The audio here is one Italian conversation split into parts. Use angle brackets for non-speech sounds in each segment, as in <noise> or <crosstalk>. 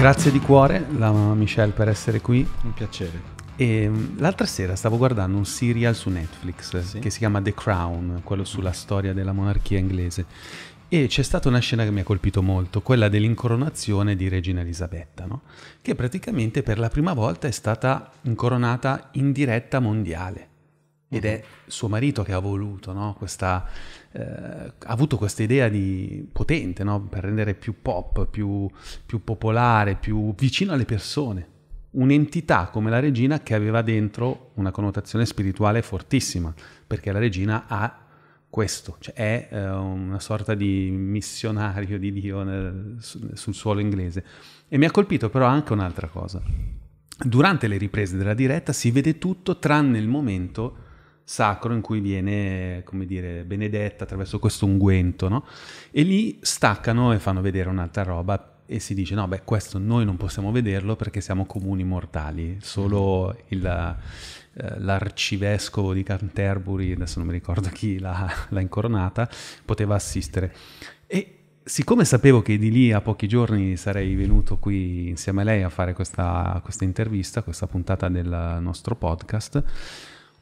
Grazie di cuore, la Michelle, per essere qui. Un piacere. E, ehm, l'altra sera stavo guardando un serial su Netflix sì. che si chiama The Crown, quello sulla storia della monarchia inglese. E c'è stata una scena che mi ha colpito molto, quella dell'incoronazione di Regina Elisabetta, no? che praticamente per la prima volta è stata incoronata in diretta mondiale. Ed è mm-hmm. suo marito che ha voluto no? questa eh, ha avuto questa idea di, potente no? per rendere più pop, più, più popolare, più vicino alle persone. Un'entità come la regina che aveva dentro una connotazione spirituale fortissima, perché la regina ha questo, cioè è eh, una sorta di missionario di Dio nel, sul suolo inglese. E mi ha colpito però anche un'altra cosa. Durante le riprese della diretta si vede tutto tranne il momento sacro in cui viene, come dire, benedetta attraverso questo unguento, no? E lì staccano e fanno vedere un'altra roba e si dice no, beh, questo noi non possiamo vederlo perché siamo comuni mortali, solo mm. il, eh, l'arcivescovo di Canterbury, adesso non mi ricordo chi l'ha, <laughs> l'ha incoronata, poteva assistere. E siccome sapevo che di lì a pochi giorni sarei venuto qui insieme a lei a fare questa, questa intervista, questa puntata del nostro podcast,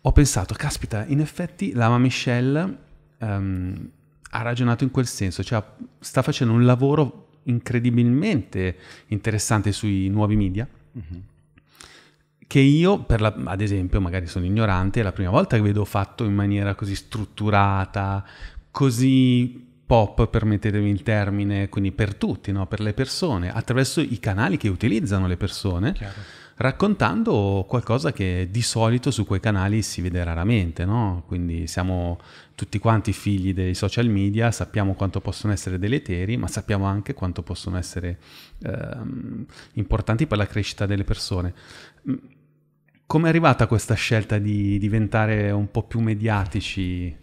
ho pensato, caspita, in effetti la Michelle um, ha ragionato in quel senso, cioè sta facendo un lavoro incredibilmente interessante sui nuovi media. Mm-hmm. Che io, la, ad esempio, magari sono ignorante, è la prima volta che vedo fatto in maniera così strutturata, così pop, permettetemi il termine, quindi per tutti, no? per le persone, attraverso i canali che utilizzano le persone. Chiaro raccontando qualcosa che di solito su quei canali si vede raramente, no? Quindi siamo tutti quanti figli dei social media, sappiamo quanto possono essere deleteri, ma sappiamo anche quanto possono essere eh, importanti per la crescita delle persone. Mm, come è arrivata questa scelta di diventare un po' più mediatici?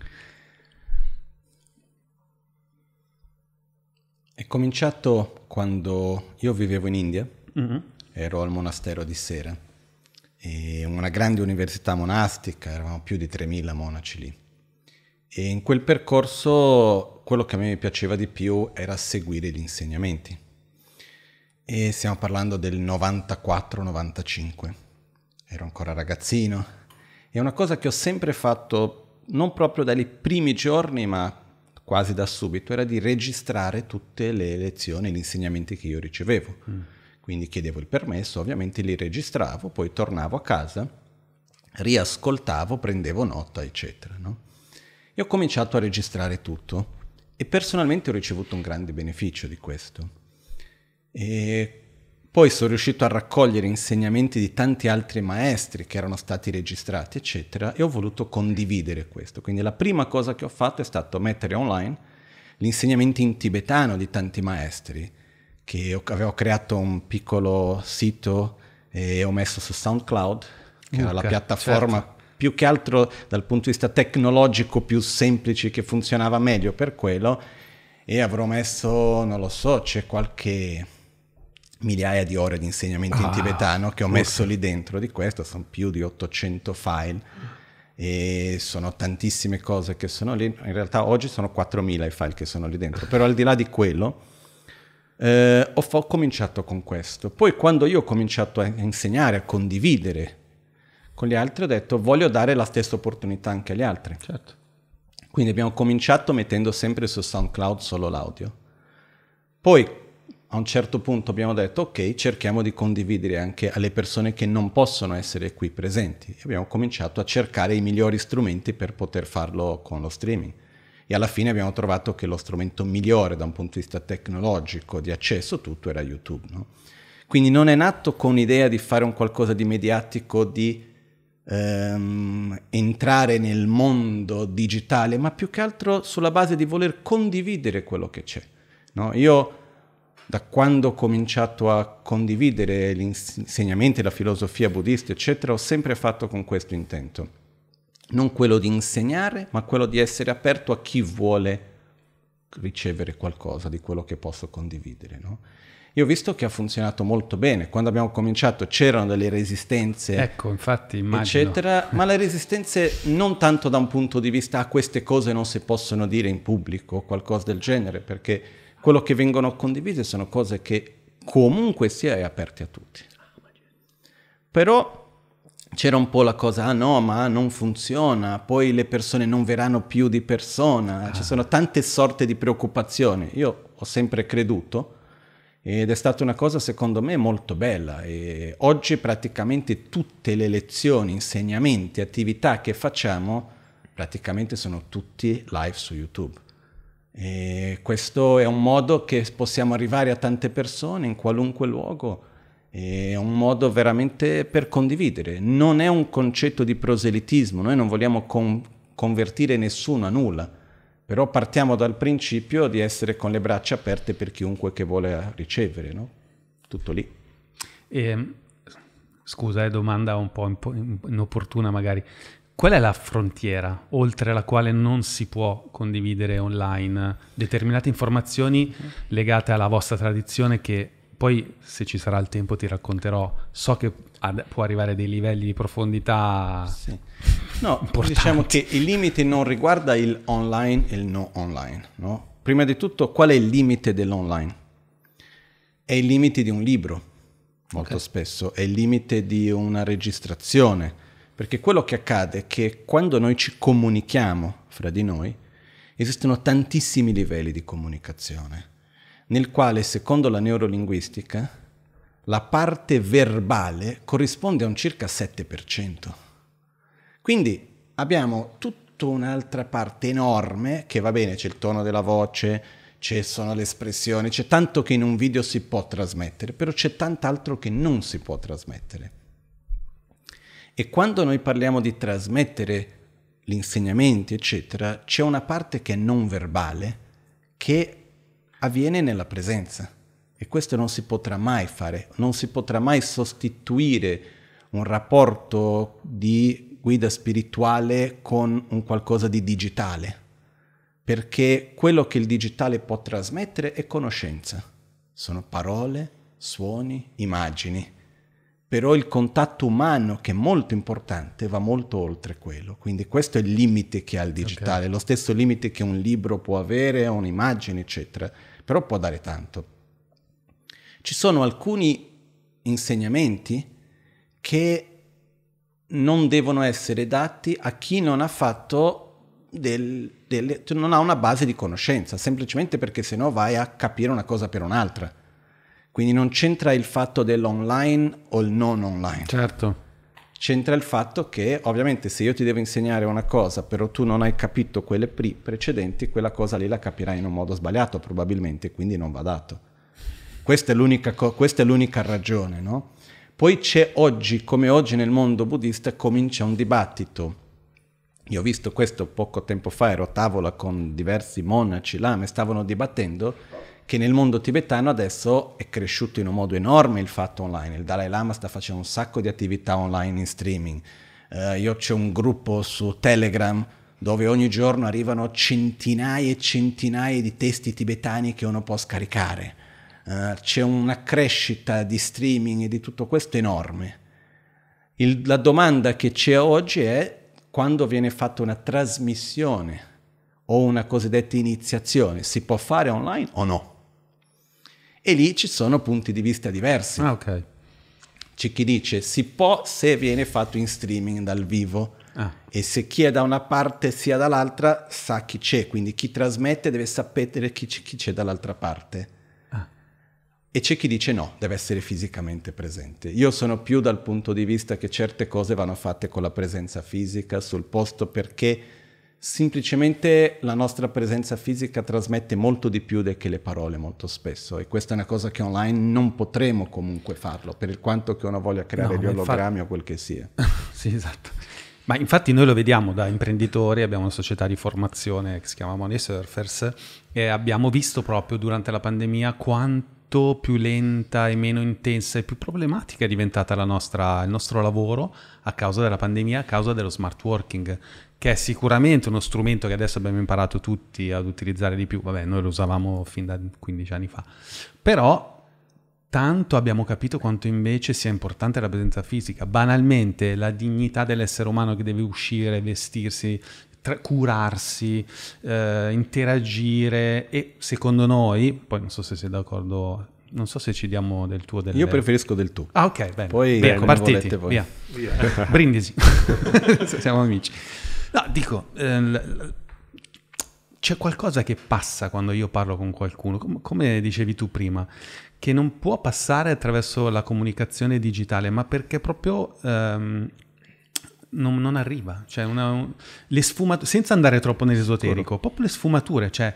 È cominciato quando io vivevo in India. Mm-hmm ero al monastero di sera, e una grande università monastica, eravamo più di 3.000 monaci lì. E in quel percorso quello che a me piaceva di più era seguire gli insegnamenti. E stiamo parlando del 94-95. Ero ancora ragazzino. E una cosa che ho sempre fatto, non proprio dai primi giorni, ma quasi da subito, era di registrare tutte le lezioni, gli insegnamenti che io ricevevo. Mm quindi chiedevo il permesso, ovviamente li registravo, poi tornavo a casa, riascoltavo, prendevo nota, eccetera. No? E ho cominciato a registrare tutto e personalmente ho ricevuto un grande beneficio di questo. E poi sono riuscito a raccogliere insegnamenti di tanti altri maestri che erano stati registrati, eccetera, e ho voluto condividere questo. Quindi la prima cosa che ho fatto è stato mettere online gli insegnamenti in tibetano di tanti maestri che avevo creato un piccolo sito e ho messo su SoundCloud, che Luca, era la piattaforma certo. più che altro dal punto di vista tecnologico più semplice, che funzionava meglio per quello, e avrò messo, non lo so, c'è qualche migliaia di ore di insegnamento ah, in tibetano che ho Luca. messo lì dentro di questo, sono più di 800 file e sono tantissime cose che sono lì, in realtà oggi sono 4.000 i file che sono lì dentro, però al di là di quello eh, ho, ho, cominciato con questo. Poi quando io ho cominciato a insegnare, a condividere con gli altri, ho detto voglio dare la stessa opportunità anche agli altri. Certo. Quindi abbiamo cominciato mettendo sempre su SoundCloud solo l'audio. Poi a un certo punto abbiamo detto ok, cerchiamo di condividere anche alle persone che non possono essere qui presenti. abbiamo cominciato a cercare i migliori strumenti per poter farlo con lo streaming e alla fine abbiamo trovato che lo strumento migliore da un punto di vista tecnologico, di accesso, tutto era YouTube. No? Quindi non è nato con l'idea di fare un qualcosa di mediatico, di ehm, entrare nel mondo digitale, ma più che altro sulla base di voler condividere quello che c'è. No? Io da quando ho cominciato a condividere gli insegnamenti, la filosofia buddista, eccetera, ho sempre fatto con questo intento non quello di insegnare, ma quello di essere aperto a chi vuole ricevere qualcosa di quello che posso condividere. No? Io ho visto che ha funzionato molto bene. Quando abbiamo cominciato c'erano delle resistenze, ecco, infatti, eccetera, ma le resistenze non tanto da un punto di vista ah, queste cose non si possono dire in pubblico o qualcosa del genere, perché quello che vengono condivise sono cose che comunque sia è aperte a tutti. Però c'era un po' la cosa, ah no, ma non funziona, poi le persone non verranno più di persona, ah. ci sono tante sorte di preoccupazioni. Io ho sempre creduto ed è stata una cosa secondo me molto bella e oggi praticamente tutte le lezioni, insegnamenti, attività che facciamo praticamente sono tutti live su YouTube. E questo è un modo che possiamo arrivare a tante persone in qualunque luogo è un modo veramente per condividere. Non è un concetto di proselitismo, noi non vogliamo con- convertire nessuno a nulla, però partiamo dal principio di essere con le braccia aperte per chiunque che vuole ricevere, no? Tutto lì. E, ehm, scusa, è eh, domanda un po' inopportuna magari. Qual è la frontiera oltre la quale non si può condividere online determinate informazioni legate alla vostra tradizione che poi se ci sarà il tempo ti racconterò, so che ad, può arrivare a dei livelli di profondità. Sì. No, importanti. diciamo che il limite non riguarda il online e il no online. No? Prima di tutto, qual è il limite dell'online? È il limite di un libro, molto okay. spesso, è il limite di una registrazione, perché quello che accade è che quando noi ci comunichiamo fra di noi, esistono tantissimi livelli di comunicazione nel quale, secondo la neurolinguistica, la parte verbale corrisponde a un circa 7%. Quindi abbiamo tutta un'altra parte enorme che va bene, c'è il tono della voce, c'è sono le espressioni, c'è tanto che in un video si può trasmettere, però c'è tant'altro che non si può trasmettere. E quando noi parliamo di trasmettere gli insegnamenti, eccetera, c'è una parte che è non verbale, che avviene nella presenza e questo non si potrà mai fare, non si potrà mai sostituire un rapporto di guida spirituale con un qualcosa di digitale, perché quello che il digitale può trasmettere è conoscenza, sono parole, suoni, immagini però il contatto umano, che è molto importante, va molto oltre quello. Quindi questo è il limite che ha il digitale, okay. lo stesso limite che un libro può avere, un'immagine, eccetera, però può dare tanto. Ci sono alcuni insegnamenti che non devono essere dati a chi non ha fatto del, del, non ha una base di conoscenza, semplicemente perché sennò vai a capire una cosa per un'altra. Quindi non c'entra il fatto dell'online o il non online. Certo. C'entra il fatto che ovviamente se io ti devo insegnare una cosa, però tu non hai capito quelle pre- precedenti, quella cosa lì la capirai in un modo sbagliato probabilmente, quindi non va dato. Questa è l'unica, co- questa è l'unica ragione, no? Poi c'è oggi, come oggi nel mondo buddista, comincia un dibattito. Io ho visto questo poco tempo fa, ero a tavola con diversi monaci là, mi stavano dibattendo che nel mondo tibetano adesso è cresciuto in un modo enorme il fatto online. Il Dalai Lama sta facendo un sacco di attività online in streaming. Eh, io c'è un gruppo su Telegram dove ogni giorno arrivano centinaia e centinaia di testi tibetani che uno può scaricare. Eh, c'è una crescita di streaming e di tutto questo enorme. Il, la domanda che c'è oggi è quando viene fatta una trasmissione o una cosiddetta iniziazione, si può fare online o no? e lì ci sono punti di vista diversi. Ah, ok. C'è chi dice si può se viene fatto in streaming dal vivo. Ah. E se chi è da una parte sia dall'altra sa chi c'è, quindi chi trasmette deve sapere chi, c'è, chi c'è dall'altra parte. Ah. E c'è chi dice no, deve essere fisicamente presente. Io sono più dal punto di vista che certe cose vanno fatte con la presenza fisica sul posto perché Semplicemente la nostra presenza fisica trasmette molto di più che le parole molto spesso e questa è una cosa che online non potremo comunque farlo per il quanto che uno voglia creare no, gli ologrammi infatti... o quel che sia. <laughs> sì, esatto. Ma infatti noi lo vediamo da imprenditori, abbiamo una società di formazione che si chiama Money Surfers e abbiamo visto proprio durante la pandemia quanto più lenta e meno intensa e più problematica è diventata nostra, il nostro lavoro a causa della pandemia, a causa dello smart working che è sicuramente uno strumento che adesso abbiamo imparato tutti ad utilizzare di più, vabbè noi lo usavamo fin da 15 anni fa, però tanto abbiamo capito quanto invece sia importante la presenza fisica, banalmente la dignità dell'essere umano che deve uscire, vestirsi, tra- curarsi, eh, interagire e secondo noi, poi non so se sei d'accordo non so se ci diamo del tuo del Io preferisco del tuo. Ah, ok, bene. Poi, ecco, partiti, via. via. Brindisi. <laughs> Siamo amici. No, dico, eh, c'è qualcosa che passa quando io parlo con qualcuno, com- come dicevi tu prima, che non può passare attraverso la comunicazione digitale, ma perché proprio ehm, non, non, arriva, cioè una, le sfumature, senza andare troppo nell'esoterico, proprio le sfumature, cioè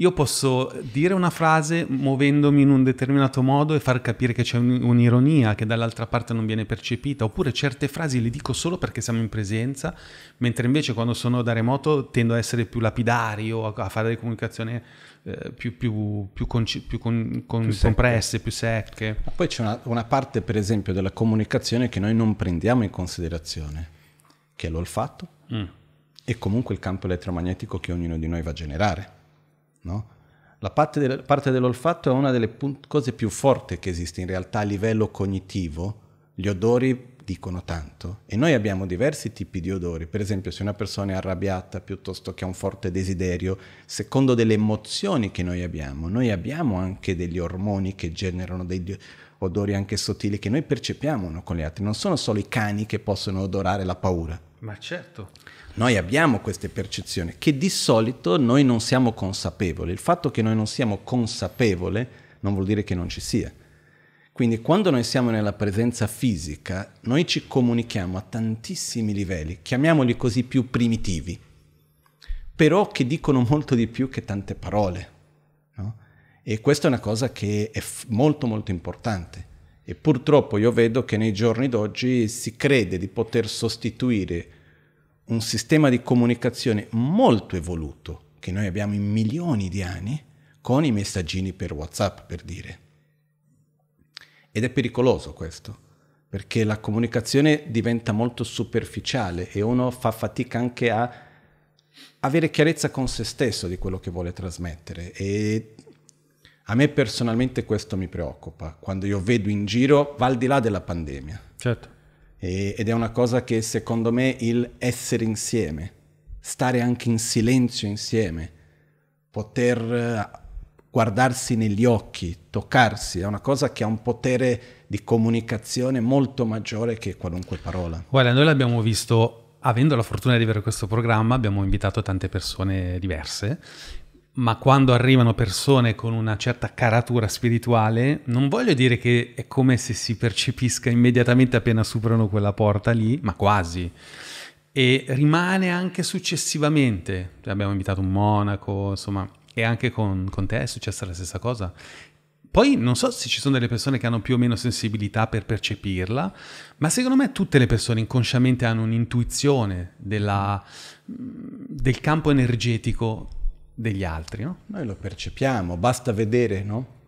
io posso dire una frase muovendomi in un determinato modo e far capire che c'è un, un'ironia che dall'altra parte non viene percepita, oppure certe frasi le dico solo perché siamo in presenza, mentre invece quando sono da remoto tendo a essere più lapidario, a, a fare comunicazioni eh, più, più, più, conci- più, con, con più compresse, secche. più secche. Ma poi c'è una, una parte, per esempio, della comunicazione che noi non prendiamo in considerazione, che è l'olfatto. Mm. E comunque il campo elettromagnetico che ognuno di noi va a generare No? La parte, del, parte, dell'olfatto è una delle punt- cose più forti che esiste in realtà a livello cognitivo. Gli odori dicono tanto e noi abbiamo diversi tipi di odori. Per esempio, se una persona è arrabbiata piuttosto che ha un forte desiderio, secondo delle emozioni che noi abbiamo, noi abbiamo anche degli ormoni che generano degli odori anche sottili che noi percepiamo uno con gli altri. Non sono solo i cani che possono odorare la paura. Ma certo. Noi abbiamo queste percezioni che di solito noi non siamo consapevoli. Il fatto che noi non siamo consapevoli non vuol dire che non ci sia. Quindi quando noi siamo nella presenza fisica, noi ci comunichiamo a tantissimi livelli, chiamiamoli così più primitivi, però che dicono molto di più che tante parole. No? E questa è una cosa che è molto molto importante. E purtroppo io vedo che nei giorni d'oggi si crede di poter sostituire un sistema di comunicazione molto evoluto, che noi abbiamo in milioni di anni, con i messaggini per WhatsApp, per dire. Ed è pericoloso questo, perché la comunicazione diventa molto superficiale e uno fa fatica anche a avere chiarezza con se stesso di quello che vuole trasmettere e a me personalmente questo mi preoccupa, quando io vedo in giro, va al di là della pandemia. Certo e, ed è una cosa che secondo me il essere insieme, stare anche in silenzio insieme, poter eh, guardarsi negli occhi, toccarsi, è una cosa che ha un potere di comunicazione molto maggiore che qualunque parola. Guarda, noi l'abbiamo visto, avendo la fortuna di avere questo programma, abbiamo invitato tante persone diverse ma quando arrivano persone con una certa caratura spirituale, non voglio dire che è come se si percepisca immediatamente appena superano quella porta lì, ma quasi. E rimane anche successivamente. Cioè, abbiamo invitato un monaco, insomma, e anche con, con te è successa la stessa cosa. Poi non so se ci sono delle persone che hanno più o meno sensibilità per percepirla, ma secondo me tutte le persone inconsciamente hanno un'intuizione della, del campo energetico degli altri, no? Noi lo percepiamo, basta vedere, no?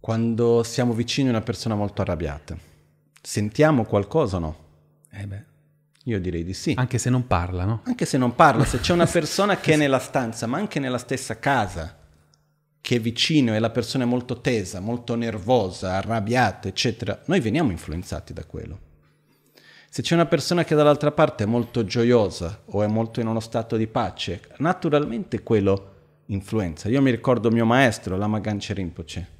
Quando siamo vicini a una persona molto arrabbiata, sentiamo qualcosa o no? Eh beh. Io direi di sì. Anche se non parla, no? Anche se non parla, se c'è una <laughs> persona che è nella stanza, ma anche nella stessa casa, che è vicino e la persona è molto tesa, molto nervosa, arrabbiata, eccetera, noi veniamo influenzati da quello. Se c'è una persona che dall'altra parte è molto gioiosa o è molto in uno stato di pace, naturalmente quello influenza. Io mi ricordo mio maestro, Lama Ganche Rinpoche.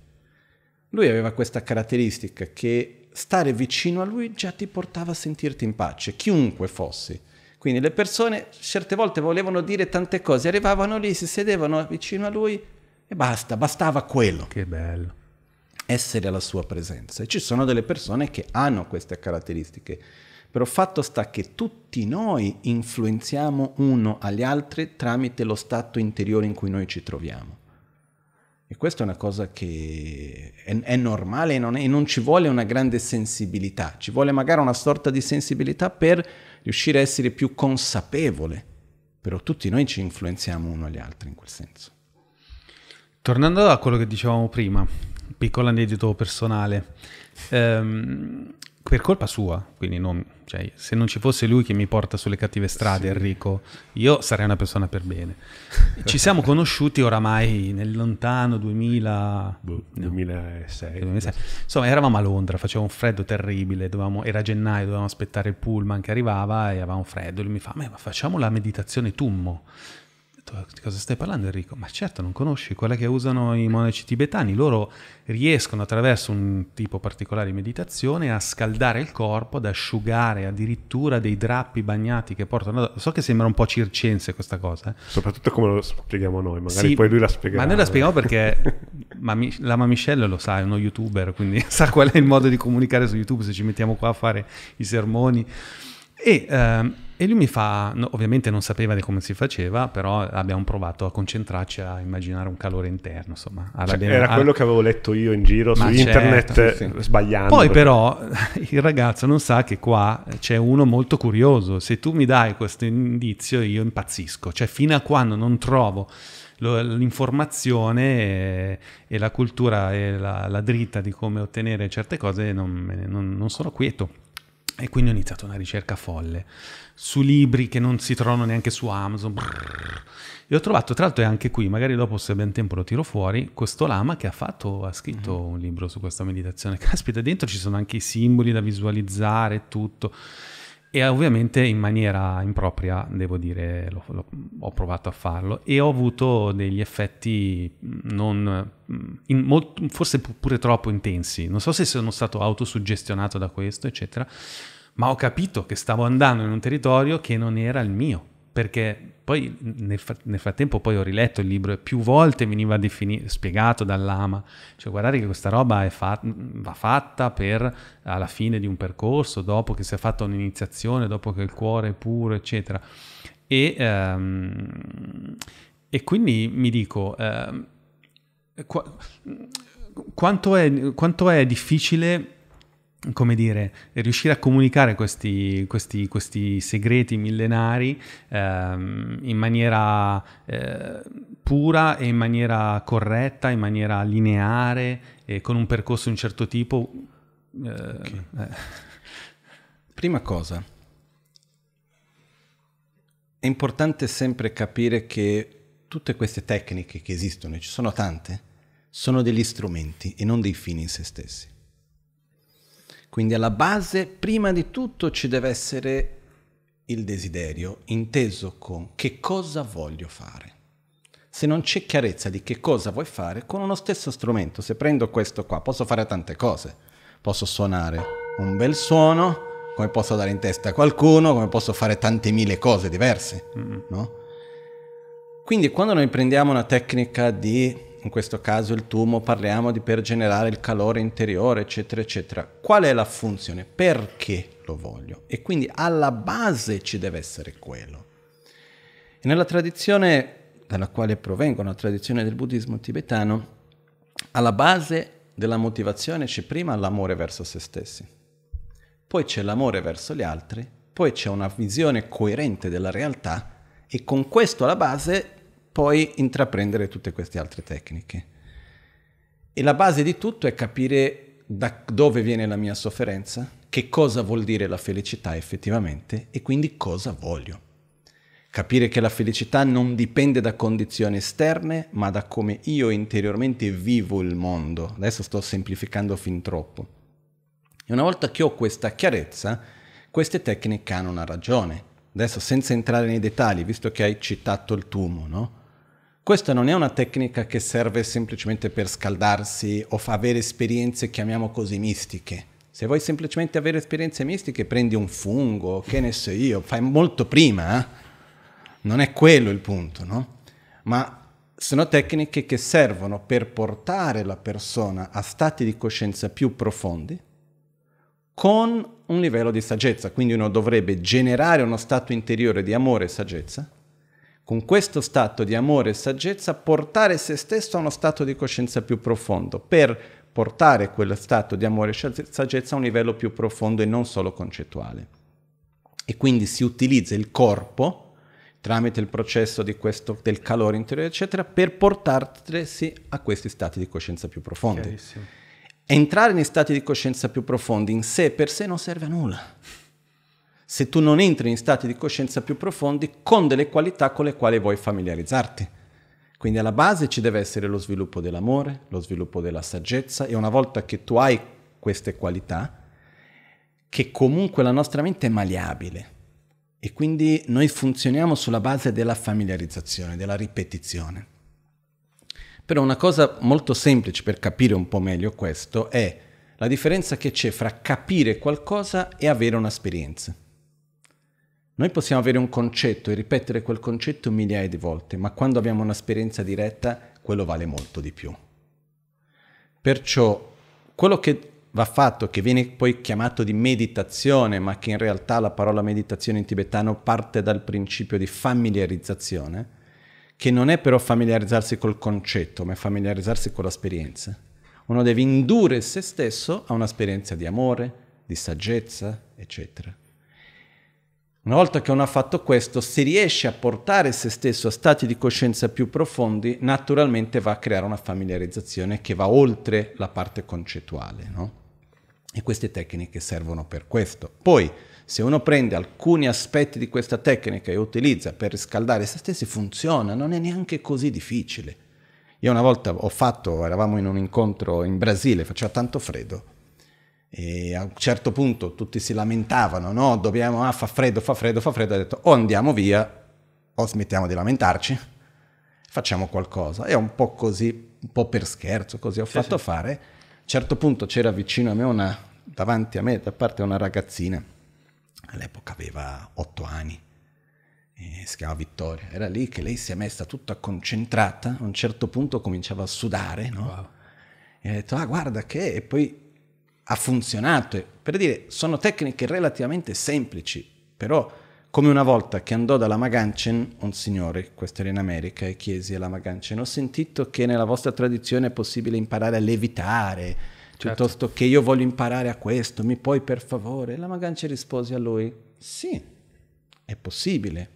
Lui aveva questa caratteristica che stare vicino a lui già ti portava a sentirti in pace, chiunque fossi. Quindi le persone certe volte volevano dire tante cose, arrivavano lì, si sedevano vicino a lui e basta, bastava quello. Che bello. Essere alla sua presenza. E ci sono delle persone che hanno queste caratteristiche però fatto sta che tutti noi influenziamo uno agli altri tramite lo stato interiore in cui noi ci troviamo. E questa è una cosa che è, è normale e non, è, e non ci vuole una grande sensibilità, ci vuole magari una sorta di sensibilità per riuscire a essere più consapevole. Però tutti noi ci influenziamo uno agli altri in quel senso. Tornando a quello che dicevamo prima, piccolo aneddoto personale. Um, per colpa sua, quindi non, cioè, se non ci fosse lui che mi porta sulle cattive strade, sì. Enrico, io sarei una persona per bene. <laughs> Ci siamo conosciuti oramai nel lontano 2000, boh, no, 2006, 2006. Insomma, eravamo a Londra, faceva un freddo terribile, dovevamo, era gennaio, dovevamo aspettare il pullman che arrivava e avevamo freddo. Lui mi fa, ma facciamo la meditazione tummo detto, di cosa stai parlando Enrico? Ma certo, non conosci quella che usano i monaci tibetani. Loro riescono attraverso un tipo particolare di meditazione a scaldare il corpo, ad asciugare addirittura dei drappi bagnati che portano... So che sembra un po' circense questa cosa. Eh. Soprattutto come lo spieghiamo noi, magari sì, poi lui la spiegherà. Ma noi la spieghiamo perché <laughs> Mami, la Mamichelle lo sa, è uno youtuber, quindi <laughs> sa qual è il modo di comunicare su YouTube se ci mettiamo qua a fare i sermoni. E... Ehm, e lui mi fa, no, ovviamente non sapeva di come si faceva, però abbiamo provato a concentrarci a immaginare un calore interno, insomma. Cioè, era alla... quello che avevo letto io in giro Ma su certo, internet sì. sbagliando. Poi però <laughs> il ragazzo non sa che qua c'è uno molto curioso, se tu mi dai questo indizio io impazzisco, cioè fino a quando non trovo l'informazione e, la cultura e la, la dritta di come ottenere certe cose non, non, non sono quieto. E quindi ho iniziato una ricerca folle su libri che non si trovano neanche su Amazon. Brrr. E ho trovato, tra l'altro è anche qui, magari dopo se ben tempo lo tiro fuori, questo lama che ha fatto, ha scritto mm. un libro su questa meditazione. <laughs> Caspita, dentro ci sono anche i simboli da visualizzare, e tutto e ovviamente in maniera impropria, devo dire, lo, lo, ho provato a farlo e ho avuto degli effetti non, in, molto, forse pure troppo intensi. Non so se sono stato autosuggestionato da questo, eccetera, ma ho capito che stavo andando in un territorio che non era il mio, perché poi nel, frattempo poi ho riletto il libro e più volte veniva defini- spiegato dall'ama, cioè guardate che questa roba fa- va fatta per alla fine di un percorso, dopo che si è fatta un'iniziazione, dopo che il cuore è puro, eccetera. E, ehm, e quindi mi dico... Ehm, qu- quanto è, quanto è difficile come dire, riuscire a comunicare questi, questi, questi segreti millenari ehm, in maniera eh, pura e in maniera corretta, in maniera lineare, e con un percorso di un certo tipo. Eh, okay. eh. Prima cosa, è importante sempre capire che tutte queste tecniche che esistono, e ci sono tante, sono degli strumenti e non dei fini in se stessi. Quindi alla base, prima di tutto, ci deve essere il desiderio, inteso con che cosa voglio fare. Se non c'è chiarezza di che cosa vuoi fare, con uno stesso strumento, se prendo questo qua, posso fare tante cose. Posso suonare un bel suono, come posso dare in testa a qualcuno, come posso fare tante mille cose diverse, mm. no? Quindi quando noi prendiamo una tecnica di in questo caso il tumo, parliamo di per generare il calore interiore, eccetera, eccetera. Qual è la funzione? Perché lo voglio? E quindi alla base ci deve essere quello. E nella tradizione dalla quale provengo, la tradizione del buddismo tibetano, alla base della motivazione c'è prima l'amore verso se stessi, poi c'è l'amore verso gli altri, poi c'è una visione coerente della realtà e con questo alla base poi intraprendere tutte queste altre tecniche. E la base di tutto è capire da dove viene la mia sofferenza, che cosa vuol dire la felicità effettivamente e quindi cosa voglio. Capire che la felicità non dipende da condizioni esterne, ma da come io interiormente vivo il mondo. Adesso sto semplificando fin troppo. E una volta che ho questa chiarezza, queste tecniche hanno una ragione. Adesso senza entrare nei dettagli, visto che hai citato il tumo, no? Questa non è una tecnica che serve semplicemente per scaldarsi o avere esperienze, chiamiamo così, mistiche. Se vuoi semplicemente avere esperienze mistiche, prendi un fungo, che ne so io, fai molto prima. Eh. Non è quello il punto, no? Ma sono tecniche che servono per portare la persona a stati di coscienza più profondi con un livello di saggezza, quindi uno dovrebbe generare uno stato interiore di amore e saggezza con questo stato di amore e saggezza portare se stesso a uno stato di coscienza più profondo, per portare quel stato di amore e saggezza a un livello più profondo e non solo concettuale. E quindi si utilizza il corpo tramite il processo questo, del calore interiore, eccetera, per portarsi a questi stati di coscienza più profondi. Entrare in stati di coscienza più profondi in sé per sé non serve a nulla se tu non entri in stati di coscienza più profondi con delle qualità con le quali vuoi familiarizzarti. Quindi alla base ci deve essere lo sviluppo dell'amore, lo sviluppo della saggezza e una volta che tu hai queste qualità, che comunque la nostra mente è maleabile e quindi noi funzioniamo sulla base della familiarizzazione, della ripetizione. Però una cosa molto semplice per capire un po' meglio questo è la differenza che c'è fra capire qualcosa e avere un'esperienza. Noi possiamo avere un concetto e ripetere quel concetto migliaia di volte, ma quando abbiamo un'esperienza diretta, quello vale molto di più. Perciò quello che va fatto, che viene poi chiamato di meditazione, ma che in realtà la parola meditazione in tibetano parte dal principio di familiarizzazione, che non è però familiarizzarsi col concetto, ma è familiarizzarsi con l'esperienza. Uno deve indurre se stesso a un'esperienza di amore, di saggezza, eccetera. Una volta che uno ha fatto questo, se riesce a portare se stesso a stati di coscienza più profondi, naturalmente va a creare una familiarizzazione che va oltre la parte concettuale. No? E queste tecniche servono per questo. Poi, se uno prende alcuni aspetti di questa tecnica e utilizza per riscaldare se stessi, funziona, non è neanche così difficile. Io una volta ho fatto, eravamo in un incontro in Brasile, faceva tanto freddo, e a un certo punto tutti si lamentavano, no? Dobbiamo, ah, fa freddo, fa freddo, fa freddo. Ha detto o andiamo via o smettiamo di lamentarci, facciamo qualcosa. E un po' così, un po' per scherzo, così ho sì, fatto sì. fare. A un certo punto c'era vicino a me una, davanti a me, da parte una ragazzina, all'epoca aveva otto anni, si chiamava Vittoria. Era lì che lei si è messa tutta concentrata, a un certo punto cominciava a sudare, no? Wow. E ha detto, ah guarda che... E poi ha funzionato. Per dire, sono tecniche relativamente semplici, però come una volta che andò dalla Maganchen, un signore, questo era in America, e chiesi alla Maganchen, ho sentito che nella vostra tradizione è possibile imparare a levitare, certo. piuttosto che io voglio imparare a questo, mi puoi per favore? La Maganchen rispose a lui, sì, è possibile,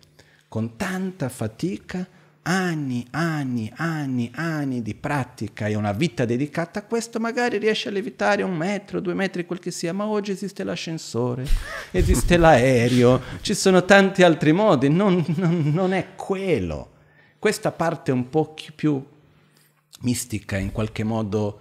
con tanta fatica anni, anni, anni, anni di pratica e una vita dedicata a questo, magari riesce a levitare un metro, due metri, quel che sia, ma oggi esiste l'ascensore, <laughs> esiste l'aereo, ci sono tanti altri modi, non, non, non è quello. Questa parte un po' più mistica, in qualche modo,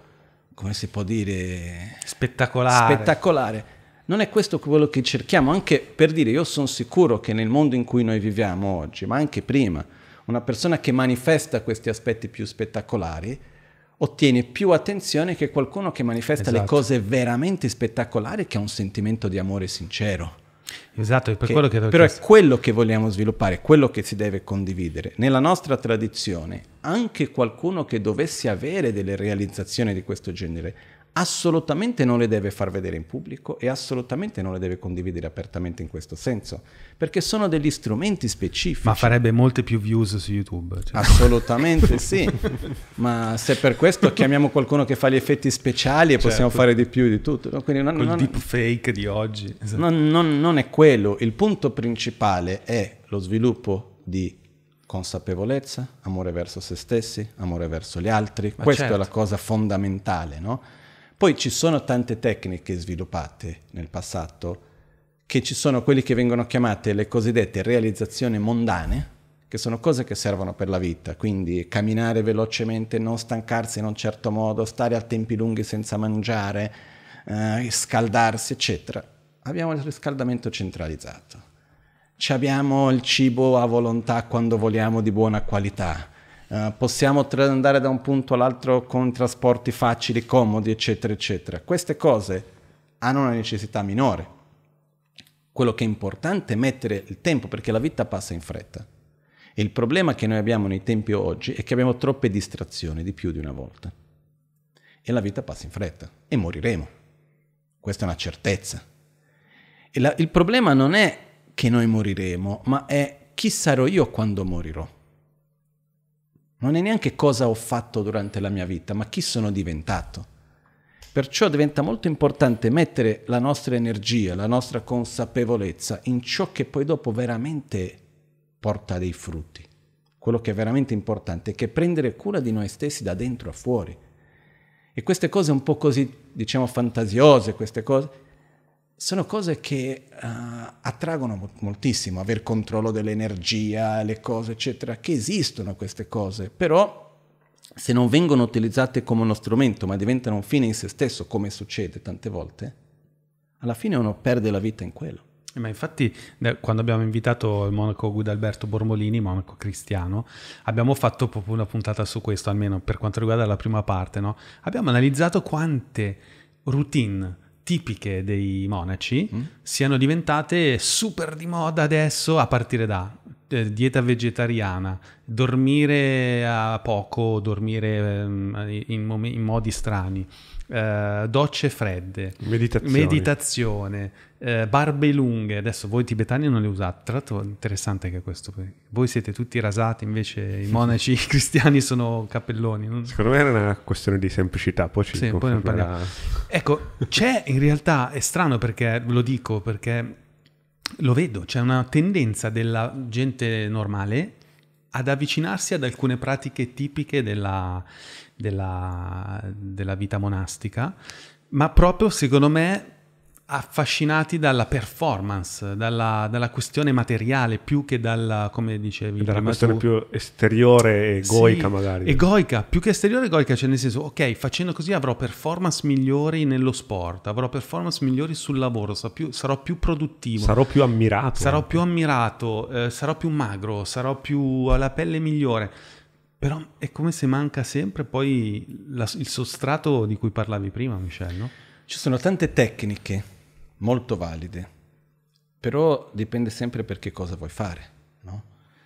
come si può dire... Spettacolare. Spettacolare. Non è questo quello che cerchiamo, anche per dire, io sono sicuro che nel mondo in cui noi viviamo oggi, ma anche prima, una persona che manifesta questi aspetti più spettacolari ottiene più attenzione che qualcuno che manifesta esatto. le cose veramente spettacolari che ha un sentimento di amore sincero. Esatto, è per che, quello che però chiesto. è quello che vogliamo sviluppare, quello che si deve condividere. Nella nostra tradizione, anche qualcuno che dovesse avere delle realizzazioni di questo genere assolutamente non le deve far vedere in pubblico e assolutamente non le deve condividere apertamente in questo senso, perché sono degli strumenti specifici. Ma farebbe molte più views su YouTube. Cioè. Assolutamente sì, <laughs> ma se per questo chiamiamo qualcuno che fa gli effetti speciali e certo. possiamo fare di più di tutto. No? Quindi non, Col non, deepfake di oggi. Esatto. Non, non, non è quello, il punto principale è lo sviluppo di consapevolezza, amore verso se stessi, amore verso gli altri. Ma Questa certo. è la cosa fondamentale, no? Poi ci sono tante tecniche sviluppate nel passato, che ci sono quelle che vengono chiamate le cosiddette realizzazioni mondane, che sono cose che servono per la vita, quindi camminare velocemente, non stancarsi in un certo modo, stare a tempi lunghi senza mangiare, eh, scaldarsi, eccetera. Abbiamo il riscaldamento centralizzato. Ci abbiamo il cibo a volontà quando vogliamo di buona qualità eh, possiamo tra- andare da un punto all'altro con trasporti facili, comodi, eccetera, eccetera. Queste cose hanno una necessità minore. Quello che è importante è mettere il tempo perché la vita passa in fretta. E il problema che noi abbiamo nei tempi oggi è che abbiamo troppe distrazioni di più di una volta. E la vita passa in fretta e moriremo. Questa è una certezza. La- il problema non è che noi moriremo, ma è chi sarò io quando morirò non è neanche cosa ho fatto durante la mia vita, ma chi sono diventato. Perciò diventa molto importante mettere la nostra energia, la nostra consapevolezza in ciò che poi dopo veramente porta dei frutti. Quello che è veramente importante è che prendere cura di noi stessi da dentro a fuori. E queste cose un po' così, diciamo, fantasiose, queste cose, sono cose che uh, attraggono moltissimo, aver controllo dell'energia, le cose, eccetera, che esistono queste cose, però se non vengono utilizzate come uno strumento, ma diventano un fine in se stesso, come succede tante volte, alla fine uno perde la vita in quello. Eh, ma infatti, quando abbiamo invitato il monaco Guidalberto Bormolini, monaco cristiano, abbiamo fatto proprio una puntata su questo, almeno per quanto riguarda la prima parte. No? Abbiamo analizzato quante routine tipiche dei monaci mm. siano diventate super di moda adesso a partire da eh, dieta vegetariana, dormire a poco, dormire ehm, in, mom- in, modi strani, eh, docce fredde, meditazione, eh, barbe lunghe. Adesso voi tibetani non le usate, tra l'altro interessante che è questo, voi siete tutti rasati, invece i <laughs> monaci cristiani sono cappelloni. Non... Secondo me era una questione di semplicità, poi ci sì, poi Ecco, c'è in realtà, è strano perché, lo dico, perché lo vedo, c'è una tendenza della gente normale ad avvicinarsi ad alcune pratiche tipiche della, della, della vita monastica, ma proprio secondo me affascinati dalla performance, dalla, dalla, questione materiale più che dalla, come dicevi, dalla questione tu. più esteriore e egoica sì, magari. Egoica, più che esteriore egoica, cioè nel senso, ok, facendo così avrò performance migliori nello sport, avrò performance migliori sul lavoro, sarò più, sarò più produttivo. Sarò più ammirato. Sarò più ammirato, eh, sarò più magro, sarò più alla pelle migliore. Però è come se manca sempre poi la, il sostrato di cui parlavi prima, Michel, no? Ci sono tante tecniche molto valide, però dipende sempre per che cosa vuoi fare. No?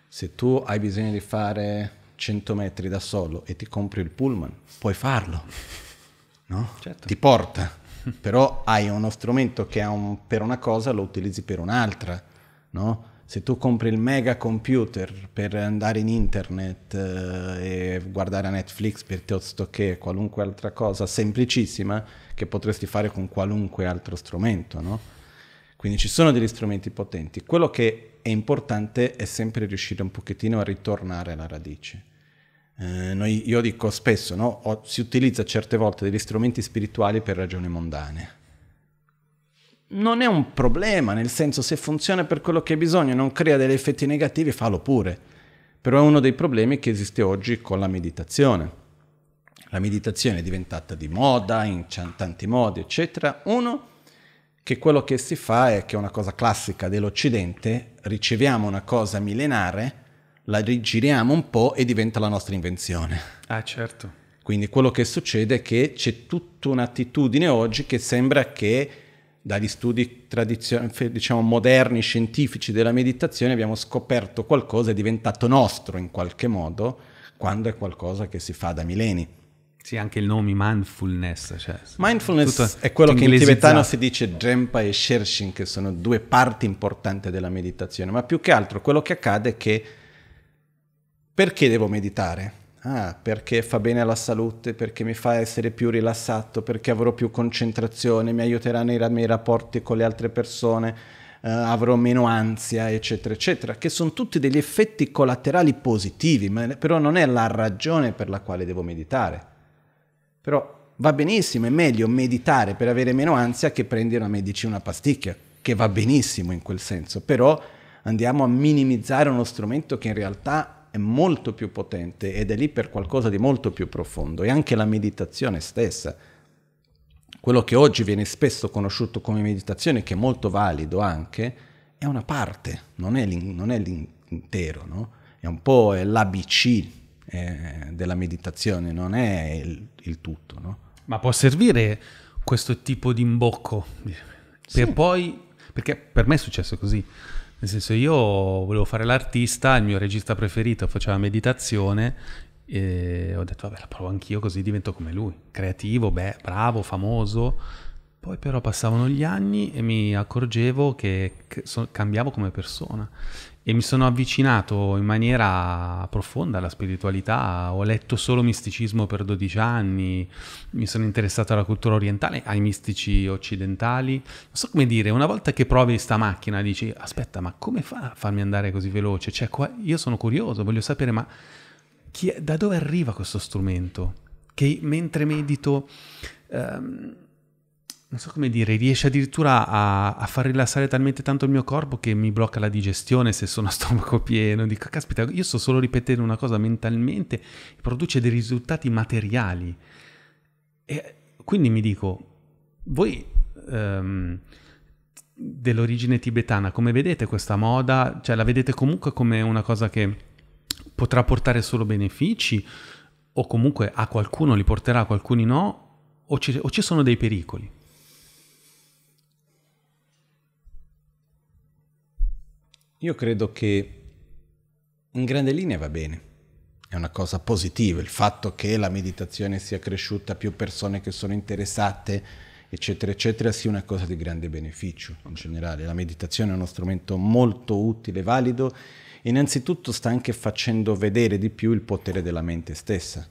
Se tu hai bisogno di fare 100 metri da solo e ti compri il pullman, puoi farlo, no? certo. ti porta, però hai uno strumento che un, per una cosa lo utilizzi per un'altra. No? Se tu compri il mega computer per andare in internet eh, e guardare Netflix piuttosto che qualunque altra cosa semplicissima che potresti fare con qualunque altro strumento, no? Quindi ci sono degli strumenti potenti. Quello che è importante è sempre riuscire un pochettino a ritornare alla radice. Eh, noi, io dico spesso, no? o, si utilizza certe volte degli strumenti spirituali per ragioni mondane non è un problema, nel senso se funziona per quello che hai bisogno, e non crea degli effetti negativi, fallo pure. Però è uno dei problemi che esiste oggi con la meditazione. La meditazione è diventata di moda in tanti modi, eccetera. Uno, che quello che si fa è che è una cosa classica dell'Occidente, riceviamo una cosa millenare, la rigiriamo un po' e diventa la nostra invenzione. Ah, certo. Quindi quello che succede è che c'è tutta un'attitudine oggi che sembra che dagli studi diciamo, moderni, scientifici della meditazione, abbiamo scoperto qualcosa, è diventato nostro in qualche modo, quando è qualcosa che si fa da millenni. Sì, anche il nome mindfulness. Cioè, mindfulness è quello che in tibetano si dice Drempa e Shershin, che sono due parti importanti della meditazione, ma più che altro quello che accade è che perché devo meditare? ah, perché fa bene alla salute, perché mi fa essere più rilassato, perché avrò più concentrazione, mi aiuterà nei miei rapporti con le altre persone, eh, avrò meno ansia, eccetera, eccetera, che sono tutti degli effetti collaterali positivi, ma, però non è la ragione per la quale devo meditare. Però va benissimo, è meglio meditare per avere meno ansia che prendere una medicina, una pasticca, che va benissimo in quel senso, però andiamo a minimizzare uno strumento che in realtà è molto più potente ed è lì per qualcosa di molto più profondo e anche la meditazione stessa. Quello che oggi viene spesso conosciuto come meditazione, che è molto valido anche, è una parte, non è, l'in- non è l'intero, no? è un po' l'ABC eh, della meditazione, non è il, il tutto. No? Ma può servire questo tipo di imbocco per sì. poi... Perché per me è successo così nel senso io volevo fare l'artista, il mio regista preferito faceva meditazione e ho detto vabbè la provo anch'io così divento come lui, creativo, beh, bravo, famoso. Poi però passavano gli anni e mi accorgevo che cambiavo come persona e mi sono avvicinato in maniera profonda alla spiritualità, ho letto solo misticismo per 12 anni, mi sono interessato alla cultura orientale, ai mistici occidentali, non so come dire, una volta che provi sta macchina dici aspetta ma come fa a farmi andare così veloce? Cioè, qua, io sono curioso, voglio sapere ma chi, da dove arriva questo strumento? Che mentre medito... Ehm, non so come dire, riesce addirittura a, a, far rilassare talmente tanto il mio corpo che mi blocca la digestione se sono a stomaco pieno. Dico, caspita, io sto solo ripetendo una cosa mentalmente, produce dei risultati materiali. E quindi mi dico, voi um, dell'origine tibetana, come vedete questa moda? Cioè la vedete comunque come una cosa che potrà portare solo benefici? O comunque a qualcuno li porterà, a qualcuno no? o ci, o ci sono dei pericoli? Io credo che in grande linea va bene. È una cosa positiva il fatto che la meditazione sia cresciuta, più persone che sono interessate, eccetera, eccetera, sia una cosa di grande beneficio in generale. La meditazione è uno strumento molto utile, valido. Innanzitutto sta anche facendo vedere di più il potere della mente stessa.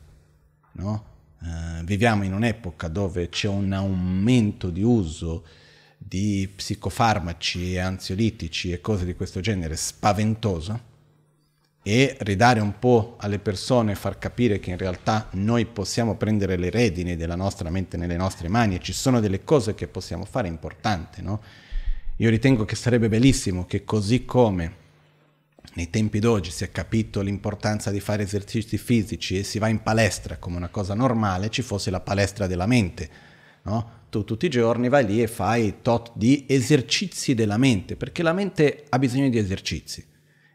No? Uh, viviamo in un'epoca dove c'è un aumento di uso di psicofarmaci e ansiolitici e cose di questo genere spaventoso e ridare un po' alle persone, far capire che in realtà noi possiamo prendere le redini della nostra mente nelle nostre mani e ci sono delle cose che possiamo fare importanti, no? Io ritengo che sarebbe bellissimo che così come nei tempi d'oggi si è capito l'importanza di fare esercizi fisici e si va in palestra come una cosa normale, ci fosse la palestra della mente No? Tu tutti i giorni vai lì e fai tot di esercizi della mente, perché la mente ha bisogno di esercizi.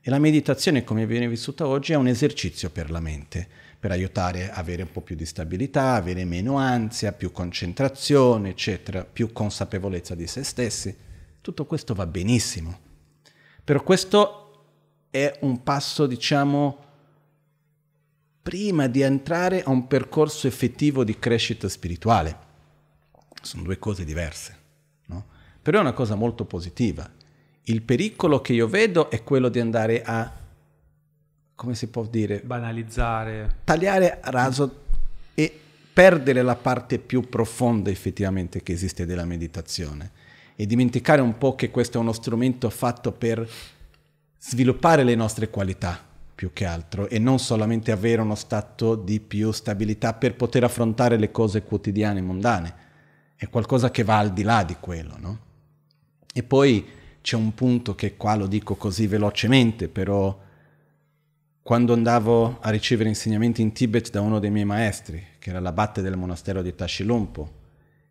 E la meditazione, come viene vissuta oggi, è un esercizio per la mente, per aiutare a avere un po' più di stabilità, avere meno ansia, più concentrazione, eccetera, più consapevolezza di se stessi. Tutto questo va benissimo. Però questo è un passo, diciamo, prima di entrare a un percorso effettivo di crescita spirituale sono due cose diverse, no? però è una cosa molto positiva. Il pericolo che io vedo è quello di andare a, come si può dire? Banalizzare. Tagliare a raso e perdere la parte più profonda effettivamente che esiste della meditazione e dimenticare un po' che questo è uno strumento fatto per sviluppare le nostre qualità più che altro e non solamente avere uno stato di più stabilità per poter affrontare le cose quotidiane e mondane è qualcosa che va al di là di quello, no? E poi c'è un punto che qua lo dico così velocemente, però quando andavo a ricevere insegnamenti in Tibet da uno dei miei maestri, che era l'abate del monastero di Tashilumpo,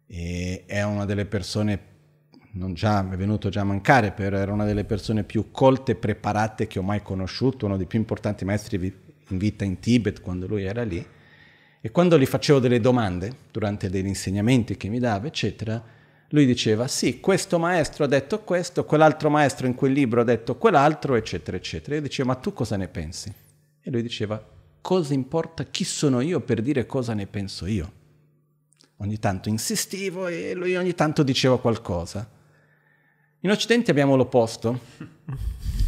e è una delle persone non già, è venuto già a mancare, però era una delle persone più colte e preparate che ho mai conosciuto, uno dei più importanti maestri in vita in Tibet quando lui era lì. E quando gli facevo delle domande, durante degli insegnamenti che mi dava, eccetera, lui diceva, sì, questo maestro ha detto questo, quell'altro maestro in quel libro ha detto quell'altro, eccetera, eccetera. io dicevo, ma tu cosa ne pensi? E lui diceva, cosa importa chi sono io per dire cosa ne penso io? Ogni tanto insistivo e lui ogni tanto diceva qualcosa. In Occidente abbiamo l'opposto.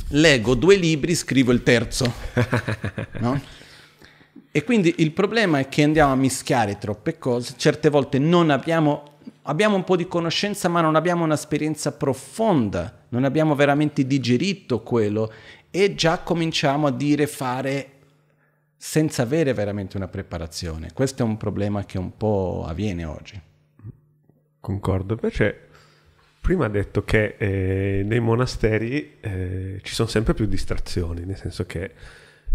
Leggo due libri, scrivo il terzo. No? E quindi il problema è che andiamo a mischiare troppe cose, certe volte non abbiamo, abbiamo un po' di conoscenza ma non abbiamo un'esperienza profonda, non abbiamo veramente digerito quello e già cominciamo a dire fare senza avere veramente una preparazione. Questo è un problema che un po' avviene oggi. Concordo, invece prima ha detto che eh, nei monasteri eh, ci sono sempre più distrazioni, nel senso che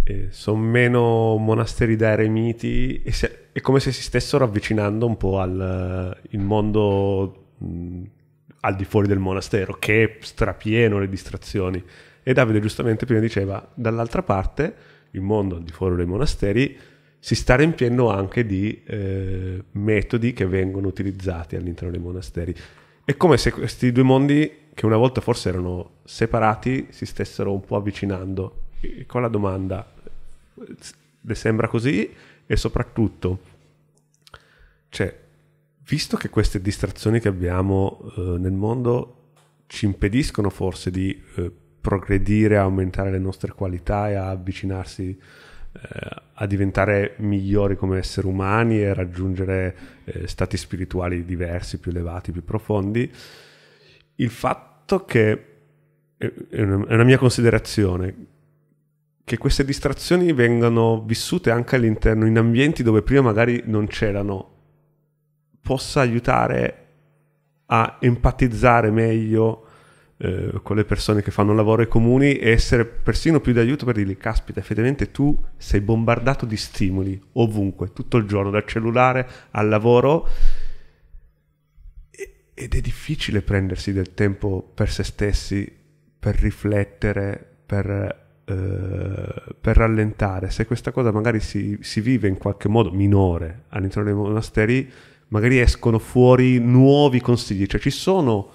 eh, sono meno monasteri da eremiti e se, è come se si stessero avvicinando un po' al mondo mh, al di fuori del monastero, che è strapieno le distrazioni. E Davide giustamente prima diceva, dall'altra parte, il mondo al di fuori dei monasteri si sta riempiendo anche di eh, metodi che vengono utilizzati all'interno dei monasteri. È come se questi due mondi, che una volta forse erano separati, si stessero un po' avvicinando. E con la domanda, le sembra così e soprattutto, cioè, visto che queste distrazioni che abbiamo eh, nel mondo ci impediscono forse di eh, progredire, aumentare le nostre qualità e a avvicinarsi eh, a diventare migliori come esseri umani e raggiungere eh, stati spirituali diversi, più elevati, più profondi, il fatto che eh, è una mia considerazione che queste distrazioni vengano vissute anche all'interno, in ambienti dove prima magari non c'erano, possa aiutare a empatizzare meglio eh, con le persone che fanno lavoro ai comuni e essere persino più d'aiuto per dirgli caspita effettivamente tu sei bombardato di stimoli ovunque, tutto il giorno, dal cellulare al lavoro ed è difficile prendersi del tempo per se stessi, per riflettere, per eh, per rallentare, se questa cosa magari si, si vive in qualche modo minore all'interno dei monasteri, magari escono fuori nuovi consigli, cioè ci sono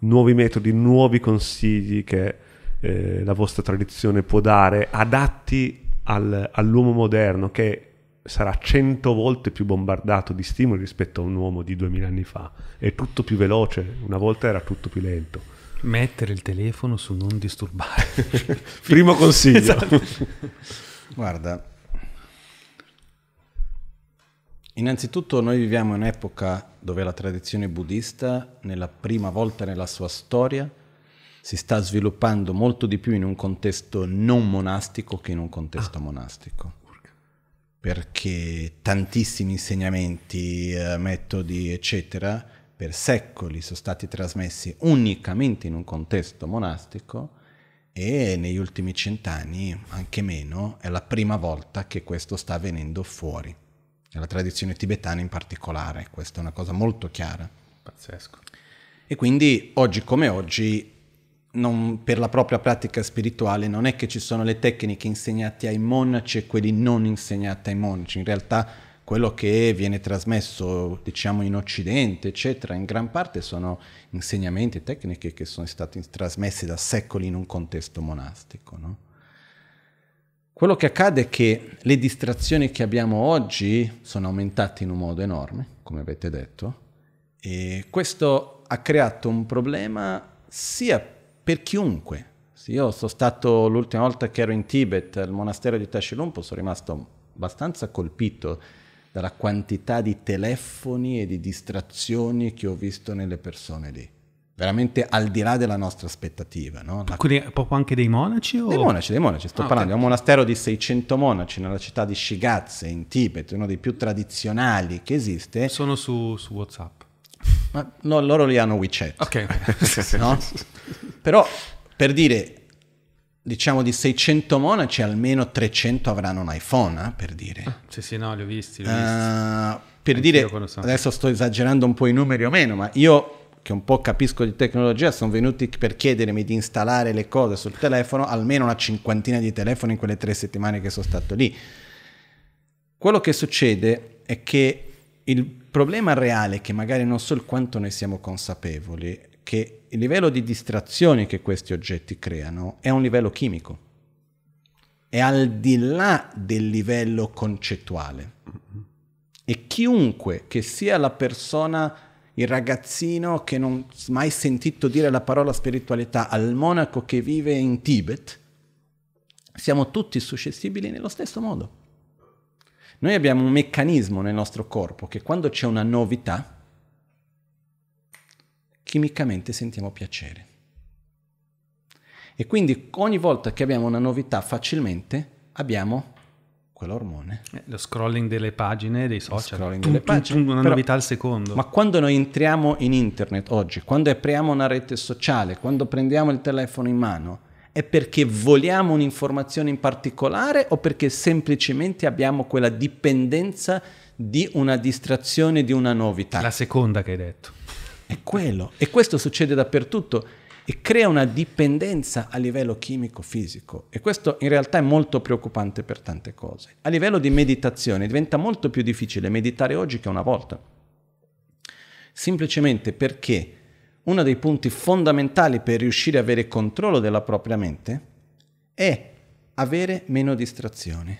nuovi metodi, nuovi consigli che eh, la vostra tradizione può dare, adatti al, all'uomo moderno che sarà cento volte più bombardato di stimoli rispetto a un uomo di duemila anni fa, è tutto più veloce, una volta era tutto più lento. Mettere il telefono su non disturbare. <laughs> Primo consiglio. Esatto. <laughs> Guarda, innanzitutto noi viviamo in un'epoca dove la tradizione buddista, nella prima volta nella sua storia, si sta sviluppando molto di più in un contesto non monastico che in un contesto ah. monastico. Perché tantissimi insegnamenti, eh, metodi, eccetera, per secoli sono stati trasmessi unicamente in un contesto monastico e negli ultimi cent'anni, anche meno, è la prima volta che questo sta avvenendo fuori. Nella tradizione tibetana in particolare, questa è una cosa molto chiara. Pazzesco. E quindi oggi come oggi, non, per la propria pratica spirituale, non è che ci sono le tecniche insegnate ai monaci e quelli non insegnate ai monaci. In realtà quello che viene trasmesso diciamo in Occidente, eccetera, in gran parte sono insegnamenti e tecniche che sono stati trasmessi da secoli in un contesto monastico. No? Quello che accade è che le distrazioni che abbiamo oggi sono aumentate in un modo enorme, come avete detto, e questo ha creato un problema sia per chiunque. Io sono stato l'ultima volta che ero in Tibet al monastero di Tashilumpo, sono rimasto abbastanza colpito dalla quantità di telefoni e di distrazioni che ho visto nelle persone lì. Veramente al di là della nostra aspettativa. No? La... Proprio anche dei monaci? O... Dei monaci, dei monaci. Sto ah, parlando okay. di un monastero di 600 monaci nella città di Shigatse, in Tibet, uno dei più tradizionali che esiste. Sono su, su WhatsApp. Ma no, loro li hanno WeChat. Ok. <laughs> no? Però per dire diciamo di 600 monaci almeno 300 avranno un iPhone, eh, per dire. Ah, sì, sì, no, li ho visti, li ho eh, visti. Uh, per Anch'io dire, so. adesso sto esagerando un po' i numeri o meno, ma io che un po' capisco di tecnologia sono venuti per chiedermi di installare le cose sul telefono, almeno una cinquantina di telefoni in quelle tre settimane che sono stato lì. Quello che succede è che il problema reale, che magari non so il quanto noi siamo consapevoli, che il livello di distrazione che questi oggetti creano è un livello chimico, è al di là del livello concettuale. E chiunque, che sia la persona, il ragazzino che non ha mai sentito dire la parola spiritualità, al monaco che vive in Tibet, siamo tutti suscettibili nello stesso modo. Noi abbiamo un meccanismo nel nostro corpo che quando c'è una novità, chimicamente sentiamo piacere. E quindi ogni volta che abbiamo una novità facilmente abbiamo quell'ormone. Eh, lo scrolling delle pagine dei social. scrolling tum, delle tum, pagine. Tum, una Però, novità al secondo. Ma quando noi entriamo in internet oggi, quando apriamo una rete sociale, quando prendiamo il telefono in mano, è perché vogliamo un'informazione in particolare o perché semplicemente abbiamo quella dipendenza di una distrazione, di una novità? La seconda che hai detto. È quello. E questo succede dappertutto e crea una dipendenza a livello chimico-fisico. E questo in realtà è molto preoccupante per tante cose. A livello di meditazione diventa molto più difficile meditare oggi che una volta. Semplicemente perché uno dei punti fondamentali per riuscire ad avere controllo della propria mente è avere meno distrazioni.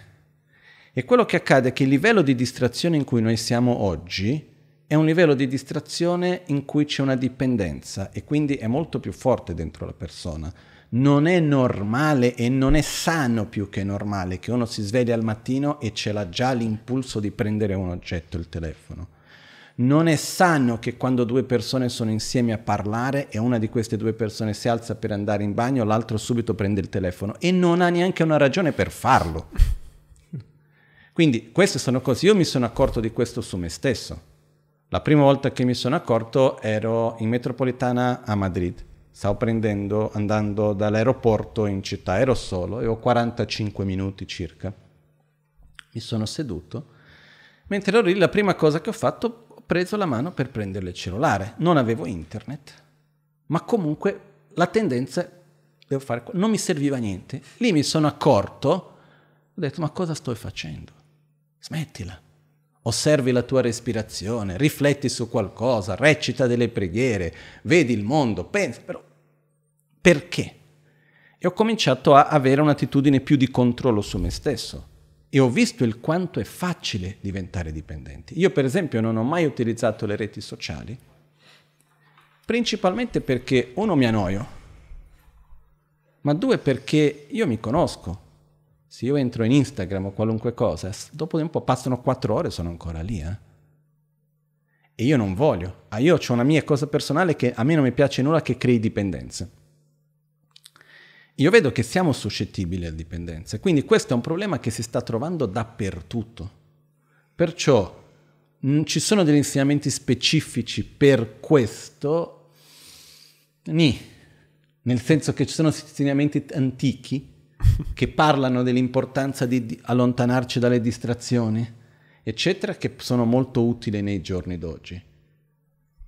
E quello che accade è che il livello di distrazione in cui noi siamo oggi è un livello di distrazione in cui c'è una dipendenza e quindi è molto più forte dentro la persona. Non è normale e non è sano più che normale che uno si sveglia al mattino e ce l'ha già l'impulso di prendere un oggetto, il telefono. Non è sano che quando due persone sono insieme a parlare e una di queste due persone si alza per andare in bagno, l'altro subito prende il telefono e non ha neanche una ragione per farlo. <laughs> Quindi queste sono cose, io mi sono accorto di questo su me stesso la prima volta che mi sono accorto ero in metropolitana a Madrid. Stavo prendendo, andando dall'aeroporto in città, ero solo, avevo 45 minuti circa. Mi sono seduto, mentre ero lì la prima cosa che ho fatto, ho preso la mano per prendere il cellulare. Non avevo internet, ma comunque la tendenza è devo fare non mi serviva niente. Lì mi sono accorto, ho detto ma cosa sto facendo? Smettila Osservi la tua respirazione, rifletti su qualcosa, recita delle preghiere, vedi il mondo, pensa, però perché? E ho cominciato a avere un'attitudine più di controllo su me stesso e ho visto il quanto è facile diventare dipendenti. Io per esempio non ho mai utilizzato le reti sociali, principalmente perché uno mi annoio, ma due perché io mi conosco se io entro in Instagram o qualunque cosa, dopo un po' passano quattro ore e sono ancora lì. Eh? E io non voglio. Ah, io ho una mia cosa personale che a me non mi piace nulla che crei dipendenze. Io vedo che siamo suscettibili a dipendenze, quindi questo è un problema che si sta trovando dappertutto. Perciò mh, mm, ci sono degli insegnamenti specifici per questo, nì, nel senso che ci sono insegnamenti antichi che parlano dell'importanza di allontanarci dalle distrazioni, eccetera, che sono molto utili nei giorni d'oggi.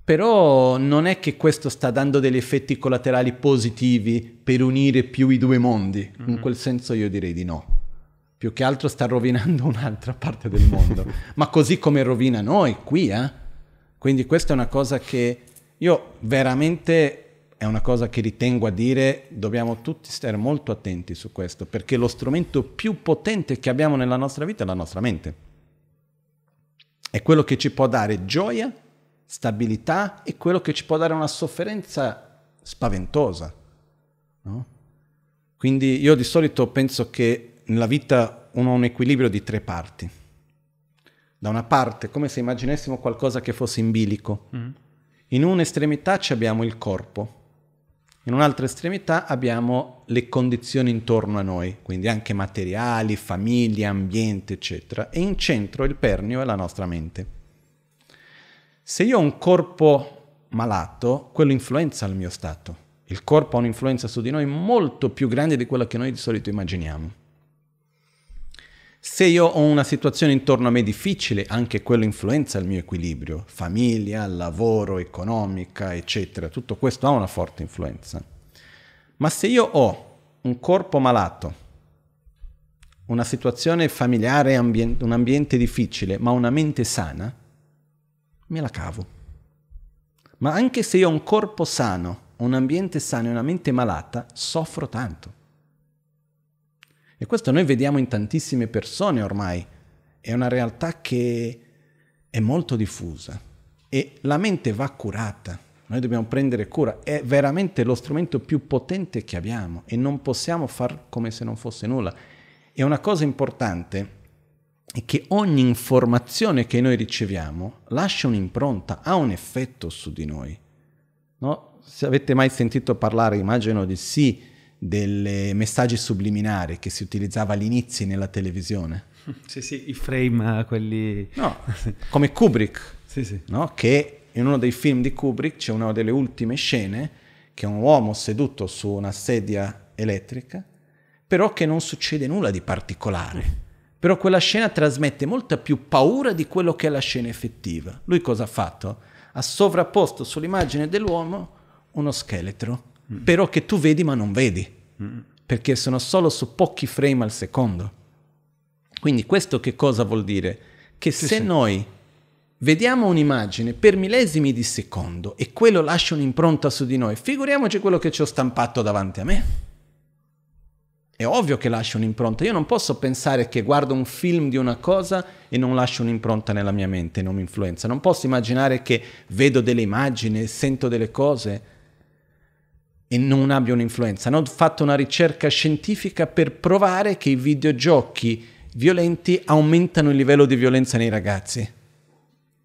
Però non è che questo sta dando degli effetti collaterali positivi per unire più i due mondi, mm-hmm. in mhm. quel senso io direi di no. Più che altro sta rovinando <laughs> un'altra parte del mondo, ma così come rovina noi qui, eh? Quindi questa è una cosa che io veramente è una cosa che ritengo a dire, dobbiamo tutti stare molto attenti su questo, perché lo strumento più potente che abbiamo nella nostra vita è la nostra mente. È quello che ci può dare gioia, stabilità e quello che ci può dare una sofferenza spaventosa. No? Quindi io di solito penso che nella vita uno ha un equilibrio di tre parti. Da una parte, come se immaginessimo qualcosa che fosse in bilico. Mm. In un'estremità abbiamo il corpo, in un'altra estremità abbiamo le condizioni intorno a noi, quindi anche materiali, famiglia, ambiente, eccetera, e in centro il pernio è la nostra mente. Se io ho un corpo malato, quello influenza il mio stato. Il corpo ha un'influenza su di noi molto più grande di quella che noi di solito immaginiamo. Se io ho una situazione intorno a me difficile, anche quello influenza il mio equilibrio, famiglia, lavoro, economica, eccetera. Tutto questo ha una forte influenza. Ma se io ho un corpo malato, una situazione familiare, un ambiente difficile, ma una mente sana, me la cavo. Ma anche se io ho un corpo sano, un ambiente sano e una mente malata, soffro tanto. E questo noi vediamo in tantissime persone ormai. È una realtà che è molto diffusa e la mente va curata. Noi dobbiamo prendere cura. È veramente lo strumento più potente che abbiamo e non possiamo far come se non fosse nulla. E una cosa importante è che ogni informazione che noi riceviamo lascia un'impronta, ha un effetto su di noi. No? Se avete mai sentito parlare, immagino di sì, delle messaggi subliminari che si utilizzava all'inizio nella televisione. <laughs> Sì, sì, i frame, eh, quelli... No, <laughs> come Kubrick, sì, sì. No? che in uno dei film di Kubrick c'è una delle ultime scene che è un uomo seduto su una sedia elettrica, però che non succede nulla di particolare. Però quella scena trasmette molta più paura di quello che è la scena effettiva. Lui cosa ha fatto? Ha sovrapposto sull'immagine dell'uomo uno scheletro Mm. però che tu vedi ma non vedi, perché sono solo su pochi frame al secondo. Quindi questo che cosa vuol dire? Che sì, se sì. noi vediamo un'immagine per millesimi di secondo e quello lascia un'impronta su di noi, figuriamoci quello che ci ho stampato davanti a me. È ovvio che lascia un'impronta. Io non posso pensare che guardo un film di una cosa e non lascio un'impronta nella mia mente, non mi influenza. Non posso immaginare che vedo delle immagini, sento delle cose e non abbia un'influenza. Hanno fatto una ricerca scientifica per provare che i videogiochi violenti aumentano il livello di violenza nei ragazzi.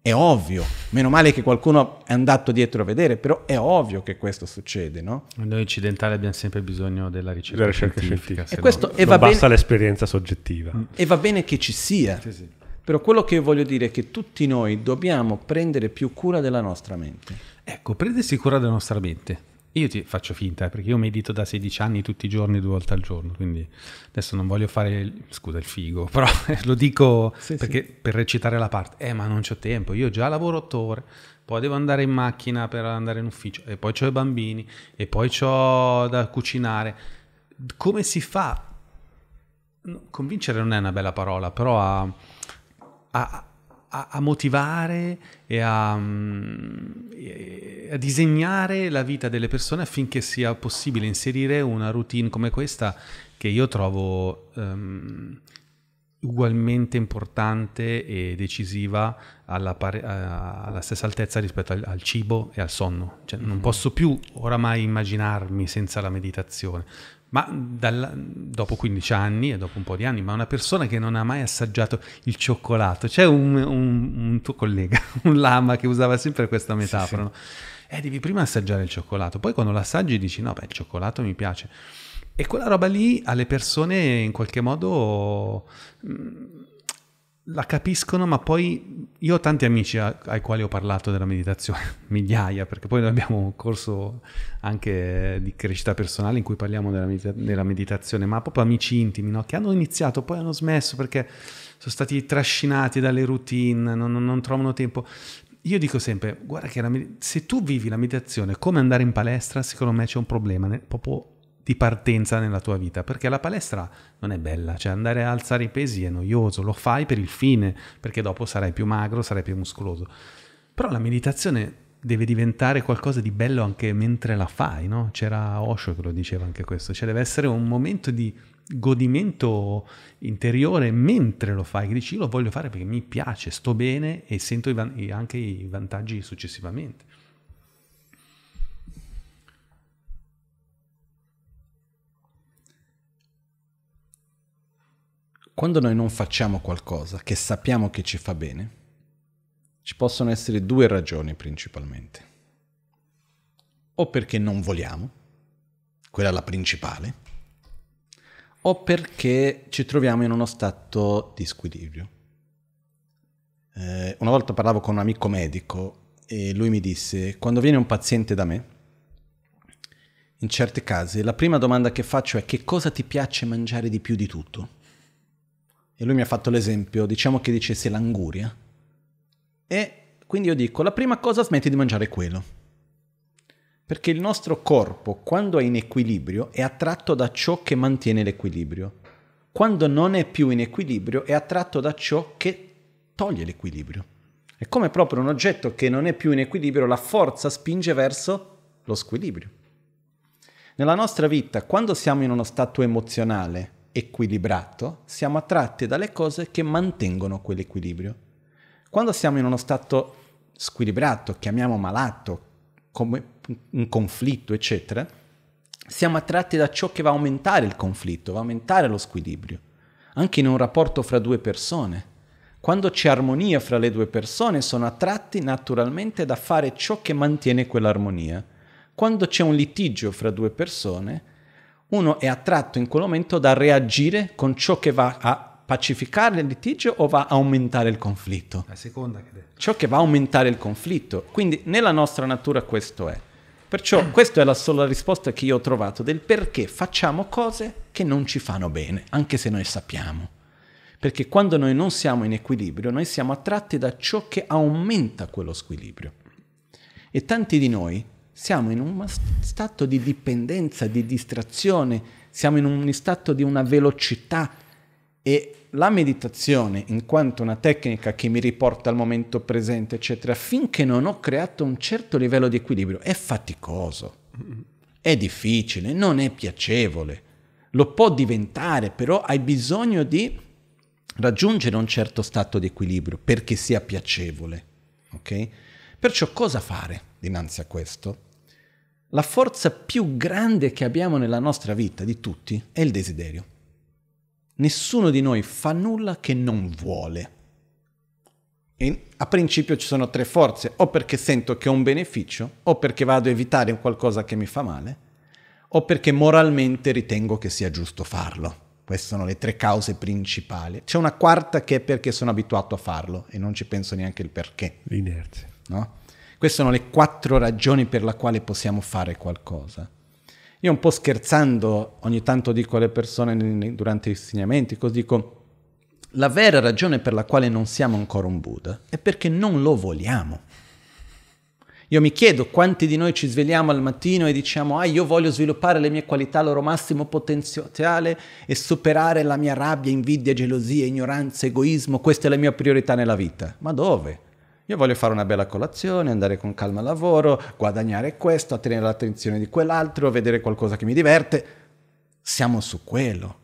È ovvio, meno male che qualcuno è andato dietro a vedere, però è ovvio che questo succede, no? Noi occidentali abbiamo sempre bisogno della ricerca, della ricerca scientifica, scientifica. E questo, no, e non basta bene, l'esperienza soggettiva. Mm. E va bene che ci sia, sì, sì. però quello che io voglio dire è che tutti noi dobbiamo prendere più cura della nostra mente. Ecco, prendersi cura della nostra mente io ti faccio finta, eh, perché io medito da 16 anni tutti i giorni, due volte al giorno, quindi adesso non voglio fare, il, scusa il figo, <laughs> però lo dico sì, perché, sì. per recitare la parte, eh ma non c'ho tempo, io già lavoro 8 ore, poi devo andare in macchina per andare in ufficio, e poi ho i bambini, e poi ho da cucinare. Come si fa? Convincere non è una bella parola, però a, a a, a motivare e a, mm, a, disegnare la vita delle persone affinché sia possibile inserire una routine come questa che io trovo um, ugualmente importante e decisiva alla, pare- alla stessa altezza rispetto al-, al, cibo e al sonno. Cioè, non mm-hmm. posso più oramai immaginarmi senza la meditazione. Ma dalla, dopo 15 anni e dopo un po' di anni, ma una persona che non ha mai assaggiato il cioccolato, c'è un, un, un tuo collega, <laughs> un lama che usava sempre questa metafora, sì, sì. Eh, devi prima assaggiare il cioccolato, poi quando lo assaggi dici no, beh, il cioccolato mi piace. E quella roba lì alle persone in qualche modo... Mh, la capiscono, ma poi io ho tanti amici a, ai quali ho parlato della meditazione, <laughs> migliaia, perché poi noi abbiamo un corso anche di crescita personale in cui parliamo della, medita- della meditazione, ma proprio amici intimi, no? che hanno iniziato, poi hanno smesso perché sono stati trascinati dalle routine, non, non, non trovano tempo. Io dico sempre, guarda che med- se tu vivi la meditazione come andare in palestra, secondo me c'è un problema, ne- proprio di partenza nella tua vita, perché la palestra non è bella, cioè andare a alzare i pesi è noioso, lo fai per il fine, perché dopo sarai più magro, sarai più muscoloso. Però la meditazione deve diventare qualcosa di bello anche mentre la fai, no? C'era Osho che lo diceva anche questo, cioè deve essere un momento di godimento interiore mentre lo fai, che dici io lo voglio fare perché mi piace, sto bene e sento i van- anche i vantaggi successivamente. quando noi non facciamo qualcosa che sappiamo che ci fa bene, ci possono essere due ragioni principalmente. O perché non vogliamo, quella è la principale, o perché ci troviamo in uno stato di squilibrio. Eh, una volta parlavo con un amico medico e lui mi disse, quando viene un paziente da me, in certi casi la prima domanda che faccio è che cosa ti piace mangiare di più di tutto? E lui mi ha fatto l'esempio, diciamo che dicessi l'anguria. E quindi io dico, la prima cosa smetti di mangiare quello. Perché il nostro corpo, quando è in equilibrio, è attratto da ciò che mantiene l'equilibrio. Quando non è più in equilibrio, è attratto da ciò che toglie l'equilibrio. È come proprio un oggetto che non è più in equilibrio, la forza spinge verso lo squilibrio. Nella nostra vita, quando siamo in uno stato emozionale, equilibrato, siamo attratti dalle cose che mantengono quell'equilibrio. Quando siamo in uno stato squilibrato, chiamiamo malato, come un conflitto, eccetera, siamo attratti da ciò che va a aumentare il conflitto, va a aumentare lo squilibrio. Anche in un rapporto fra due persone. Quando c'è armonia fra le due persone, sono attratti naturalmente da fare ciò che mantiene quell'armonia. Quando c'è un litigio fra due persone, uno è attratto in quel momento da reagire con ciò che va a pacificare il litigio o va a aumentare il conflitto. La seconda che Ciò che va a aumentare il conflitto. Quindi nella nostra natura questo è. Perciò questa è la sola risposta che io ho trovato del perché facciamo cose che non ci fanno bene, anche se noi sappiamo. Perché quando noi non siamo in equilibrio, noi siamo attratti da ciò che aumenta quello squilibrio. E tanti di noi siamo in uno stato di dipendenza, di distrazione, siamo in un stato di una velocità e la meditazione, in quanto una tecnica che mi riporta al momento presente, eccetera, finché non ho creato un certo livello di equilibrio, è faticoso, è difficile, non è piacevole, lo può diventare, però hai bisogno di raggiungere un certo stato di equilibrio perché sia piacevole, ok? Perciò cosa fare dinanzi a questo? La forza più grande che abbiamo nella nostra vita, di tutti, è il desiderio. Nessuno di noi fa nulla che non vuole. E a principio ci sono tre forze, o perché sento che ho un beneficio, o perché vado a evitare qualcosa che mi fa male, o perché moralmente ritengo che sia giusto farlo. Queste sono le tre cause principali. C'è una quarta che è perché sono abituato a farlo e non ci penso neanche il perché. L'inerzia. No? Queste sono le quattro ragioni per le quali possiamo fare qualcosa. Io un po' scherzando ogni tanto dico alle persone durante gli insegnamenti, così dico, la vera ragione per la quale non siamo ancora un Buddha è perché non lo vogliamo. Io mi chiedo quanti di noi ci svegliamo al mattino e diciamo, ah, io voglio sviluppare le mie qualità al loro massimo potenziale e superare la mia rabbia, invidia, gelosia, ignoranza, egoismo, questa è la mia priorità nella vita. Ma dove? Io voglio fare una bella colazione, andare con calma al lavoro, guadagnare questo, attenere l'attenzione di quell'altro, vedere qualcosa che mi diverte. Siamo su quello.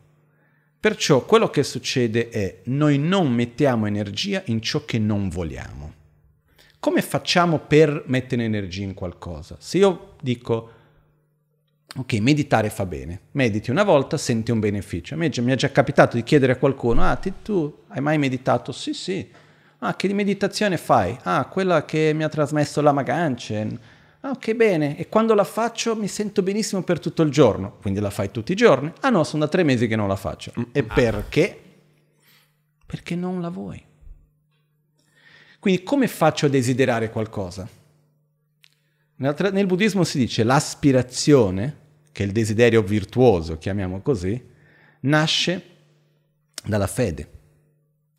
Perciò quello che succede è noi non mettiamo energia in ciò che non vogliamo. Come facciamo per mettere energia in qualcosa? Se io dico Ok, meditare fa bene. Mediti una volta, senti un beneficio. A me mi è già capitato di chiedere a qualcuno, ah, ti, tu hai mai meditato? Sì, sì. Ah, che di meditazione fai? Ah, quella che mi ha trasmesso la Maganchen. Ah, che bene. E quando la faccio mi sento benissimo per tutto il giorno. Quindi la fai tutti i giorni? Ah no, sono da tre mesi che non la faccio. Mm, e ah. perché? Perché non la vuoi. Quindi come faccio a desiderare qualcosa? Nel buddismo si dice l'aspirazione, che è il desiderio virtuoso, chiamiamo così, nasce dalla fede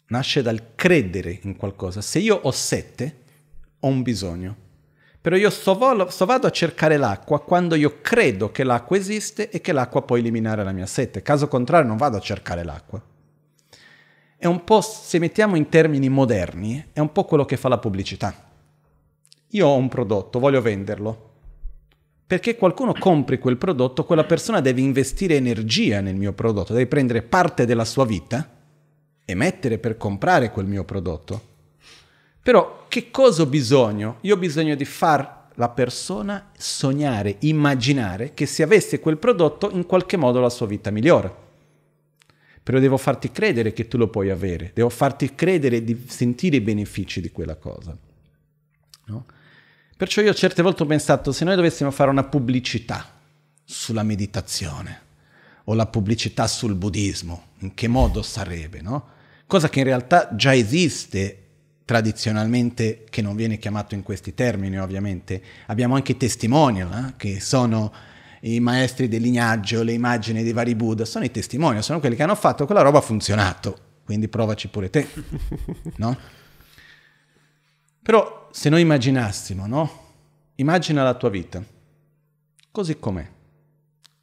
nasce dal credere in qualcosa. Se io ho sette, ho un bisogno. Però io sto, volo, sto vado a cercare l'acqua quando io credo che l'acqua esiste e che l'acqua può eliminare la mia sette. Caso contrario non vado a cercare l'acqua. È un po', se mettiamo in termini moderni, è un po' quello che fa la pubblicità. Io ho un prodotto, voglio venderlo. Perché qualcuno compri quel prodotto, quella persona deve investire energia nel mio prodotto, deve prendere parte della sua vita emettere per comprare quel mio prodotto. Però che cosa ho bisogno? Io ho bisogno di far la persona sognare, immaginare che se avesse quel prodotto in qualche modo la sua vita migliora. Però devo farti credere che tu lo puoi avere, devo farti credere di sentire i benefici di quella cosa. No? Perciò io certe volte ho pensato, se noi dovessimo fare una pubblicità sulla meditazione o la pubblicità sul buddismo, in che modo sarebbe, no? cosa che in realtà già esiste tradizionalmente, che non viene chiamato in questi termini ovviamente. Abbiamo anche i testimonial, eh, che sono i maestri del lignaggio, le immagini dei vari Buddha, sono i testimonial, sono quelli che hanno fatto quella roba ha funzionato, quindi provaci pure te, <laughs> no? Però se noi immaginassimo, no? Immagina la tua vita, così com'è,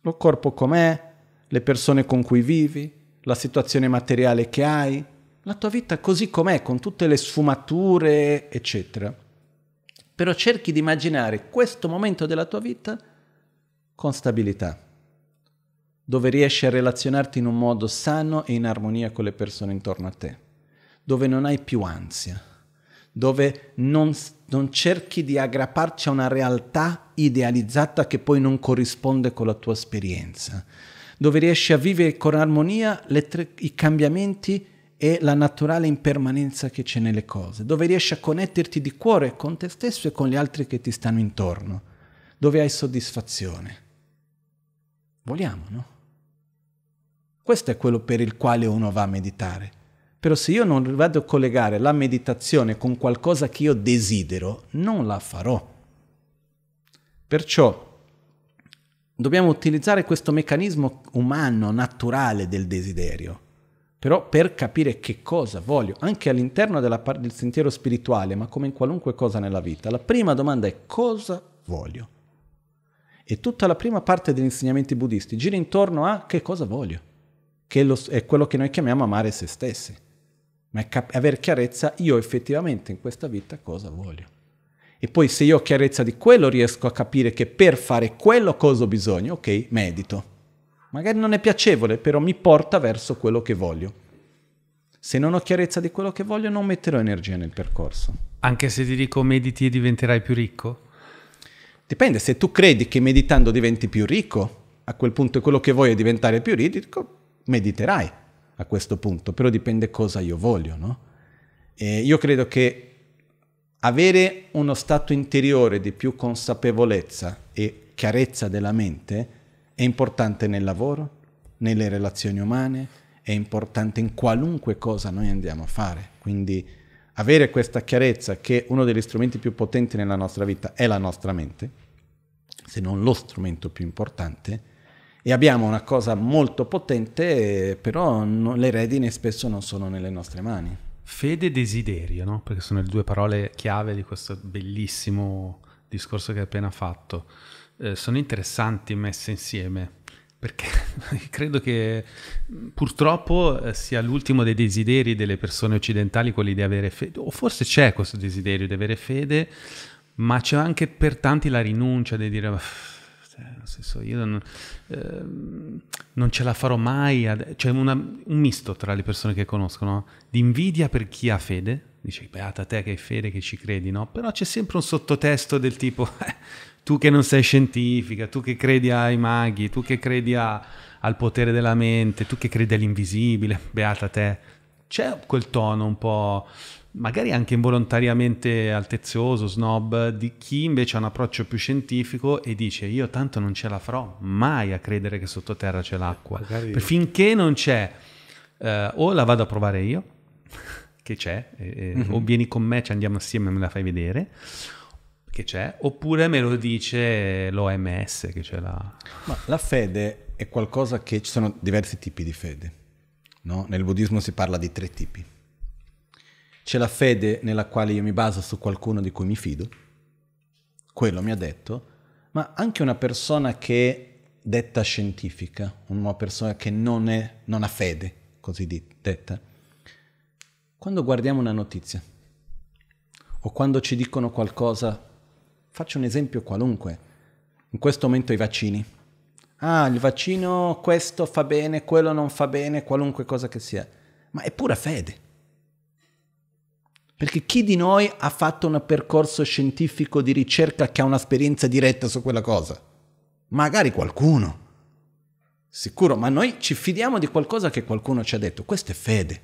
lo corpo com'è, le persone con cui vivi, la situazione materiale che hai, la tua vita così com'è, con tutte le sfumature, eccetera. Però cerchi di immaginare questo momento della tua vita con stabilità, dove riesci a relazionarti in un modo sano e in armonia con le persone intorno a te, dove non hai più ansia, dove non, non cerchi di aggrapparci a una realtà idealizzata che poi non corrisponde con la tua esperienza, dove riesci a vivere con armonia tre, i cambiamenti e la naturale impermanenza che c'è nelle cose, dove riesci a connetterti di cuore con te stesso e con gli altri che ti stanno intorno, dove hai soddisfazione. Vogliamo, no? Questo è quello per il quale uno va a meditare. Però se io non vado a collegare la meditazione con qualcosa che io desidero, non la farò. Perciò dobbiamo utilizzare questo meccanismo umano, naturale del desiderio però per capire che cosa voglio, anche all'interno par- del sentiero spirituale, ma come in qualunque cosa nella vita, la prima domanda è cosa voglio? E tutta la prima parte degli insegnamenti buddisti gira intorno a che cosa voglio, che è, lo, è quello che noi chiamiamo amare se stessi, ma è cap- avere chiarezza io effettivamente in questa vita cosa voglio. E poi se io ho chiarezza di quello riesco a capire che per fare quello cosa ho bisogno, ok, medito Magari non è piacevole, però mi porta verso quello che voglio. Se non ho chiarezza di quello che voglio, non metterò energia nel percorso. Anche se ti dico mediti e diventerai più ricco? Dipende, se tu credi che meditando diventi più ricco, a quel punto quello che vuoi è diventare più ricco, mediterai a questo punto, però dipende cosa io voglio, no? E io credo che avere uno stato interiore di più consapevolezza e chiarezza della mente è importante nel lavoro, nelle relazioni umane, è importante in qualunque cosa noi andiamo a fare. Quindi avere questa chiarezza che uno degli strumenti più potenti nella nostra vita è la nostra mente, se non lo strumento più importante, e abbiamo una cosa molto potente, però no, le redine spesso non sono nelle nostre mani. Fede e desiderio, no? perché sono le due parole chiave di questo bellissimo discorso che hai appena fatto. Eh, sono interessanti messe insieme perché <laughs> credo che mm, purtroppo eh, sia l'ultimo dei desideri delle persone occidentali quelli di avere fede, o forse c'è questo desiderio di avere fede, ma c'è anche per tanti la rinuncia di dire, cioè, nel senso, io non, eh, non, ce la farò mai, ad... c'è cioè una, un misto tra le persone che conoscono, di invidia per chi ha fede, dice beata te che hai fede, che ci credi, no? Però c'è sempre un sottotesto del tipo... <laughs> Eh, tu che non sei scientifica, tu che credi ai maghi, tu che credi a, al potere della mente, tu che credi all'invisibile, beata te, c'è quel tono un po' magari anche involontariamente altezzoso, snob, di chi invece ha un approccio più scientifico e dice io tanto non ce la farò mai a credere che sottoterra c'è l'acqua. Magari... Finché non c'è, eh, o la vado a provare io, <laughs> che c'è, eh, mm-hmm. o vieni con me, ci andiamo assieme e me la fai vedere, che c'è, oppure me lo dice l'OMS che c'è la... Ma la fede è qualcosa che ci sono diversi tipi di fede. No? Nel buddismo si parla di tre tipi. C'è la fede nella quale io mi baso su qualcuno di cui mi fido, quello mi ha detto, ma anche una persona che è detta scientifica, una persona che non, è, non ha fede, così detta. Quando guardiamo una notizia o quando ci dicono qualcosa Faccio un esempio qualunque. In questo momento i vaccini. Ah, il vaccino questo fa bene, quello non fa bene, qualunque cosa che sia. Ma è pura fede. Perché chi di noi ha fatto un percorso scientifico di ricerca che ha un'esperienza diretta su quella cosa? Magari qualcuno. Sicuro, ma noi ci fidiamo di qualcosa che qualcuno ci ha detto. Questa è fede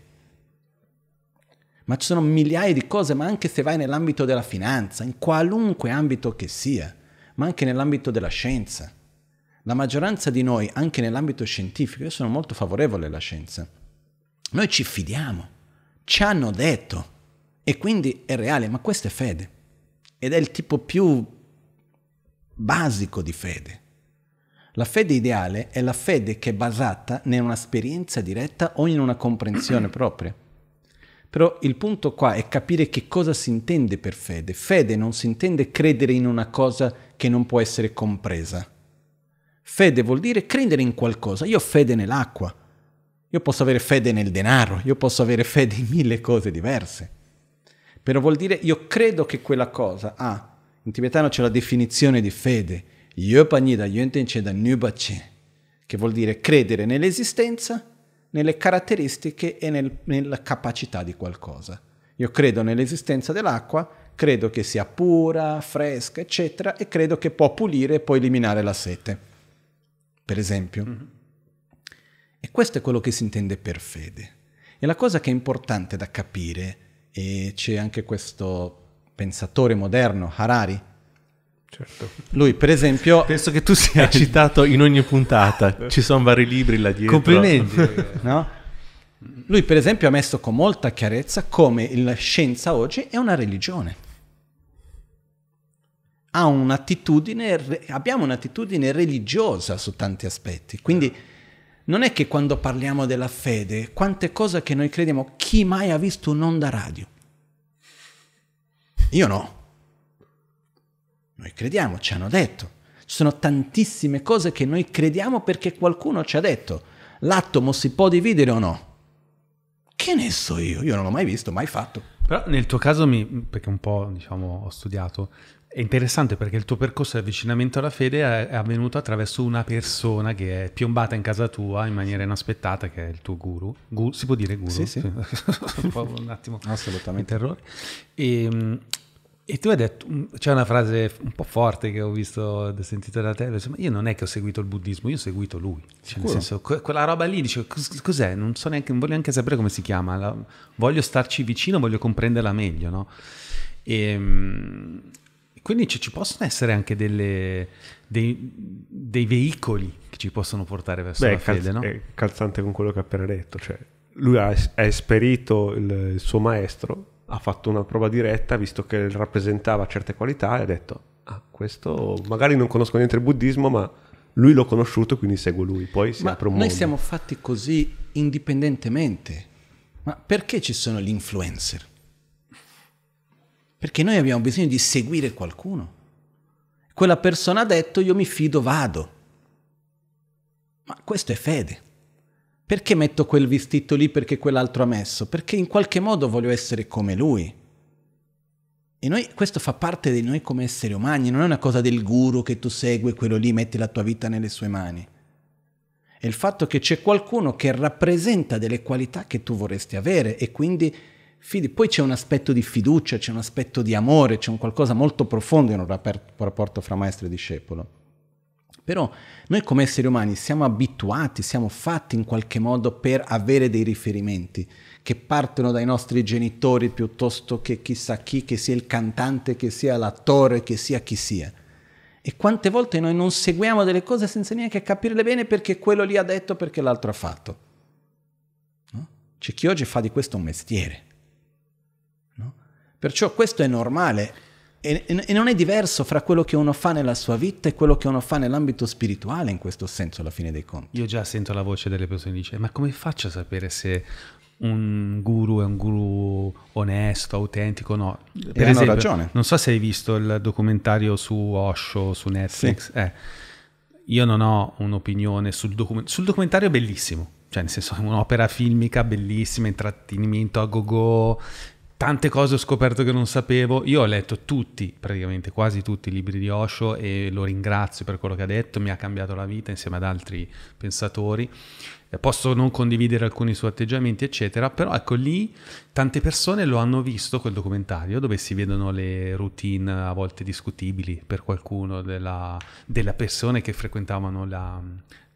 ma ci sono migliaia di cose, ma anche se vai nell'ambito della finanza, in qualunque ambito che sia, ma anche nell'ambito della scienza. La maggioranza di noi, anche nell'ambito scientifico, io sono molto favorevole alla scienza, noi ci fidiamo, ci hanno detto e quindi è reale, ma questa è fede ed è il tipo più basico di fede. La fede ideale è la fede che è basata in un'esperienza diretta o in una comprensione propria. Però il punto qua è capire che cosa si intende per fede. Fede non si intende credere in una cosa che non può essere compresa. Fede vuol dire credere in qualcosa. Io ho fede nell'acqua, io posso avere fede nel denaro, io posso avere fede in mille cose diverse. Però vuol dire io credo che quella cosa ha. Ah, in tibetano c'è la definizione di fede, da che vuol dire credere nell'esistenza nelle caratteristiche e nel, nella capacità di qualcosa. Io credo nell'esistenza dell'acqua, credo che sia pura, fresca, eccetera, e credo che può pulire e può eliminare la sete, per esempio. Mm-hmm. E questo è quello che si intende per fede. E la cosa che è importante da capire, e c'è anche questo pensatore moderno, Harari, Certo. Lui, per esempio... Penso che tu sia citato in ogni puntata, ci sono vari libri là dietro. Complimenti. <laughs> no? Lui, per esempio, ha messo con molta chiarezza come la scienza oggi è una religione. Ha un'attitudine, abbiamo un'attitudine religiosa su tanti aspetti. Quindi non è che quando parliamo della fede, quante cose che noi crediamo, chi mai ha visto un'onda radio? Io no. Noi crediamo, ci hanno detto. Ci sono tantissime cose che noi crediamo perché qualcuno ci ha detto. L'atomo si può dividere o no? Che ne so io? Io non l'ho mai visto, mai fatto. Però nel tuo caso, mi, perché un po' diciamo, ho studiato, è interessante perché il tuo percorso di avvicinamento alla fede è avvenuto attraverso una persona che è piombata in casa tua in maniera inaspettata, che è il tuo guru. guru si può dire guru? Sì, sì. <laughs> un attimo. Assolutamente. Terrore. E, ehm, e tu hai detto, mm, c'è una frase un po' forte che ho visto, sentito da te, insomma, io non è che ho seguito il buddismo, io ho seguito lui. Cioè, nel senso, quella roba lì, dice, cos'è? Non, so neanche, non voglio neanche sapere come si chiama, la, voglio starci vicino, voglio comprenderla meglio, no? E, ehm, quindi cioè, ci possono essere anche delle, dei, dei, veicoli che ci possono portare verso Beh, la fede, no? è eh, calzante con quello che ha appena detto, cioè lui ha, ha esperito il, il suo maestro ha fatto una prova diretta, visto che rappresentava certe qualità, e ha detto, ah, questo magari non conosco niente il buddismo, ma lui l'ho conosciuto, quindi seguo lui. Poi si ma apre un mondo. Noi siamo fatti così indipendentemente. Ma perché ci sono gli influencer? Perché noi abbiamo bisogno di seguire qualcuno. Quella persona ha detto io mi fido, vado. Ma questo è fede. Perché metto quel vestito lì perché quell'altro ha messo? Perché in qualche modo voglio essere come lui. E noi, questo fa parte di noi come esseri umani, non è una cosa del guru che tu segui quello lì, metti la tua vita nelle sue mani. È il fatto che c'è qualcuno che rappresenta delle qualità che tu vorresti avere e quindi fidi. Poi c'è un aspetto di fiducia, c'è un aspetto di amore, c'è un qualcosa molto profondo in un rapporto fra maestro e discepolo. Però noi come esseri umani siamo abituati, siamo fatti in qualche modo per avere dei riferimenti che partono dai nostri genitori piuttosto che chissà chi, che sia il cantante, che sia l'attore, che sia chi sia. E quante volte noi non seguiamo delle cose senza neanche capirle bene perché quello lì ha detto, perché l'altro ha fatto. No? C'è chi oggi fa di questo un mestiere. No? Perciò questo è normale. E, e, non è diverso fra quello che uno fa nella sua vita e quello che uno fa nell'ambito spirituale, in questo senso, alla fine dei conti. Io già sento la voce delle persone che dice: Ma come faccio a sapere se un guru è un guru onesto, autentico? No, per e esempio, hanno ragione. Non so se hai visto il documentario su Osho su Netflix. Sì. Eh, io non ho un'opinione sul, docu- sul documentario, bellissimo. Cioè, nel senso, è un'opera filmica bellissima, intrattenimento a go-go, tante cose ho scoperto che non sapevo. Io ho letto tutti, praticamente quasi tutti i libri di Osho e lo ringrazio per quello che ha detto, mi ha cambiato la vita insieme ad altri pensatori. Eh, posso non condividere alcuni suoi atteggiamenti, eccetera, però ecco lì tante persone lo hanno visto quel documentario dove si vedono le routine a volte discutibili per qualcuno della, della persone che frequentavano la,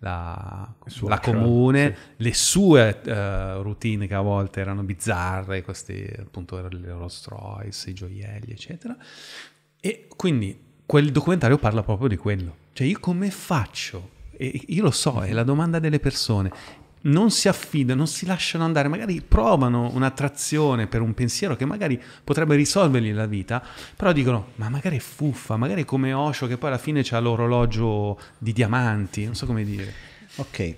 la, la comune, sì. le sue uh, routine che a volte erano bizzarre, questi appunto le Rolls Royce, i gioielli, eccetera. E quindi quel documentario parla proprio di quello. Cioè io come faccio? E io lo so, è la domanda delle persone non si affidano, non si lasciano andare, magari provano un'attrazione per un pensiero che magari potrebbe risolvergli la vita, però dicono ma magari è fuffa, magari è come Osho che poi alla fine ha l'orologio di diamanti, non so come dire. Ok,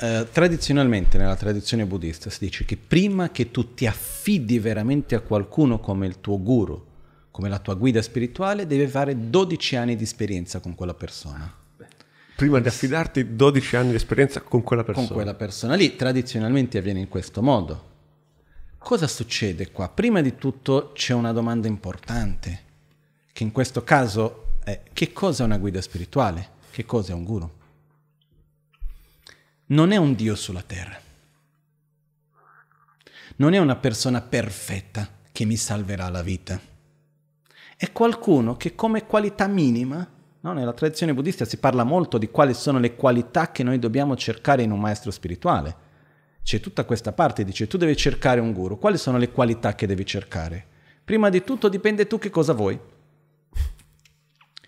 uh, tradizionalmente nella tradizione buddista si dice che prima che tu ti affidi veramente a qualcuno come il tuo guru, come la tua guida spirituale, devi fare 12 anni di esperienza con quella persona prima di affidarti 12 anni di esperienza con quella persona. Con quella persona lì tradizionalmente avviene in questo modo. Cosa succede qua? Prima di tutto c'è una domanda importante, che in questo caso è che cosa è una guida spirituale? Che cosa è un guru? Non è un Dio sulla terra. Non è una persona perfetta che mi salverà la vita. È qualcuno che come qualità minima No, nella tradizione buddista si parla molto di quali sono le qualità che noi dobbiamo cercare in un maestro spirituale. C'è tutta questa parte, dice tu devi cercare un guru, quali sono le qualità che devi cercare? Prima di tutto dipende tu che cosa vuoi.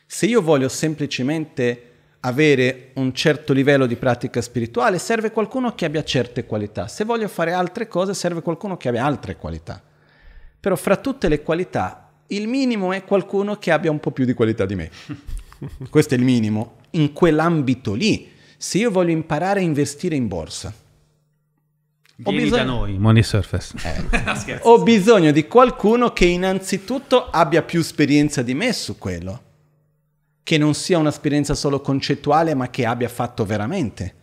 Se io voglio semplicemente avere un certo livello di pratica spirituale, serve qualcuno che abbia certe qualità. Se voglio fare altre cose, serve qualcuno che abbia altre qualità. Però fra tutte le qualità, il minimo è qualcuno che abbia un po' più di qualità di me questo è il minimo, in quell'ambito lì. Se io voglio imparare a investire in borsa, ho bisogno... Noi, Money Surface. Eh. <laughs> ho bisogno di qualcuno che innanzitutto abbia più esperienza di me su quello, che non sia un'esperienza solo concettuale, ma che abbia fatto veramente.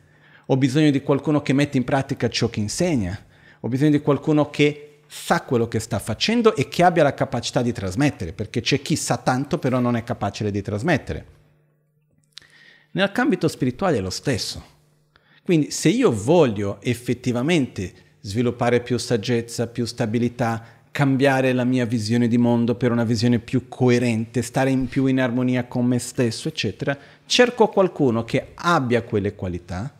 Ho bisogno di qualcuno che mette in pratica ciò che insegna. Ho bisogno di qualcuno che sa quello che sta facendo e che abbia la capacità di trasmettere, perché c'è chi sa tanto però non è capace di trasmettere. Nel campo spirituale è lo stesso. Quindi se io voglio effettivamente sviluppare più saggezza, più stabilità, cambiare la mia visione di mondo per una visione più coerente, stare in più in armonia con me stesso, eccetera, cerco qualcuno che abbia quelle qualità,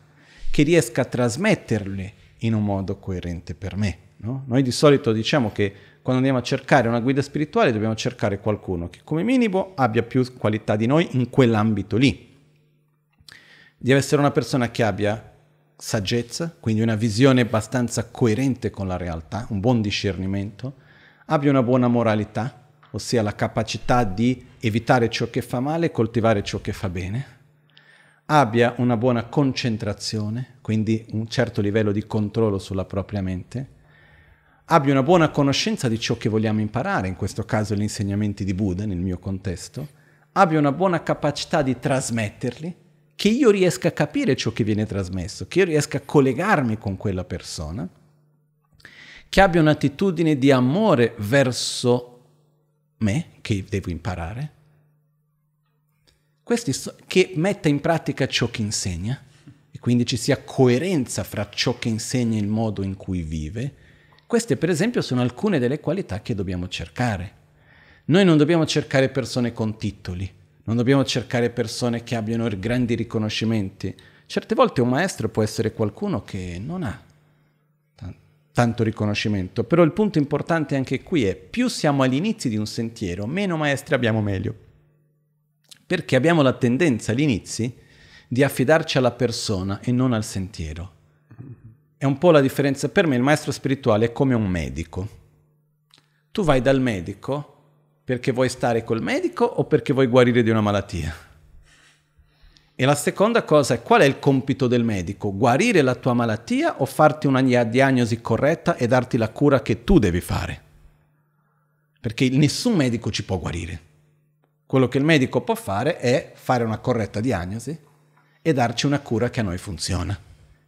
che riesca a trasmetterle in un modo coerente per me. No? Noi di solito diciamo che quando andiamo a cercare una guida spirituale dobbiamo cercare qualcuno che come minimo abbia più qualità di noi in quell'ambito lì. Deve essere una persona che abbia saggezza, quindi una visione abbastanza coerente con la realtà, un buon discernimento, abbia una buona moralità, ossia la capacità di evitare ciò che fa male e coltivare ciò che fa bene, abbia una buona concentrazione, quindi un certo livello di controllo sulla propria mente, abbia una buona conoscenza di ciò che vogliamo imparare, in questo caso gli insegnamenti di Buddha nel mio contesto, abbia una buona capacità di trasmetterli, che io riesca a capire ciò che viene trasmesso, che io riesca a collegarmi con quella persona, che abbia un'attitudine di amore verso me, che devo imparare, so- che metta in pratica ciò che insegna, e quindi ci sia coerenza fra ciò che insegna e il modo in cui vive, queste per esempio sono alcune delle qualità che dobbiamo cercare. Noi non dobbiamo cercare persone con titoli, non dobbiamo cercare persone che abbiano grandi riconoscimenti. Certe volte un maestro può essere qualcuno che non ha tanto riconoscimento, però il punto importante anche qui è più siamo all'inizio di un sentiero, meno maestri abbiamo meglio. Perché abbiamo la tendenza all'inizio di affidarci alla persona e non al sentiero è un po' la differenza. Per me il maestro spirituale è come un medico. Tu vai dal medico perché vuoi stare col medico o perché vuoi guarire di una malattia? E la seconda cosa è qual è il compito del medico? Guarire la tua malattia o farti una diagnosi corretta e darti la cura che tu devi fare? Perché nessun medico ci può guarire. Quello che il medico può fare è fare una corretta diagnosi e darci una cura che a noi funziona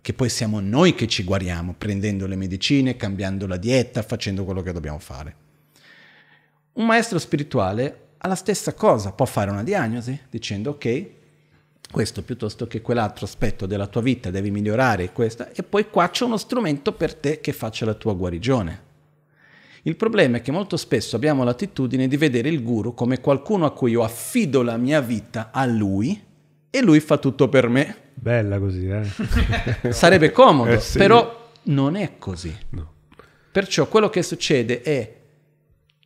che poi siamo noi che ci guariamo, prendendo le medicine, cambiando la dieta, facendo quello che dobbiamo fare. Un maestro spirituale ha la stessa cosa, può fare una diagnosi dicendo ok, questo piuttosto che quell'altro aspetto della tua vita, devi migliorare questa, e poi qua c'è uno strumento per te che faccia la tua guarigione. Il problema è che molto spesso abbiamo l'attitudine di vedere il guru come qualcuno a cui io affido la mia vita a lui, e lui fa tutto per me. Bella così, eh? <laughs> Sarebbe comodo, eh sì. però non è così. No. Perciò quello che succede è,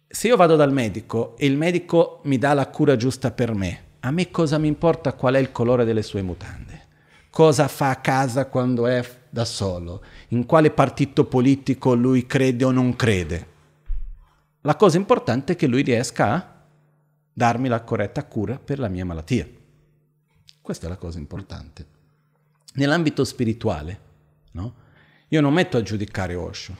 se io vado dal medico e il medico mi dà la cura giusta per me, a me cosa mi importa qual è il colore delle sue mutande? Cosa fa a casa quando è da solo? In quale partito politico lui crede o non crede? La cosa importante è che lui riesca a darmi la corretta cura per la mia malattia. Questa è la cosa importante. Nell'ambito spirituale, no? io non metto a giudicare Osho.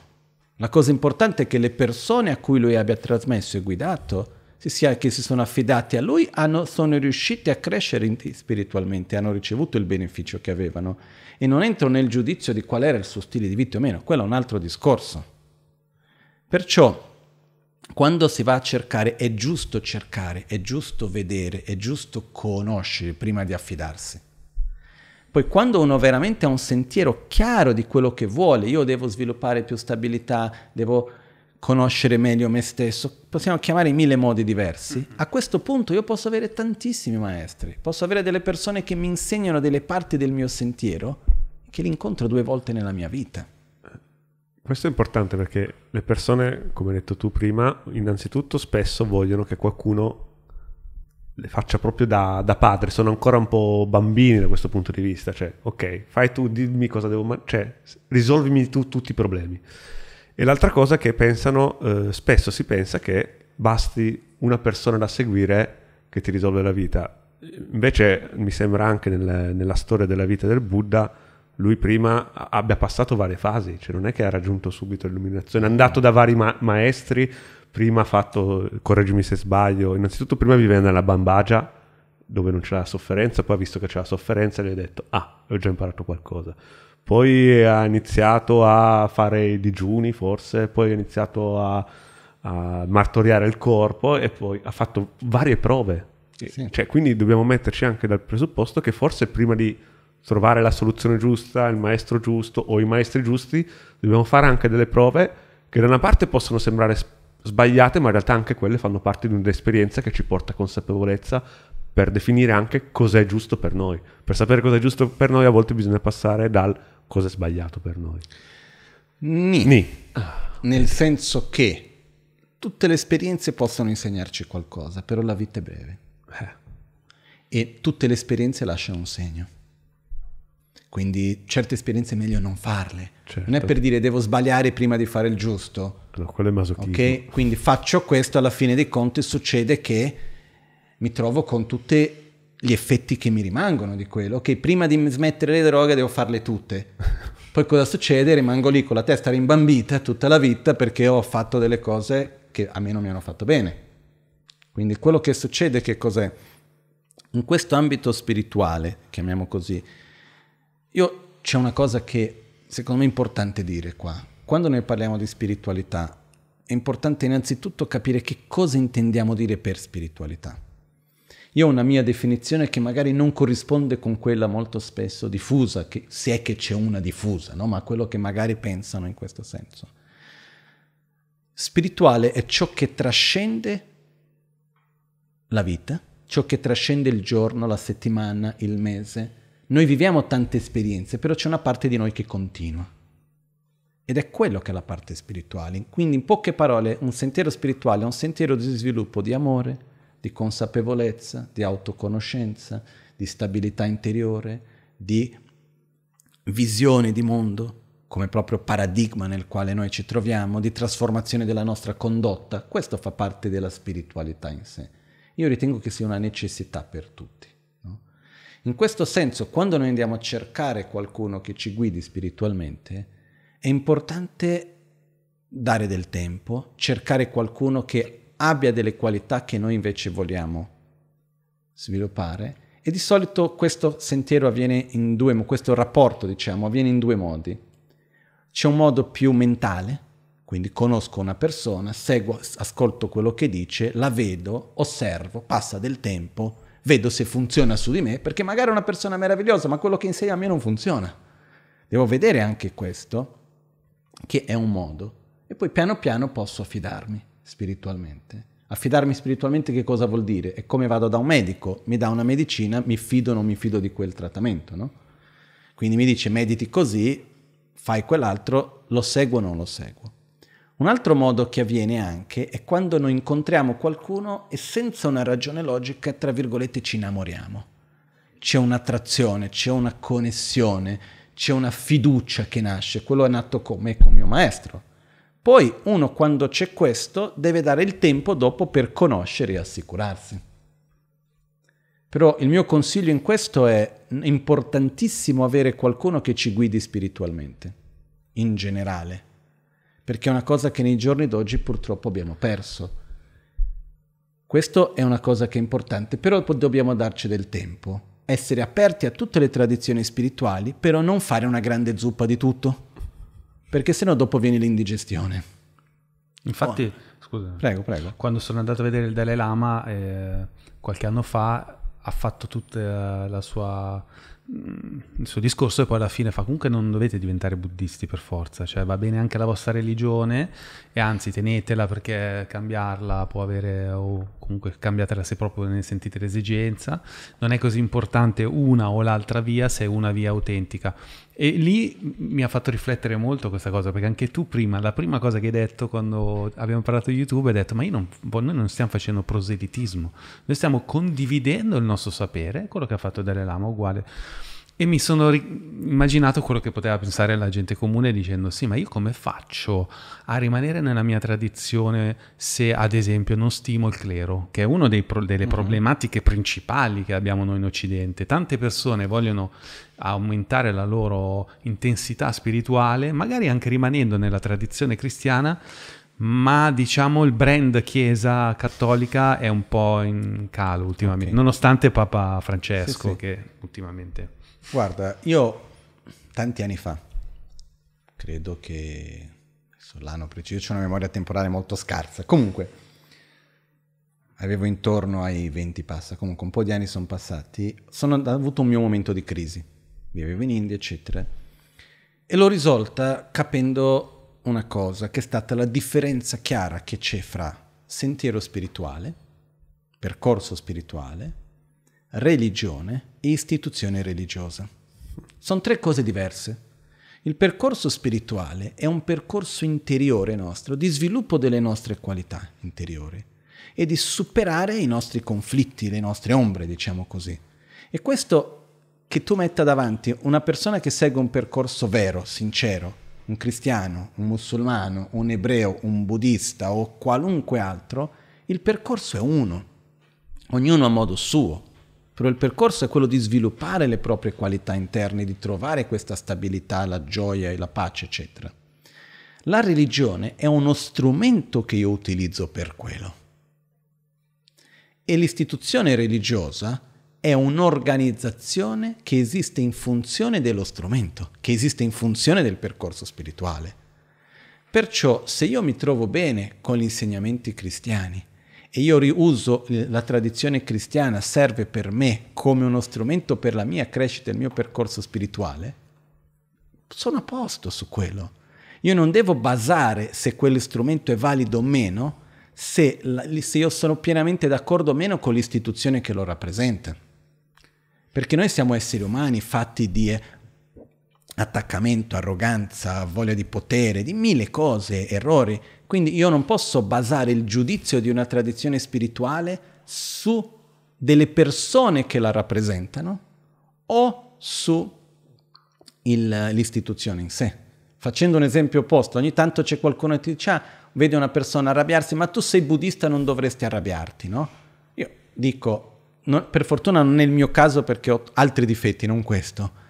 La cosa importante è che le persone a cui lui abbia trasmesso e guidato, sia che si sono affidati a lui, hanno, sono riusciti a crescere in, spiritualmente, hanno ricevuto il beneficio che avevano. E non entro nel giudizio di qual era il suo stile di vita o meno, quello è un altro discorso. Perciò quando si va a cercare è giusto cercare, è giusto vedere, è giusto conoscere prima di affidarsi. Poi quando uno veramente ha un sentiero chiaro di quello che vuole, io devo sviluppare più stabilità, devo conoscere meglio me stesso, possiamo chiamare in mille modi diversi, mm-hmm. a questo punto io posso avere tantissimi maestri, posso avere delle persone che mi insegnano delle parti del mio sentiero che li incontro due volte nella mia vita. Questo è importante perché le persone, come hai detto tu prima, innanzitutto spesso vogliono che qualcuno le faccia proprio da, da padre, sono ancora un po' bambini da questo punto di vista, cioè ok, fai tu, dimmi cosa devo mangiare, cioè risolvimi tu tutti i problemi. E l'altra cosa che pensano, eh, spesso si pensa che basti una persona da seguire che ti risolve la vita. Invece mi sembra anche nel, nella storia della vita del Buddha, lui prima abbia passato varie fasi, cioè non è che ha raggiunto subito l'illuminazione, è andato da vari ma- maestri, prima ha fatto, correggimi se sbaglio, innanzitutto prima viveva nella Bambagia, dove non c'era sofferenza, poi ha visto che c'era sofferenza e gli ha detto, ah, ho già imparato qualcosa. Poi ha iniziato a fare i digiuni, forse, poi ha iniziato a, a martoriare il corpo e poi ha fatto varie prove. Sì. Cioè, quindi dobbiamo metterci anche dal presupposto che forse prima di trovare la soluzione giusta, il maestro giusto o i maestri giusti, dobbiamo fare anche delle prove che da una parte possono sembrare sbagliate, ma in realtà anche quelle fanno parte di un'esperienza che ci porta consapevolezza per definire anche cos'è giusto per noi. Per sapere cos'è giusto per noi a volte bisogna passare dal cos'è sbagliato per noi. Ni. Ni. Nel senso che tutte le esperienze possono insegnarci qualcosa, però la vita è breve. Eh. E tutte le esperienze lasciano un segno. Quindi certe esperienze è meglio non farle. Certo. Non è per dire devo sbagliare prima di fare il giusto. No, quello è masochismo. Okay? Quindi faccio questo, alla fine dei conti succede che mi trovo con tutti gli effetti che mi rimangono di quello. Ok, prima di smettere le droghe devo farle tutte. <laughs> Poi cosa succede? Rimango lì con la testa rimbambita tutta la vita perché ho fatto delle cose che a me non mi hanno fatto bene. Quindi quello che succede che cos'è? In questo ambito spirituale, chiamiamo così, io c'è una cosa che secondo me è importante dire qua. Quando noi parliamo di spiritualità, è importante innanzitutto capire che cosa intendiamo dire per spiritualità. Io ho una mia definizione che magari non corrisponde con quella molto spesso diffusa, che, se è che c'è una diffusa, no? ma quello che magari pensano in questo senso. Spirituale è ciò che trascende la vita, ciò che trascende il giorno, la settimana, il mese, noi viviamo tante esperienze, però c'è una parte di noi che continua. Ed è quello che è la parte spirituale. Quindi, in poche parole, un sentiero spirituale è un sentiero di sviluppo di amore, di consapevolezza, di autoconoscenza, di stabilità interiore, di visione di mondo come proprio paradigma nel quale noi ci troviamo, di trasformazione della nostra condotta. Questo fa parte della spiritualità in sé. Io ritengo che sia una necessità per tutti. In questo senso, quando noi andiamo a cercare qualcuno che ci guidi spiritualmente, è importante dare del tempo, cercare qualcuno che abbia delle qualità che noi invece vogliamo sviluppare e di solito questo sentiero avviene in due, questo rapporto diciamo avviene in due modi. C'è un modo più mentale, quindi conosco una persona, seguo, ascolto quello che dice, la vedo, osservo, passa del tempo, vedo se funziona su di me, perché magari è una persona meravigliosa, ma quello che insegna a me non funziona. Devo vedere anche questo, che è un modo, e poi piano piano posso affidarmi spiritualmente. Affidarmi spiritualmente che cosa vuol dire? È come vado da un medico, mi dà una medicina, mi fido o non mi fido di quel trattamento, no? Quindi mi dice mediti così, fai quell'altro, lo seguo o non lo seguo. Un altro modo che avviene anche è quando noi incontriamo qualcuno e senza una ragione logica, tra virgolette, ci innamoriamo. C'è un'attrazione, c'è una connessione, c'è una fiducia che nasce. Quello è nato con me, con mio maestro. Poi uno quando c'è questo deve dare il tempo dopo per conoscere e assicurarsi. Però il mio consiglio in questo è importantissimo avere qualcuno che ci guidi spiritualmente, in generale perché è una cosa che nei giorni d'oggi purtroppo abbiamo perso. Questo è una cosa che è importante, però dobbiamo darci del tempo, essere aperti a tutte le tradizioni spirituali, però non fare una grande zuppa di tutto, perché sennò dopo viene l'indigestione. Infatti, oh. scusa, prego, prego. Quando sono andato a vedere il Dalai Lama eh, qualche anno fa, ha fatto tutta la sua Mm, il suo discorso e poi alla fine fa comunque non dovete diventare buddisti per forza, cioè va bene anche la vostra religione e anzi tenetela perché cambiarla può avere comunque cambiatela se proprio ne sentite l'esigenza, non è così importante una o l'altra via se è una via autentica. E lì mi ha fatto riflettere molto questa cosa, perché anche tu prima, la prima cosa che hai detto quando abbiamo parlato di YouTube, hai detto, ma non, boh, noi non stiamo facendo proselitismo, noi stiamo condividendo il nostro sapere, quello che ha fatto Dalai Lama uguale. E mi sono ri- immaginato quello che poteva pensare la gente comune dicendo sì, ma io come faccio a rimanere nella mia tradizione se ad esempio non stimo il clero, che è una pro- delle mhm. problematiche principali che abbiamo noi in Occidente. Tante persone vogliono aumentare la loro intensità spirituale, magari anche rimanendo nella tradizione cristiana, ma diciamo il brand Chiesa cattolica è un po' in calo ultimamente, okay. nonostante Papa Francesco sì, sì. che ultimamente Guarda, io tanti anni fa, credo che l'anno preciso, c'è una memoria temporale molto scarsa. Comunque, avevo intorno ai 20 passa, comunque un po' di anni sono passati, sono avuto un mio momento di crisi, vivevo in India, eccetera, e l'ho risolta capendo una cosa, che è stata la differenza chiara che c'è fra sentiero spirituale, percorso spirituale, religione e istituzione religiosa. Sono tre cose diverse. Il percorso spirituale è un percorso interiore nostro, di sviluppo delle nostre qualità interiori e di superare i nostri conflitti, le nostre ombre, diciamo così. E questo che tu metta davanti una persona che segue un percorso vero, sincero, un cristiano, un musulmano, un ebreo, un buddista o qualunque altro, il percorso è uno. Ognuno a modo suo, però il percorso è quello di sviluppare le proprie qualità interne, di trovare questa stabilità, la gioia e la pace, eccetera. La religione è uno strumento che io utilizzo per quello. E l'istituzione religiosa è un'organizzazione che esiste in funzione dello strumento, che esiste in funzione del percorso spirituale. Perciò se io mi trovo bene con gli insegnamenti cristiani, e io riuso eh, la tradizione cristiana, serve per me come uno strumento per la mia crescita, e il mio percorso spirituale, sono a posto su quello. Io non devo basare se quell'istrumento è valido o meno, se, se io sono pienamente d'accordo o meno con l'istituzione che lo rappresenta. Perché noi siamo esseri umani fatti di eh, attaccamento, arroganza, voglia di potere, di mille cose, errori. Quindi io non posso basare il giudizio di una tradizione spirituale su delle persone che la rappresentano o su il, l'istituzione in sé. Facendo un esempio opposto, ogni tanto c'è qualcuno che ti dice, ah, vede una persona arrabbiarsi, ma tu sei buddista, non dovresti arrabbiarti, no? Io dico, no, per fortuna non è il mio caso perché ho altri difetti, non questo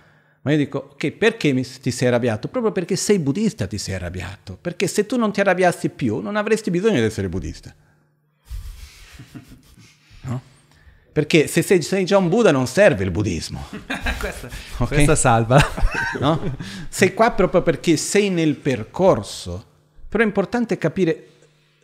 ma io dico, ok, perché mi, ti sei arrabbiato? Proprio perché sei buddista ti sei arrabbiato. Perché se tu non ti arrabbiassi più, non avresti bisogno di essere buddista. <laughs> No? Perché se sei, sei, già un Buddha non serve il buddismo. <laughs> questa, okay? questa, salva. <laughs> no? Sei qua proprio perché sei nel percorso. Però è importante capire,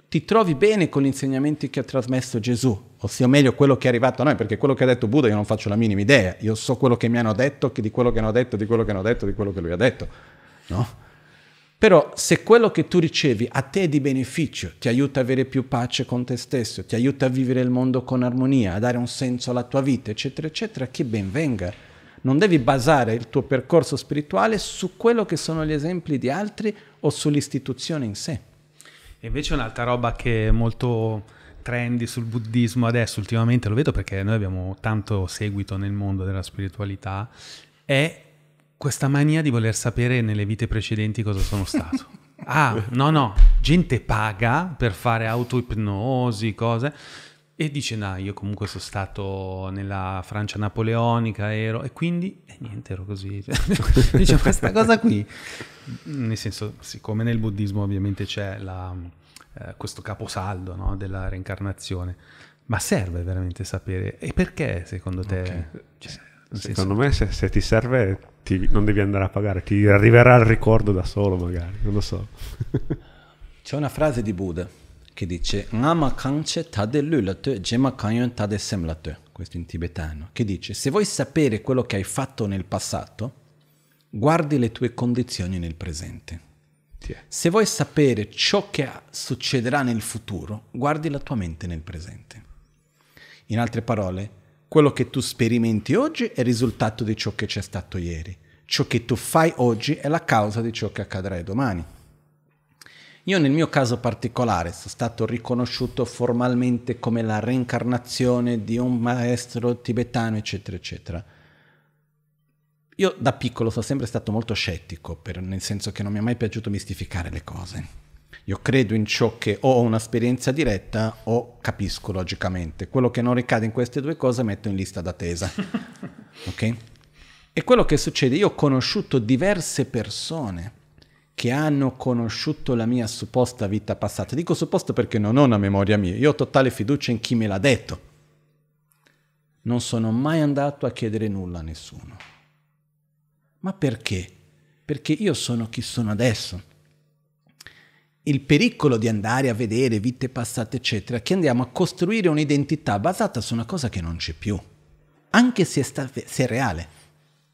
ti trovi bene con gli insegnamenti che ha trasmesso Gesù ossia meglio quello che è arrivato a noi, perché quello che ha detto Buddha io non faccio la minima idea, io so quello che mi hanno detto, di quello che hanno detto, di quello che hanno detto, di quello che lui ha detto, no? Però se quello che tu ricevi a te è di beneficio, ti aiuta a avere più pace con te stesso, ti aiuta a vivere il mondo con armonia, a dare un senso alla tua vita, eccetera, eccetera, che ben venga. Non devi basare il tuo percorso spirituale su quello che sono gli esempi di altri o sull'istituzione in sé. E invece un'altra roba che è molto trendy sul buddismo adesso ultimamente lo vedo perché noi abbiamo tanto seguito nel mondo della spiritualità è questa mania di voler sapere nelle vite precedenti cosa sono stato. <laughs> ah, no, no, gente paga per fare autoipnosi, cose e dice no, io comunque sono stato nella Francia napoleonica, ero e quindi e eh, niente, ero così. <laughs> dice questa cosa qui, nel senso, siccome nel buddismo ovviamente c'è la eh, questo caposaldo no, della reincarnazione. Ma serve veramente sapere? E perché secondo te? Okay. Cioè, secondo me se, se, ti serve ti, non devi andare a pagare, ti arriverà il ricordo da solo magari, non lo so. <laughs> C'è una frase di Buddha che dice Nama kanche tade lulato, gema kanyon tade semlato, questo in tibetano, che dice se vuoi sapere quello che hai fatto nel passato, guardi le tue condizioni nel presente. Eh. Se vuoi sapere ciò che succederà nel futuro, guardi la tua mente nel presente. In altre parole, quello che tu sperimenti oggi è il risultato di ciò che c'è stato ieri. Ciò che tu fai oggi è la causa di ciò che accadrà domani. Io nel mio caso particolare sono stato riconosciuto formalmente come la reincarnazione di un maestro tibetano, eccetera, eccetera io da piccolo sono sempre stato molto scettico, per, nel senso che non mi è mai piaciuto mistificare le cose. Io credo in ciò che o ho un'esperienza diretta o capisco logicamente. Quello che non ricade in queste due cose metto in lista d'attesa. <laughs> ok? E quello che succede, io ho conosciuto diverse persone che hanno conosciuto la mia supposta vita passata. Dico supposto perché non ho una memoria mia, io ho totale fiducia in chi me l'ha detto. Non sono mai andato a chiedere nulla a nessuno. Ma perché? Perché io sono chi sono adesso. Il pericolo di andare a vedere vite passate, eccetera, è che andiamo a costruire un'identità basata su una cosa che non c'è più, anche se è, sta- se è reale.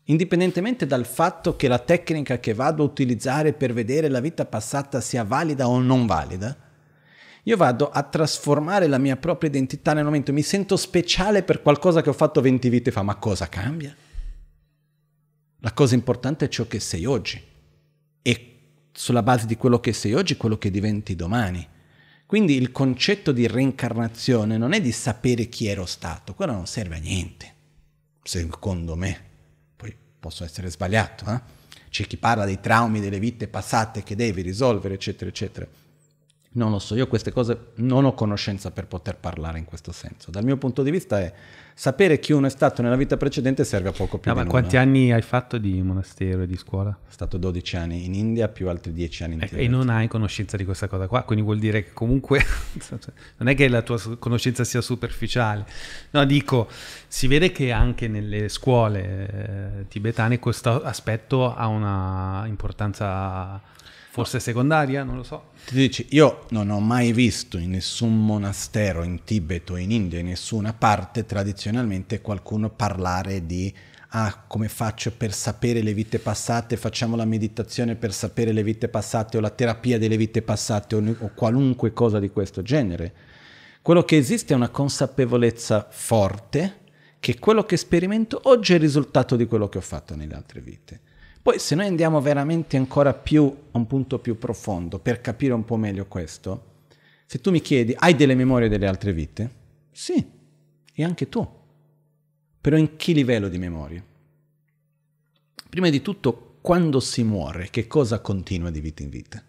Indipendentemente dal fatto che la tecnica che vado a utilizzare per vedere la vita passata sia valida o non valida, io vado a trasformare la mia propria identità nel momento, mi sento speciale per qualcosa che ho fatto 20 vite fa, ma cosa cambia? La cosa importante è ciò che sei oggi e sulla base di quello che sei oggi, quello che diventi domani. Quindi il concetto di reincarnazione non è di sapere chi ero stato, quello non serve a niente, secondo me. Poi posso essere sbagliato, eh? c'è chi parla dei traumi delle vite passate che devi risolvere, eccetera, eccetera. Non lo so, io queste cose non ho conoscenza per poter parlare in questo senso. Dal mio punto di vista è sapere chi uno è stato nella vita precedente serve a poco più. No, ma nulla. quanti anni hai fatto di monastero e di scuola? È stato 12 anni in India più altri 10 anni in ecco, Tibet. E non hai conoscenza di questa cosa qua, quindi vuol dire che comunque <laughs> non è che la tua conoscenza sia superficiale. No, dico, si vede che anche nelle scuole eh, tibetane questo aspetto ha una importanza Forse secondaria, non lo so. Ti dici, io non ho mai visto in nessun monastero in Tibet o in India, in nessuna parte tradizionalmente qualcuno parlare di ah, come faccio per sapere le vite passate, facciamo la meditazione per sapere le vite passate o la terapia delle vite passate o, o qualunque cosa di questo genere. Quello che esiste è una consapevolezza forte che quello che sperimento oggi è il risultato di quello che ho fatto nelle altre vite. Poi se noi andiamo veramente ancora più a un punto più profondo per capire un po' meglio questo, se tu mi chiedi hai delle memorie delle altre vite? Sì, e anche tu. Però in che livello di memoria? Prima di tutto, quando si muore, che cosa continua di vita in vita?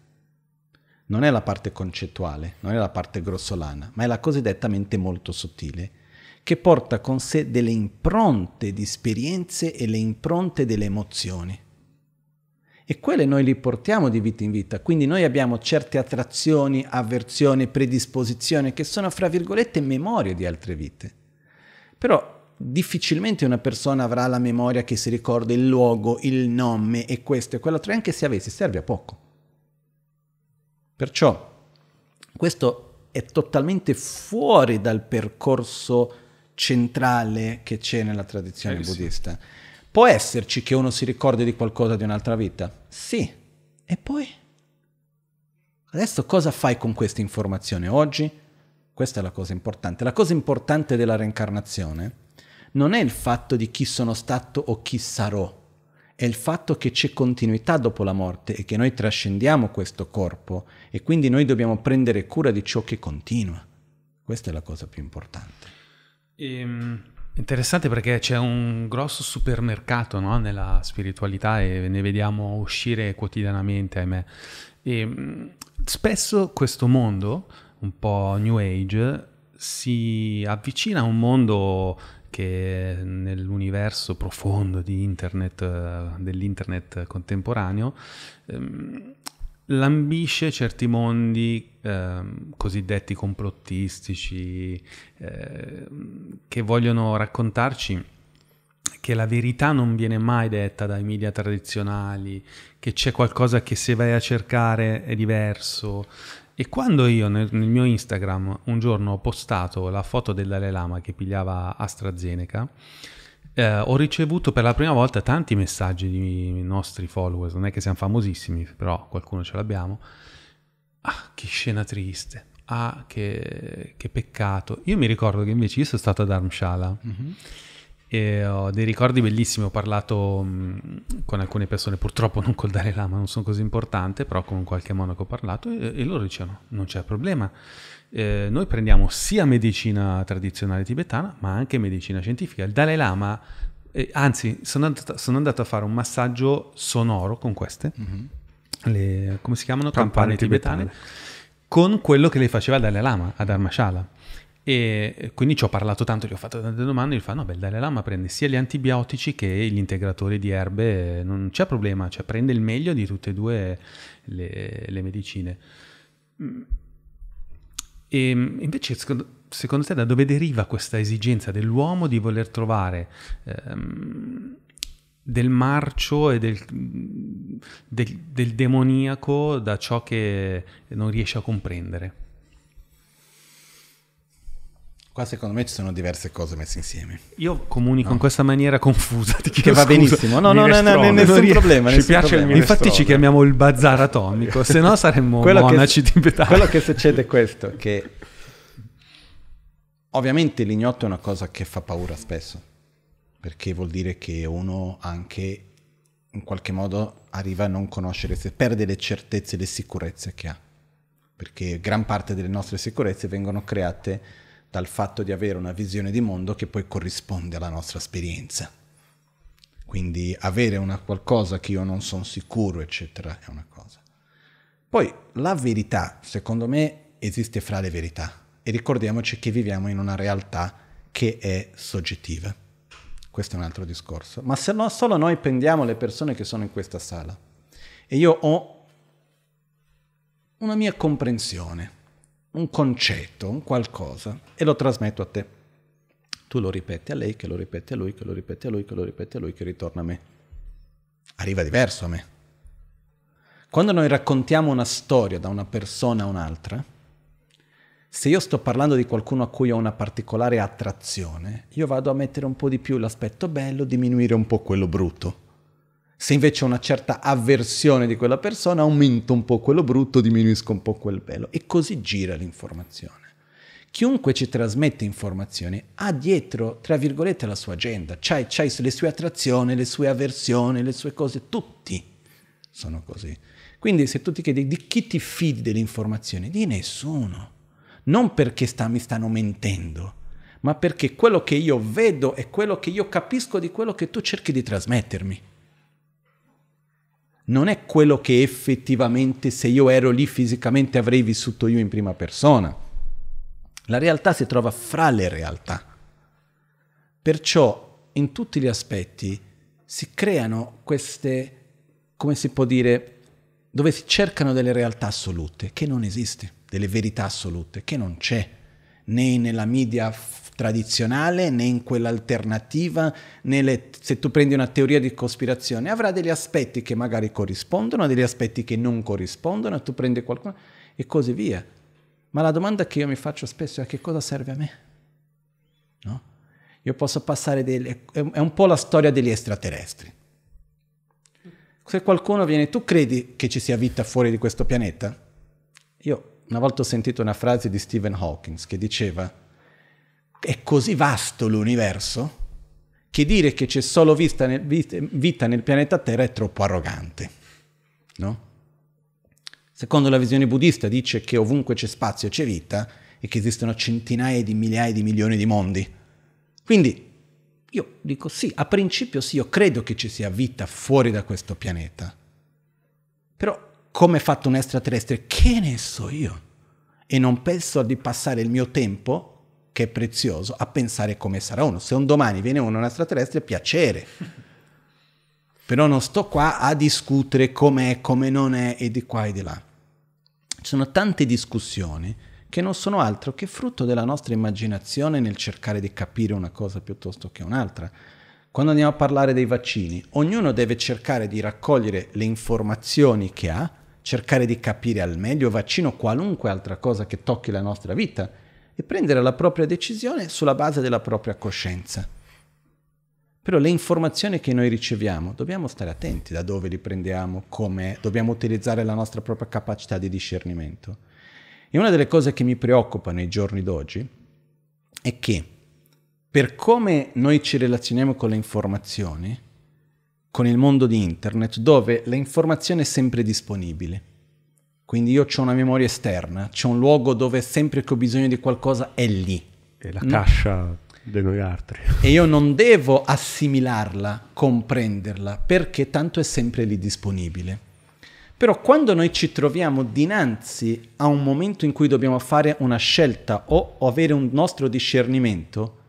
Non è la parte concettuale, non è la parte grossolana, ma è la cosiddetta mente molto sottile, che porta con sé delle impronte di esperienze e le impronte delle emozioni e quelle noi li portiamo di vita in vita, quindi noi abbiamo certe attrazioni, avversioni, predisposizioni che sono fra virgolette memorie di altre vite. Però difficilmente una persona avrà la memoria che si ricorda il luogo, il nome e questo e quell'altro, anche se avessi, serve a poco. Perciò questo è totalmente fuori dal percorso centrale che c'è nella tradizione eh, buddista. Sì. Può esserci che uno si ricordi di qualcosa di un'altra vita? Sì. E poi? Adesso cosa fai con questa informazione oggi? Questa è la cosa importante. La cosa importante della reincarnazione non è il fatto di chi sono stato o chi sarò, è il fatto che c'è continuità dopo la morte e che noi trascendiamo questo corpo e quindi noi dobbiamo prendere cura di ciò che continua. Questa è la cosa più importante. Ehm, Interessante perché c'è un grosso supermercato no? nella spiritualità e ne vediamo uscire quotidianamente, ahimè. E mm, spesso questo mondo, un po' New Age, si avvicina a un mondo che nell'universo profondo di internet, eh, dell'internet contemporaneo, ehm, lambisce certi mondi eh, cosiddetti complottistici eh, che vogliono raccontarci che la verità non viene mai detta dai media tradizionali, che c'è qualcosa che se vai a cercare è diverso. E quando io nel, nel mio Instagram un giorno ho postato la foto del Dalai Lama che pigliava AstraZeneca, eh, ho ricevuto per la prima volta tanti messaggi di nostri followers, non è che siamo famosissimi, però qualcuno ce l'abbiamo. Ah, che scena triste. Ah, che, che peccato. Io mi ricordo che invece io sono stato ad Armshala. Mm-hmm e ho dei ricordi bellissimi, ho parlato mh, mm, con alcune persone, purtroppo non col Dalai Lama, non sono così importante, però con qualche monaco ho parlato e, e loro dicevano non c'è problema, eh, noi prendiamo sia medicina tradizionale tibetana ma anche medicina scientifica. Il Dalai Lama, eh, anzi sono andato, sono andato, a fare un massaggio sonoro con queste, mm-hmm. le, come si chiamano? Campane, Campane tibetane, tibetane, con quello che le faceva il Dalai Lama a Dharmashala. E eh, quindi ci ho parlato tanto, gli ho fatto tante domande, gli fa no, beh, Dalai Lama prende sia gli antibiotici che gli integratori di erbe, eh, non c'è problema, cioè prende il meglio di tutte e due le, le medicine. Mm. E mm, invece, secondo, te, da dove deriva questa esigenza dell'uomo di voler trovare ehm, del marcio e del, del, del demoniaco da ciò che non riesce a comprendere? Qua secondo me ci sono diverse cose messe insieme. Io comunico no. in questa maniera confusa. Ti chiedo che va benissimo. No, no, no, no, no, nessun problema. Ci piace problema. il Infatti ci chiamiamo il bazar atomico, se no saremmo <laughs> quello monaci che, tibetani. Quello che succede è questo, che ovviamente l'ignoto è una cosa che fa paura spesso, perché vuol dire che uno anche in qualche modo arriva a non conoscere, se perde le certezze e le sicurezze che ha, perché gran parte delle nostre sicurezze vengono create dal fatto di avere una visione di mondo che poi corrisponde alla nostra esperienza. Quindi avere una qualcosa che io non sono sicuro, eccetera, è una cosa. Poi la verità, secondo me, esiste fra le verità e ricordiamoci che viviamo in una realtà che è soggettiva. Questo è un altro discorso. Ma se no, solo noi prendiamo le persone che sono in questa sala e io ho una mia comprensione un concetto, un qualcosa, e lo trasmetto a te. Tu lo ripeti a lei, che lo ripeti a lui, che lo ripeti a lui, che lo ripeti a lui, che ritorna a me. Arriva diverso a me. Quando noi raccontiamo una storia da una persona a un'altra, se io sto parlando di qualcuno a cui ho una particolare attrazione, io vado a mettere un po' di più l'aspetto bello, diminuire un po' quello brutto. Se invece ho una certa avversione di quella persona, aumento un po' quello brutto, diminuisco un po' quel bello. E così gira l'informazione. Chiunque ci trasmette informazioni ha dietro, tra virgolette, la sua agenda, c'hai, c'hai le sue attrazioni, le sue avversioni, le sue cose, tutti sono così. Quindi se tu ti chiedi di chi ti fidi dell'informazione, di nessuno. Non perché sta, mi stanno mentendo, ma perché quello che io vedo è quello che io capisco di quello che tu cerchi di trasmettermi non è quello che effettivamente se io ero lì fisicamente avrei vissuto io in prima persona. La realtà si trova fra le realtà. Perciò in tutti gli aspetti si creano queste, come si può dire, dove si cercano delle realtà assolute che non esiste, delle verità assolute che non c'è, né nella media tradizionale né in quella alternativa, né le, se tu prendi una teoria di cospirazione, avrà degli aspetti che magari corrispondono, degli aspetti che non corrispondono, tu prendi qualcuno e così via. Ma la domanda che io mi faccio spesso è che cosa serve a me? No? Io posso passare delle... è un po' la storia degli extraterrestri. Se qualcuno viene, tu credi che ci sia vita fuori di questo pianeta? Io una volta ho sentito una frase di Stephen Hawking che diceva è così vasto l'universo che dire che c'è solo vita nel, vita nel pianeta Terra è troppo arrogante. No? Secondo la visione buddista dice che ovunque c'è spazio c'è vita e che esistono centinaia di migliaia di milioni di mondi. Quindi io dico sì, a principio sì, io credo che ci sia vita fuori da questo pianeta. Però come è fatto un extraterrestre? Che ne so io? E non penso di passare il mio tempo che è prezioso, a pensare come sarà uno. Se un domani viene uno un extraterrestre, piacere. Però non sto qua a discutere com'è, come non è e di qua e di là. Ci sono tante discussioni che non sono altro che frutto della nostra immaginazione nel cercare di capire una cosa piuttosto che un'altra. Quando andiamo a parlare dei vaccini, ognuno deve cercare di raccogliere le informazioni che ha, cercare di capire al meglio il vaccino qualunque altra cosa che tocchi la nostra vita e prendere la propria decisione sulla base della propria coscienza. Però le informazioni che noi riceviamo dobbiamo stare attenti da dove li prendiamo, come dobbiamo utilizzare la nostra propria capacità di discernimento. E una delle cose che mi preoccupa nei giorni d'oggi è che per come noi ci relazioniamo con le informazioni, con il mondo di internet, dove l'informazione è sempre disponibile, quindi io ho una memoria esterna, c'è un luogo dove sempre che ho bisogno di qualcosa è lì. È la mm? cascia di noi altri. <laughs> E io non devo assimilarla, comprenderla, perché tanto è sempre lì disponibile. Però quando noi ci troviamo dinanzi a un momento in cui dobbiamo fare una scelta o avere un nostro discernimento,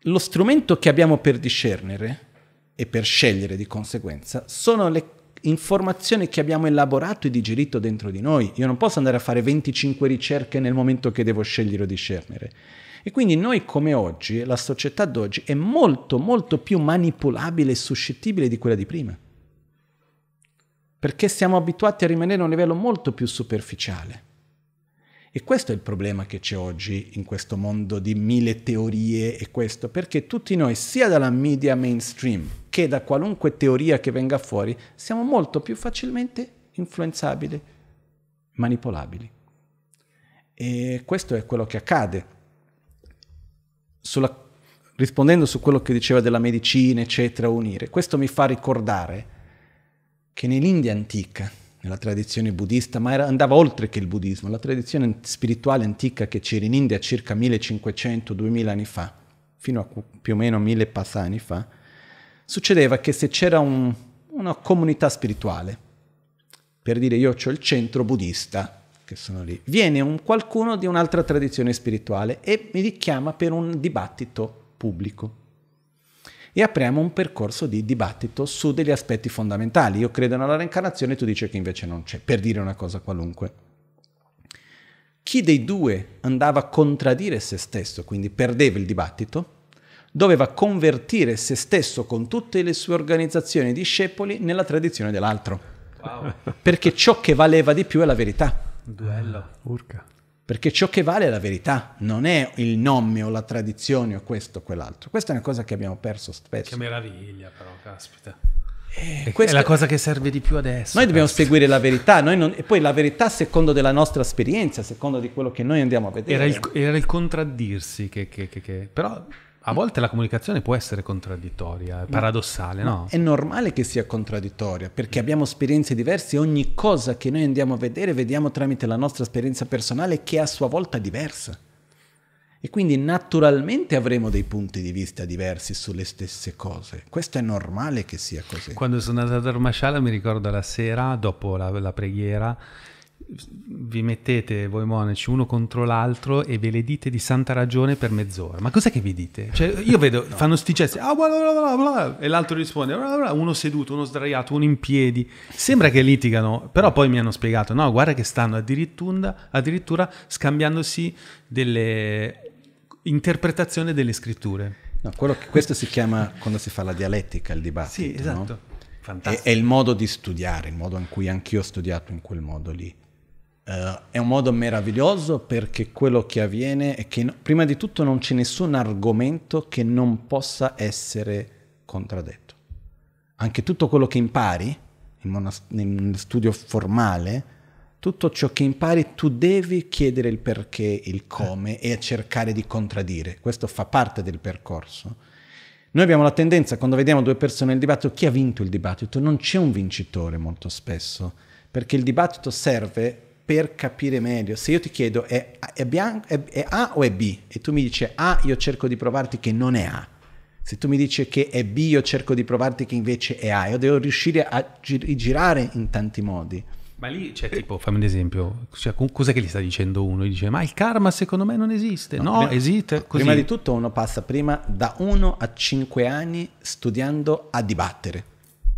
lo strumento che abbiamo per discernere e per scegliere di conseguenza sono le informazioni che abbiamo elaborato e digerito dentro di noi. Io non posso andare a fare 25 ricerche nel momento che devo scegliere o discernere. E quindi noi come oggi, la società d'oggi è molto molto più manipolabile e suscettibile di quella di prima. Perché siamo abituati a rimanere a un livello molto più superficiale. E questo è il problema che c'è oggi in questo mondo di mille teorie e questo, perché tutti noi, sia dalla media mainstream che da qualunque teoria che venga fuori, siamo molto più facilmente influenzabili, manipolabili. E questo è quello che accade. Sulla, rispondendo su quello che diceva della medicina, eccetera, unire, questo mi fa ricordare che nell'India antica, nella tradizione buddista, ma era, andava oltre che il buddismo, la tradizione spirituale antica che c'era in India circa 1500-2000 anni fa, fino a più o meno 1000 passa anni fa, succedeva che se c'era un, una comunità spirituale, per dire io ho il centro buddista, che sono lì, viene un qualcuno di un'altra tradizione spirituale e mi richiama per un dibattito pubblico e apriamo un percorso di dibattito su degli aspetti fondamentali. Io credo nella reincarnazione, tu dici che invece non c'è, per dire una cosa qualunque. Chi dei due andava a contraddire se stesso, quindi perdeva il dibattito, doveva convertire se stesso con tutte le sue organizzazioni e discepoli nella tradizione dell'altro. Wow. Perché ciò che valeva di più è la verità. Duello. Urca. Perché ciò che vale è la verità, non è il nome o la tradizione o questo o quell'altro. Questa è una cosa che abbiamo perso spesso. Che meraviglia però, caspita. Eh, è la cosa che serve di più adesso. Noi dobbiamo seguire la verità, non, e poi la verità secondo della nostra esperienza, secondo di quello che noi andiamo a vedere. Era il, era il contraddirsi, che, che, che, però a volte la comunicazione può essere contraddittoria, paradossale, no? È normale che sia contraddittoria, perché abbiamo esperienze diverse e ogni cosa che noi andiamo a vedere vediamo tramite la nostra esperienza personale che è a sua volta diversa. E quindi naturalmente avremo dei punti di vista diversi sulle stesse cose. Questo è normale che sia così. Quando sono andato a Dharmashala mi ricordo la sera, dopo la, la preghiera, vi mettete voi monaci uno contro l'altro e ve le dite di santa ragione per mezz'ora. Ma cos'è che vi dite? Cioè, io vedo, no. fanno sti gesti, ah, bla bla bla e l'altro risponde, uno seduto, uno sdraiato, uno in piedi. Sembra che litigano, però poi mi hanno spiegato, no, guarda che stanno addirittura, addirittura scambiandosi delle interpretazioni delle scritture. No, che, questo si chiama, quando si fa la dialettica, il dibattito. Sì, esatto. No? È, è il modo di studiare, il modo in cui anch'io ho studiato in quel modo lì. Uh, è un modo meraviglioso perché quello che avviene è che no, prima di tutto non c'è nessun argomento che non possa essere contraddetto. Anche tutto quello che impari in monast- nel studio formale, tutto ciò che impari tu devi chiedere il perché, il come eh. e cercare di contraddire. Questo fa parte del percorso. Noi abbiamo la tendenza, quando vediamo due persone nel dibattito, chi ha vinto il dibattito? Non c'è un vincitore molto spesso, perché il dibattito serve per capire meglio. Se io ti chiedo è, è, bianco, è, è, A o è B e tu mi dici A, io cerco di provarti che non è A. Se tu mi dici che è B, io cerco di provarti che invece è A. Io devo riuscire a gir- girare in tanti modi. Ma lì c'è cioè, tipo, fammi un esempio, cioè, cos'è che gli sta dicendo uno? Gli dice, ma il karma secondo me non esiste. No, no prima, esiste. Così. Prima di tutto uno passa prima da 1 a 5 anni studiando a dibattere.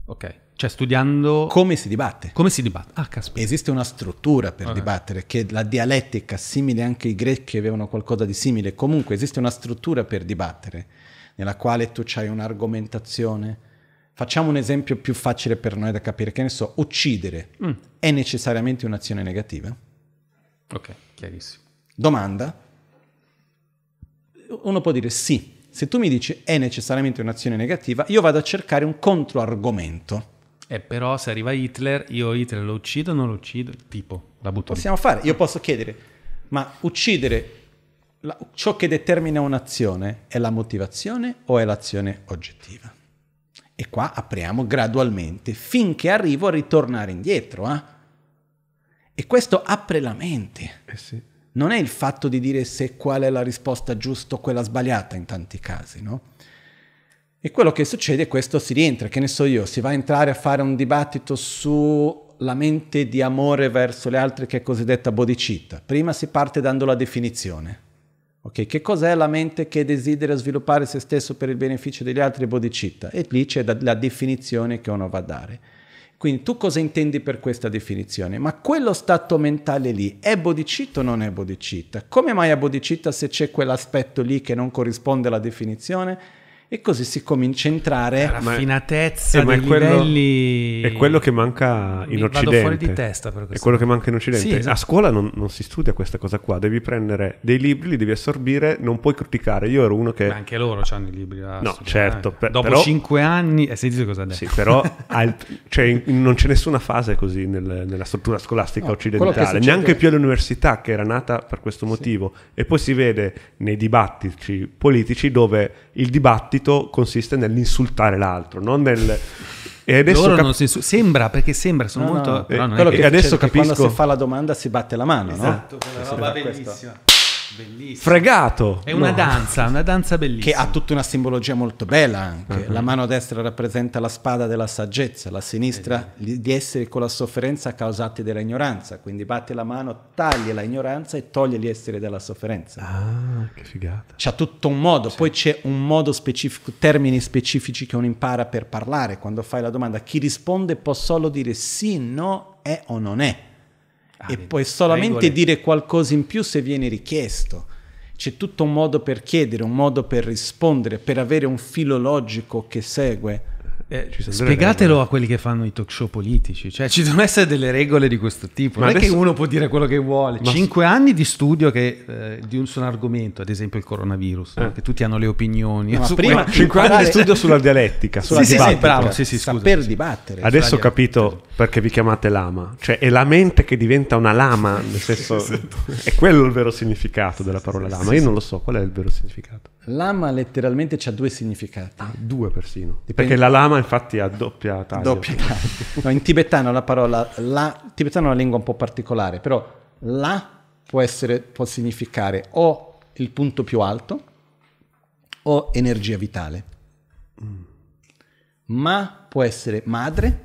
Ok. Cioè studiando... Come si dibatte. Come si dibatte. Ah, caspita. Esiste una struttura per okay. dibattere, che la dialettica, simile anche ai greci avevano qualcosa di simile, comunque esiste una struttura per dibattere, nella quale tu hai un'argomentazione. Facciamo un esempio più facile per noi da capire, che ne so, uccidere mm. è necessariamente un'azione negativa? Ok, chiarissimo. Domanda. Uno può dire sì. Se tu mi dici è necessariamente un'azione negativa, io vado a cercare un controargomento e eh, però se arriva Hitler, io Hitler lo uccido o non lo uccido? Tipo, la butto Possiamo lì. fare, io posso chiedere, ma uccidere la, ciò che determina un'azione è la motivazione o è l'azione oggettiva? E qua apriamo gradualmente finché arrivo a ritornare indietro. Eh? E questo apre la mente. Eh sì. Non è il fatto di dire se qual è la risposta giusta o quella sbagliata in tanti casi, no? E quello che succede è questo si rientra, che ne so io, si va a entrare a fare un dibattito sulla mente di amore verso le altre che è cosiddetta bodhicitta. Prima si parte dando la definizione. Ok, che cos'è la mente che desidera sviluppare se stesso per il beneficio degli altri bodhicitta? E lì c'è la definizione che uno va a dare. Quindi tu cosa intendi per questa definizione? Ma quello stato mentale lì è bodhicitta o non è bodhicitta? Come mai è bodhicitta se c'è quell'aspetto lì che non corrisponde alla definizione? e così si comincia a entrare la eh, raffinatezza eh, dei quello, livelli è quello che manca in Mi occidente vado fuori di testa per questo. è quello che manca in occidente sì, esatto. a scuola non, non, si studia questa cosa qua devi prendere dei libri li devi assorbire non puoi criticare io ero uno che Beh, anche loro hanno i libri da no certo eh. per, dopo però, 5 anni e sentito cosa ha detto sì però <laughs> al, cioè, non c'è nessuna fase così nel, nella struttura scolastica no, occidentale neanche più all'università che era nata per questo motivo sì. e poi si vede nei dibattiti politici dove il dibattito dibattito consiste nell'insultare l'altro, non nel... E adesso cap- su- sembra perché sembra, sono no, molto... No, eh, quello che, che adesso capisco... Che quando si fa la domanda si batte la mano, esatto, no? Esatto, quella roba Questo. Bellissimo. fregato. È una no. danza, una danza bellissima. Che ha tutta una simbologia molto bella anche. Uh-huh. La mano destra rappresenta la spada della saggezza, la sinistra uh di essere con la sofferenza causati dall'ignoranza. Quindi batti la mano, tagli l'ignoranza e togli gli esseri della sofferenza. Ah, che figata. C'ha tutto un modo. Sì. Poi c'è un modo specifico, termini specifici che uno impara per parlare. Quando fai la domanda, chi risponde può solo dire sì, no, è o non è ah, e puoi solamente regole. dire qualcosa in più se viene richiesto. C'è tutto un modo per chiedere, un modo per rispondere, per avere un filo logico che segue. Eh, Spiegatelo a quelli che fanno i talk show politici, cioè ci devono essere delle regole di questo tipo. Ma non adesso... è che uno può dire quello che vuole. Ma... Cinque anni di studio che, eh, di un solo argomento, ad esempio il coronavirus, eh. che tutti hanno le opinioni. ma prima, que... cinque anni di studio <laughs> sulla dialettica, sulla sì, dibattica. Sì, bravo, sì, sì, scusa, saper sì. dibattere. Adesso ho capito perché vi chiamate lama, cioè è la mente che diventa una lama, nel senso è quello il vero significato della parola lama. Io non lo so qual è il vero significato. Lama letteralmente ha due significati. Ah, due persino. Dipende. Perché la lama infatti ha doppia taglia. Doppia taglia. No, in tibetano la parola la, tibetano è una lingua un po' particolare, però la può, essere, può significare o il punto più alto o energia vitale. Mm. Ma può essere madre,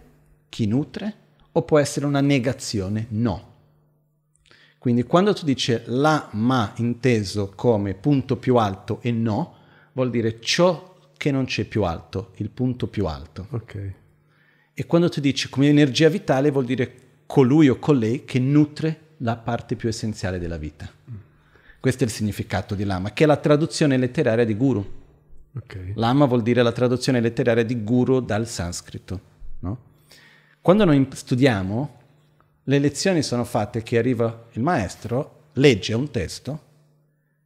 chi nutre, o può essere una negazione, no. Quindi quando tu dici la ma inteso come punto più alto e no, vuol dire ciò che non c'è più alto, il punto più alto. Ok. E quando tu dici come energia vitale vuol dire colui o colei che nutre la parte più essenziale della vita. Mm. Questo è il significato di lama, che è la traduzione letteraria di guru. Okay. Lama vuol dire la traduzione letteraria di guru dal sanscrito. No? Quando noi studiamo le lezioni sono fatte che arriva il maestro, legge un testo,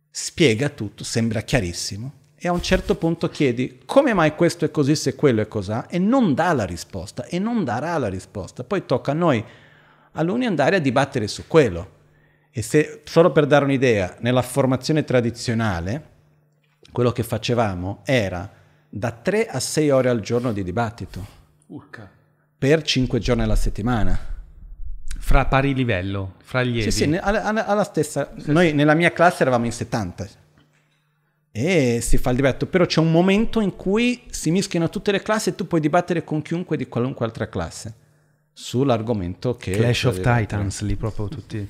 spiega tutto, sembra chiarissimo, e a un certo punto chiedi come mai questo è così se quello è cos'ha e non dà la risposta e non darà la risposta. Poi tocca a noi alunni andare a dibattere su quello. E se, solo per dare un'idea, nella formazione tradizionale, quello che facevamo era da 3 a 6 ore al giorno di dibattito. Urca. Per 5 giorni alla settimana. Fra pari livello, fra gli Sì, sì, alla, alla stessa. Sì, Noi nella mia classe eravamo in 70 e si fa il dibattito, però c'è un momento in cui si mischiano tutte le classi e tu puoi dibattere con chiunque di qualunque altra classe sull'argomento che Clash of Titans lì proprio tutti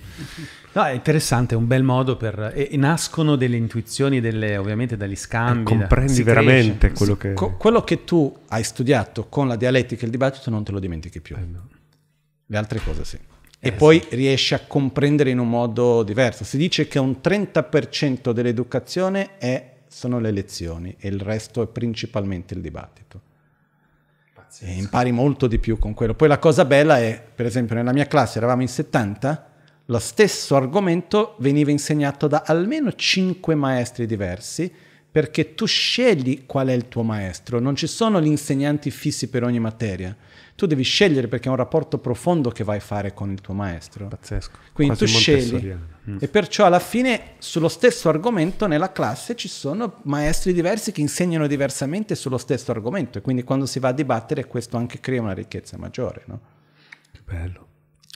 no è interessante è un bel modo per e, e nascono delle intuizioni delle, ovviamente dagli scambi e eh, comprendi da... veramente quello che Co- quello che tu hai studiato con la dialettica e il dibattito non te lo dimentichi più eh no. le altre cose sì e eh, poi riesce a comprendere in un modo diverso. Si dice che un 30% dell'educazione è, sono le lezioni e il resto è principalmente il dibattito. E impari molto di più con quello. Poi la cosa bella è, per esempio, nella mia classe eravamo in 70, lo stesso argomento veniva insegnato da almeno 5 maestri diversi perché tu scegli qual è il tuo maestro, non ci sono gli insegnanti fissi per ogni materia tu devi scegliere perché è un rapporto profondo che vai a fare con il tuo maestro. Pazzesco. Quindi Quasi tu scegli. Mm. E perciò alla fine sullo stesso argomento nella classe ci sono maestri diversi che insegnano diversamente sullo stesso argomento e quindi quando si va a dibattere questo anche crea una ricchezza maggiore. No? Che bello.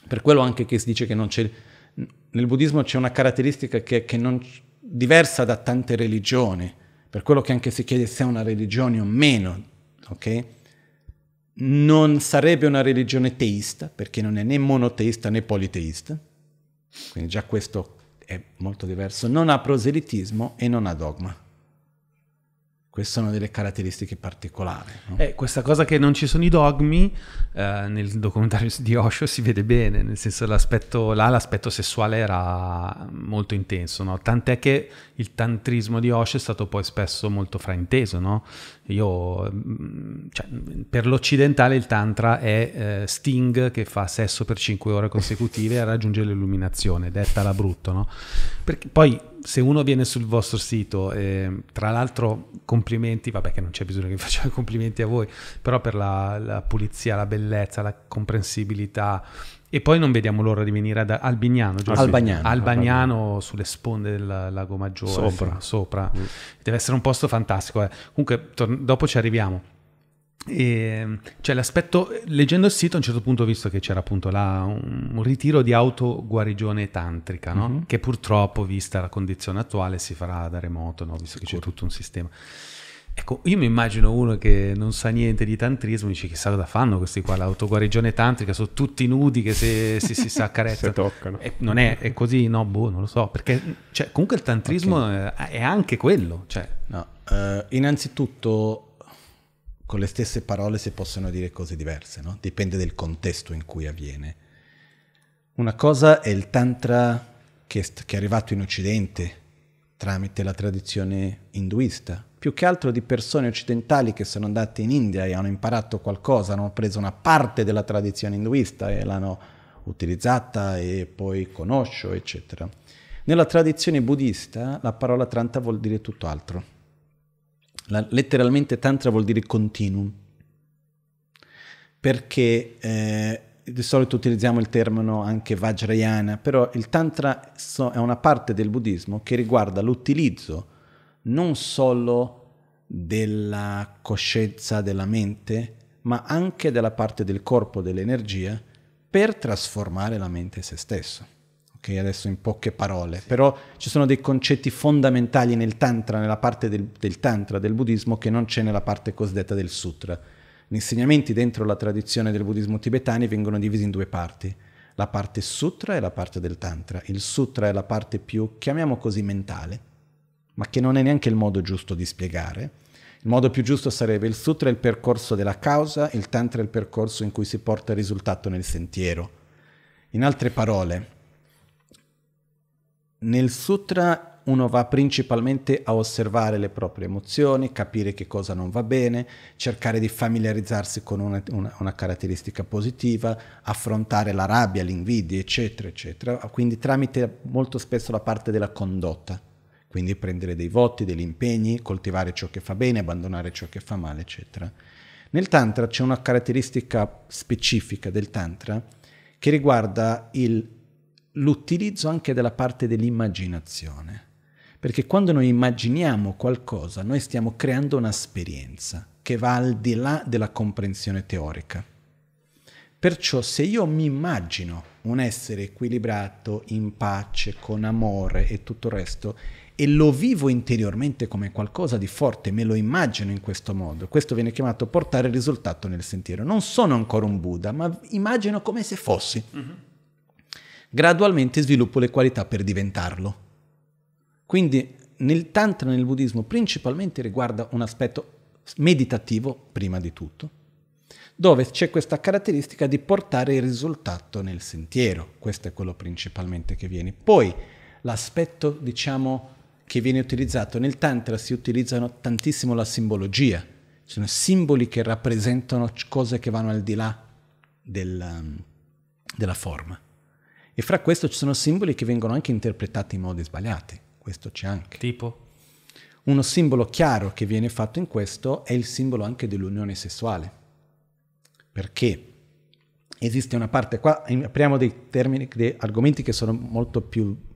Per quello anche che si dice che non c'è... Nel buddismo c'è una caratteristica che, che non... diversa da tante religioni, per quello che anche si chiede se è una religione o meno, ok? non sarebbe una religione teista, perché non è né monoteista né politeista, quindi già questo è molto diverso, non ha proselitismo e non ha dogma. Queste sono delle caratteristiche particolari. No? Eh, questa cosa che non ci sono i dogmi, eh, nel documentario di Osho si vede bene, nel senso l'aspetto, là l'aspetto sessuale era molto intenso, no? tant'è che il tantrismo di Osho è stato poi spesso molto frainteso, no? Io, mm, cioè, per l'occidentale il tantra è eh, Sting che fa sesso per 5 ore consecutive e raggiunge l'illuminazione, detta la brutto, no? Perché poi se uno viene sul vostro sito, eh, tra l'altro complimenti, vabbè che non c'è bisogno che <laughs> faccia complimenti a voi, però per la, la pulizia, la bellezza, la comprensibilità, e poi non vediamo l'ora di venire ad Albignano, giusto? Albagnano, Albagnano, sulle sponde del lago Maggiore. Sopra. Sì, sopra. Mm. Deve essere un posto fantastico. Eh. Comunque, tor- dopo ci arriviamo. E, ehm, cioè, l'aspetto, leggendo il sito, a un certo punto ho visto che c'era appunto là un, un ritiro di autoguarigione tantrica, no? mm-hmm. che purtroppo, vista la condizione attuale, si farà da remoto, no? visto Sicuro. che c'è tutto un sistema. Ecco, io mi immagino uno che non sa niente di tantrismo, dice chissà cosa fanno questi qua, l'autoguarigione tantrica, sono tutti nudi che se, se, si sa <laughs> si toccano. E non è, è, così, no, boh, non lo so, perché cioè, comunque il tantrismo okay. è anche quello. Cioè. No, eh, innanzitutto con le stesse parole si possono dire cose diverse, no? dipende dal contesto in cui avviene. Una cosa è il tantra che è, che è arrivato in Occidente tramite la tradizione induista più che altro di persone occidentali che sono andate in India e hanno imparato qualcosa, hanno preso una parte della tradizione induista e l'hanno utilizzata e poi conoscio, eccetera. Nella tradizione buddista la parola tantra vuol dire tutt'altro. La, letteralmente tantra vuol dire continuum, perché eh, di solito utilizziamo il termine anche Vajrayana, però il tantra so, è una parte del buddismo che riguarda l'utilizzo non solo della coscienza, della mente, ma anche della parte del corpo, dell'energia, per trasformare la mente se stesso. Ok, adesso in poche parole, sì. però ci sono dei concetti fondamentali nel tantra, nella parte del, del tantra, del buddismo, che non c'è nella parte cosiddetta del sutra. Gli insegnamenti dentro la tradizione del buddismo tibetano vengono divisi in due parti la parte sutra e la parte del tantra. Il sutra è la parte più, chiamiamo così, mentale, ma che non è neanche il modo giusto di spiegare. Il modo più giusto sarebbe il sutra è il percorso della causa, il tantra è il percorso in cui si porta il risultato nel sentiero. In altre parole, nel sutra uno va principalmente a osservare le proprie emozioni, capire che cosa non va bene, cercare di familiarizzarsi con una, una, una caratteristica positiva, affrontare la rabbia, l'invidia, eccetera, eccetera. Quindi tramite molto spesso la parte della condotta quindi prendere dei voti, degli impegni, coltivare ciò che fa bene, abbandonare ciò che fa male, eccetera. Nel Tantra c'è una caratteristica specifica del Tantra che riguarda il, l'utilizzo anche della parte dell'immaginazione, perché quando noi immaginiamo qualcosa noi stiamo creando un'esperienza che va al di là della comprensione teorica. Perciò se io mi immagino un essere equilibrato, in pace, con amore e tutto il resto, e lo vivo interiormente come qualcosa di forte, me lo immagino in questo modo. Questo viene chiamato portare il risultato nel sentiero. Non sono ancora un Buddha, ma immagino come se fossi. Mm-hmm. Gradualmente sviluppo le qualità per diventarlo. Quindi nel Tantra, nel buddismo, principalmente riguarda un aspetto meditativo, prima di tutto, dove c'è questa caratteristica di portare il risultato nel sentiero. Questo è quello principalmente che viene. Poi l'aspetto, diciamo, che viene utilizzato. Nel Tantra si utilizzano tantissimo la simbologia, sono simboli che rappresentano cose che vanno al di là del, um, della forma. E fra questo ci sono simboli che vengono anche interpretati in modi sbagliati, questo c'è anche. Tipo? Uno simbolo chiaro che viene fatto in questo è il simbolo anche dell'unione sessuale. Perché? Esiste una parte, qua apriamo dei, termini, dei argomenti che sono molto più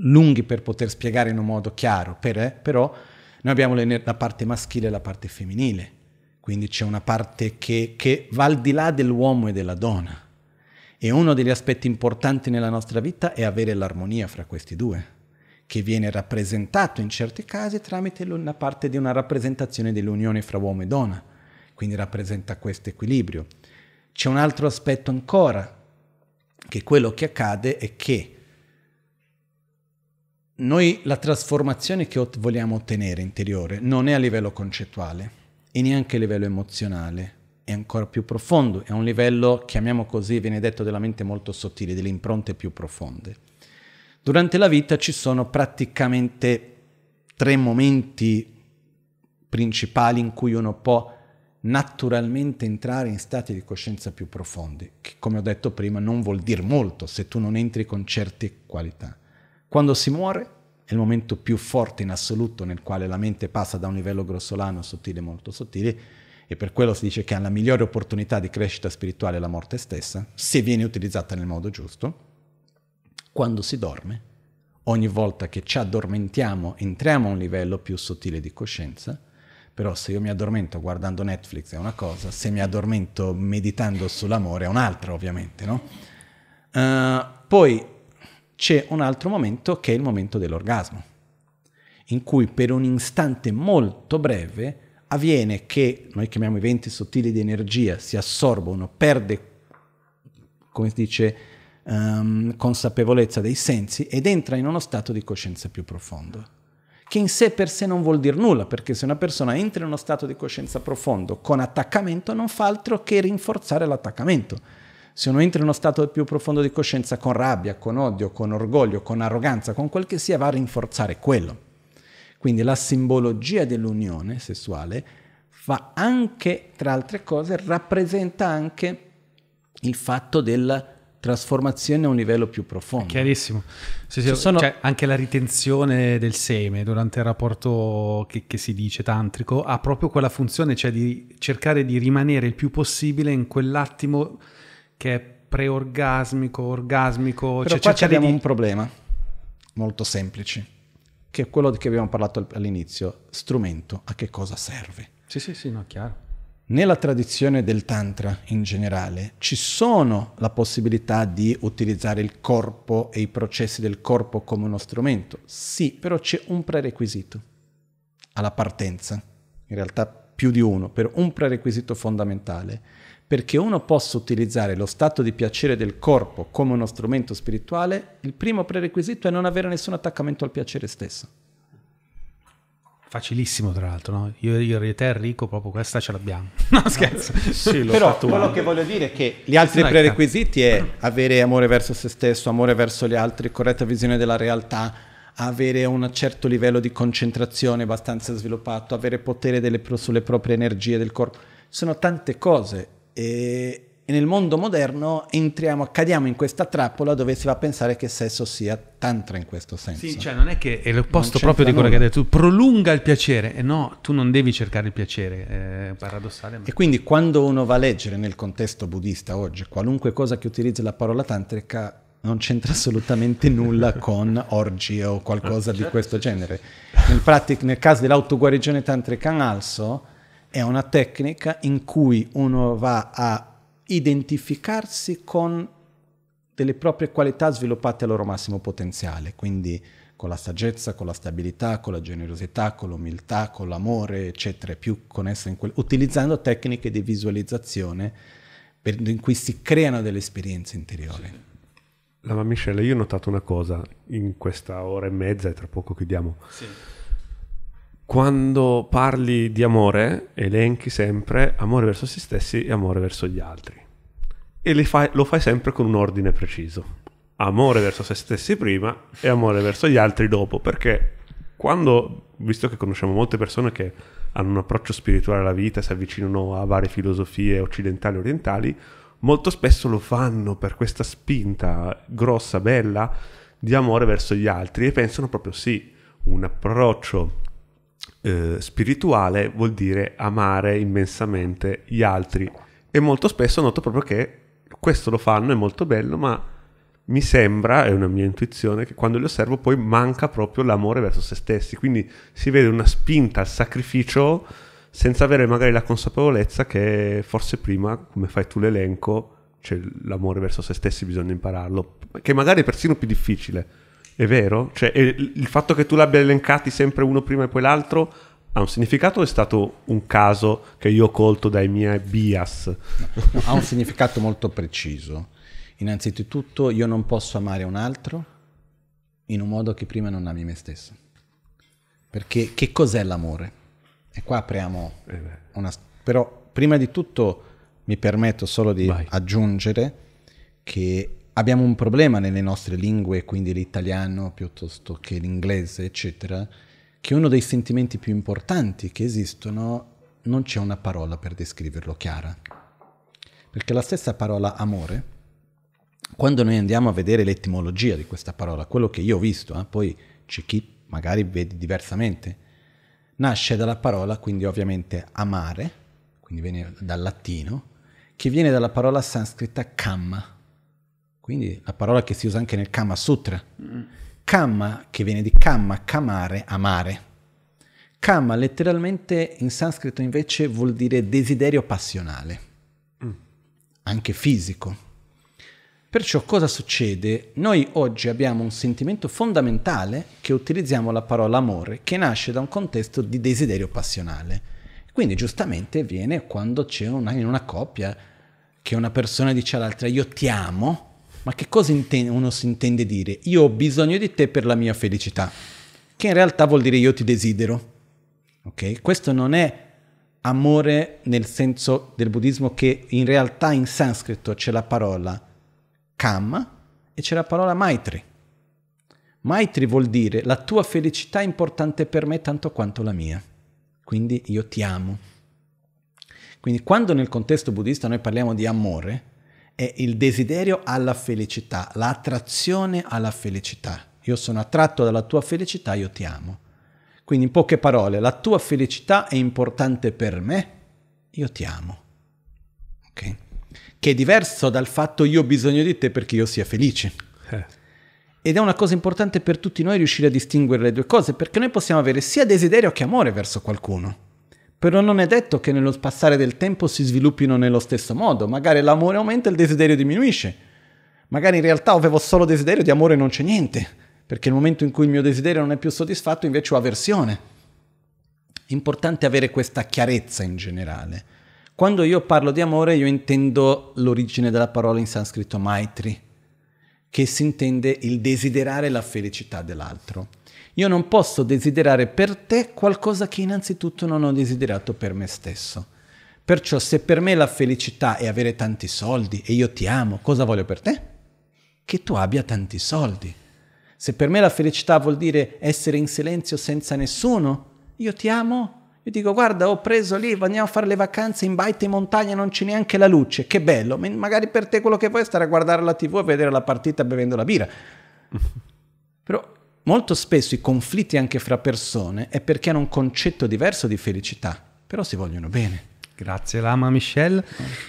lunghi per poter spiegare in un modo chiaro, per, eh, però noi abbiamo le, la parte maschile e la parte femminile, quindi c'è una parte che, che va al di là dell'uomo e della donna. E uno degli aspetti importanti nella nostra vita è avere l'armonia fra questi due, che viene rappresentato in certi casi tramite la parte di una rappresentazione dell'unione fra uomo e donna, quindi rappresenta questo equilibrio. C'è un altro aspetto ancora, che quello che accade è che noi la trasformazione che vogliamo ottenere interiore non è a livello concettuale e neanche a livello emozionale, è ancora più profondo, è un livello, chiamiamo così, viene detto della mente molto sottile, delle impronte più profonde. Durante la vita ci sono praticamente tre momenti principali in cui uno può naturalmente entrare in stati di coscienza più profondi, che come ho detto prima non vuol dire molto se tu non entri con certe qualità. Quando si muore è il momento più forte in assoluto nel quale la mente passa da un livello grossolano a sottile molto sottile e per quello si dice che ha la migliore opportunità di crescita spirituale la morte stessa, se viene utilizzata nel modo giusto. Quando si dorme, ogni volta che ci addormentiamo entriamo a un livello più sottile di coscienza, però se io mi addormento guardando Netflix è una cosa, se mi addormento meditando sull'amore è un'altra ovviamente, no? Uh, poi c'è un altro momento che è il momento dell'orgasmo, in cui per un istante molto breve avviene che, noi chiamiamo i venti sottili di energia, si assorbono, perde, come si dice, um, consapevolezza dei sensi ed entra in uno stato di coscienza più profondo che in sé per sé non vuol dire nulla, perché se una persona entra in uno stato di coscienza profondo con attaccamento non fa altro che rinforzare l'attaccamento se uno entra in uno stato più profondo di coscienza con rabbia, con odio, con orgoglio, con arroganza, con quel che sia, va a rinforzare quello. Quindi la simbologia dell'unione sessuale fa anche, tra altre cose, rappresenta anche il fatto della trasformazione a un livello più profondo. Chiarissimo. Sì, sì, sono... cioè, anche la ritenzione del seme durante il rapporto che, che, si dice tantrico ha proprio quella funzione, cioè di cercare di rimanere il più possibile in quell'attimo che è preorgasmico, orgasmico. Però cioè qua abbiamo di... un problema molto semplice, che è quello di cui abbiamo parlato all'inizio, strumento, a che cosa serve? Sì, sì, sì, no, chiaro. Nella tradizione del Tantra in generale ci sono la possibilità di utilizzare il corpo e i processi del corpo come uno strumento. Sì, però c'è un prerequisito alla partenza, in realtà più di uno, per un prerequisito fondamentale perché uno possa utilizzare lo stato di piacere del corpo come uno strumento spirituale, il primo prerequisito è non avere nessun attaccamento al piacere stesso. Facilissimo, tra l'altro, no? Io, io e te, Enrico, proprio questa ce l'abbiamo. <laughs> No, scherzo. No, sì, Però quello che voglio dire è che gli altri prerequisiti è avere amore verso se stesso, amore verso gli altri, corretta visione della realtà, avere un certo livello di concentrazione abbastanza sviluppato, avere potere pro- sulle proprie energie del corpo. Sono tante cose e, e nel mondo moderno entriamo, cadiamo in questa trappola dove si va a pensare che sesso sia tantra in questo senso. Sì, cioè non è che è l'opposto proprio di quello nulla. che hai detto, prolunga il piacere, e eh, no, tu non devi cercare il piacere, eh, è paradossale. Ma... E quindi quando uno va a leggere nel contesto buddista oggi, qualunque cosa che utilizzi la parola tantrica non c'entra <laughs> assolutamente nulla con orgie o qualcosa certo, di questo certo. genere. Nel, pratic- nel caso dell'autoguarigione tantrica also, è una tecnica in cui uno va a identificarsi con delle proprie qualità sviluppate al loro massimo potenziale, quindi con la saggezza, con la stabilità, con la generosità, con l'umiltà, con l'amore, eccetera, più con essa in quel... utilizzando tecniche di visualizzazione per... in cui si creano delle esperienze interiori. Sì. La mamma Michele, io ho notato una cosa in questa ora e mezza e tra poco chiudiamo. Sì quando parli di amore, elenchi sempre amore verso se stessi e amore verso gli altri. E fai, lo fai sempre con un ordine preciso. Amore verso se stessi prima e amore verso gli altri dopo, perché quando, visto che conosciamo molte persone che hanno un approccio spirituale alla vita, si avvicinano a varie filosofie occidentali e orientali, molto spesso lo fanno per questa spinta grossa, bella, di amore verso gli altri e pensano proprio sì, un approccio eh, spirituale vuol dire amare immensamente gli altri e molto spesso noto proprio che questo lo fanno, è molto bello, ma mi sembra, è una mia intuizione, che quando li osservo poi manca proprio l'amore verso se stessi, quindi si vede una spinta al sacrificio senza avere magari la consapevolezza che forse prima, come fai tu l'elenco, cioè l'amore verso se stessi bisogna impararlo, che magari è persino più difficile è vero? Cioè, il fatto che tu l'abbia elencati sempre uno prima e poi l'altro ha un significato o è stato un caso che io ho colto dai miei bias? No, no, ha un significato molto preciso. Innanzitutto io non posso amare un altro in un modo che prima non ami me stesso. Perché che cos'è l'amore? E qua apriamo eh una... Però prima di tutto mi permetto solo di Vai. aggiungere che abbiamo un problema nelle nostre lingue, quindi l'italiano piuttosto che l'inglese, eccetera, che uno dei sentimenti più importanti che esistono non c'è una parola per descriverlo chiara. Perché la stessa parola amore, quando noi andiamo a vedere l'etimologia di questa parola, quello che io ho visto, eh, poi c'è chi magari vede diversamente, nasce dalla parola, quindi ovviamente amare, quindi viene dal latino, che viene dalla parola sanscritta kamma, quindi la parola che si usa anche nel Kama Sutra. Mm. Kama, che viene di Kama, kamare, amare. Kama letteralmente in sanscrito invece vuol dire desiderio passionale, mm. anche fisico. Perciò cosa succede? Noi oggi abbiamo un sentimento fondamentale che utilizziamo la parola amore, che nasce da un contesto di desiderio passionale. Quindi giustamente viene quando c'è una, in una coppia che una persona dice all'altra io ti amo, ma che cosa uno si intende dire? Io ho bisogno di te per la mia felicità, che in realtà vuol dire io ti desidero. Okay? Questo non è amore nel senso del buddismo che in realtà in sanscrito c'è la parola kamma e c'è la parola maitri. Maitri vuol dire la tua felicità è importante per me tanto quanto la mia, quindi io ti amo. Quindi quando nel contesto buddista noi parliamo di amore, è il desiderio alla felicità, l'attrazione alla felicità. Io sono attratto dalla tua felicità, io ti amo. Quindi in poche parole, la tua felicità è importante per me, io ti amo. Okay? Che è diverso dal fatto io ho bisogno di te perché io sia felice. Eh. Ed è una cosa importante per tutti noi riuscire a distinguere le due cose, perché noi possiamo avere sia desiderio che amore verso qualcuno. Però non è detto che nello passare del tempo si sviluppino nello stesso modo. Magari l'amore aumenta e il desiderio diminuisce. Magari in realtà avevo solo desiderio, di amore non c'è niente. Perché nel momento in cui il mio desiderio non è più soddisfatto, invece ho avversione. È importante avere questa chiarezza in generale. Quando io parlo di amore, io intendo l'origine della parola in sanscrito maitri, che si intende il desiderare la felicità dell'altro. Io non posso desiderare per te qualcosa che innanzitutto non ho desiderato per me stesso. Perciò se per me la felicità è avere tanti soldi e io ti amo, cosa voglio per te? Che tu abbia tanti soldi. Se per me la felicità vuol dire essere in silenzio senza nessuno, io ti amo, io dico, guarda, ho preso lì, andiamo a fare le vacanze in baita in montagna, non c'è neanche la luce, che bello. Magari per te quello che vuoi è stare a guardare la tv e vedere la partita bevendo la birra. <laughs> Però Molto spesso i conflitti anche fra persone è perché hanno un concetto diverso di felicità, però si vogliono bene. Grazie Lama Michelle.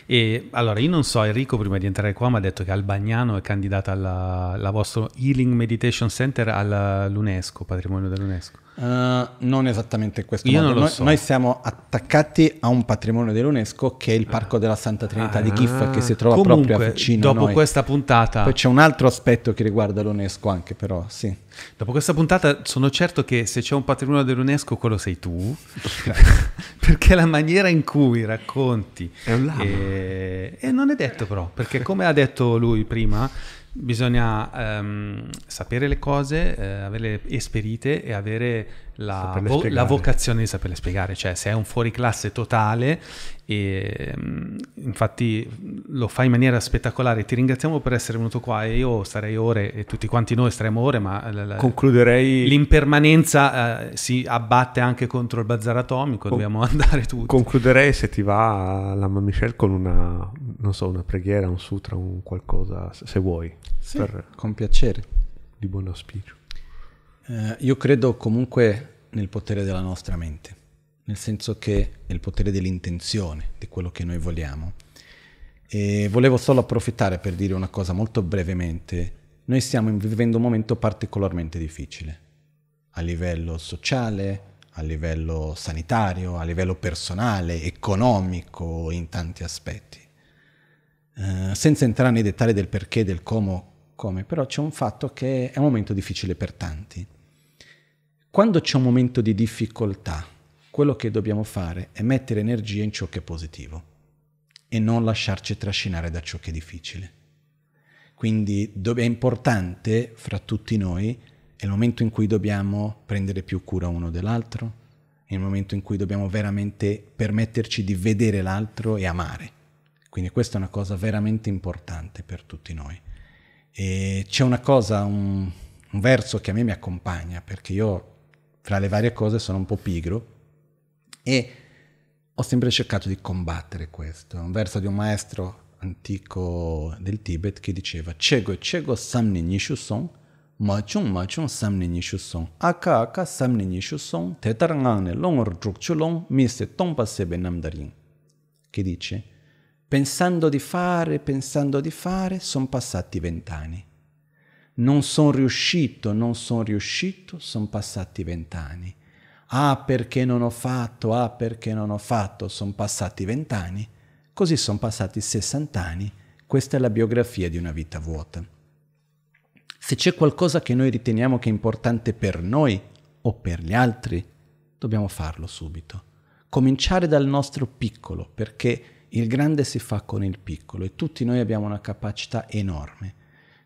E, allora, io non so, Enrico prima di entrare qua mi ha detto che Albagnano è candidata alla, alla vostro Healing Meditation Center all'UNESCO, patrimonio dell'UNESCO. Eh, non esattamente in questo Io modo. Noi, so. noi, siamo attaccati a un patrimonio dell'UNESCO che è il Parco della Santa Trinità ah, di Kif che si trova comunque, proprio vicino dopo a noi. questa puntata. Poi c'è un altro aspetto che riguarda l'UNESCO anche però, sì. Dopo questa puntata sono certo che se c'è un patrimonio dell'UNESCO quello sei tu, <laughs> perché la maniera in cui racconti... È un lama. E, e non è detto però, perché come ha detto lui prima bisogna ehm, sapere le cose, eh, averle esperite e avere la, vo- la, vocazione di saperle spiegare, cioè se è un fuoriclasse totale, e, mm, infatti mm, lo fa in maniera spettacolare, ti ringraziamo per essere venuto qua e io starei ore e tutti quanti noi staremo ore, ma eh, la, concluderei... l'impermanenza eh, si abbatte anche contro il bazar atomico, Con... dobbiamo <laughs> andare tutti. Concluderei se ti va la mamma Michelle con una, so, una, preghiera, un sutra, un qualcosa, se vuoi. Sì, per... con piacere. Di buon auspicio. Eh, io credo comunque nel potere della nostra mente, nel senso che nel potere dell'intenzione, di quello che noi vogliamo. E volevo solo approfittare per dire una cosa molto brevemente. Noi stiamo vivendo un momento particolarmente difficile, a livello sociale, a livello sanitario, a livello personale, economico, in tanti aspetti. Eh, senza entrare nei dettagli del perché, del come, come, però c'è un fatto che è un momento difficile per tanti. Quando c'è un momento di difficoltà, quello che dobbiamo fare è mettere energia in ciò che è positivo e non lasciarci trascinare da ciò che è difficile. Quindi è importante fra tutti noi è il momento in cui dobbiamo prendere più cura uno dell'altro, è il momento in cui dobbiamo veramente permetterci di vedere l'altro e amare. Quindi questa è una cosa veramente importante per tutti noi. E c'è una cosa, un, un verso che a me mi accompagna, perché io fra le varie cose sono un po' pigro e ho sempre cercato di combattere questo. Un verso di un maestro antico del Tibet che diceva Cego cego samni nishu song, machung machung samni nishu song, aka aka samni nishu song, tetar ngangne longor druk chulong, mise tongpa sebe namdarin. Che dice, pensando di fare, pensando di fare, sono passati vent'anni non sono riuscito, non sono riuscito, sono passati vent'anni. Ah perché non ho fatto, ah perché non ho fatto, sono passati vent'anni, così sono passati sessant'anni, questa è la biografia di una vita vuota. Se c'è qualcosa che noi riteniamo che è importante per noi o per gli altri, dobbiamo farlo subito. Cominciare dal nostro piccolo, perché il grande si fa con il piccolo e tutti noi abbiamo una capacità enorme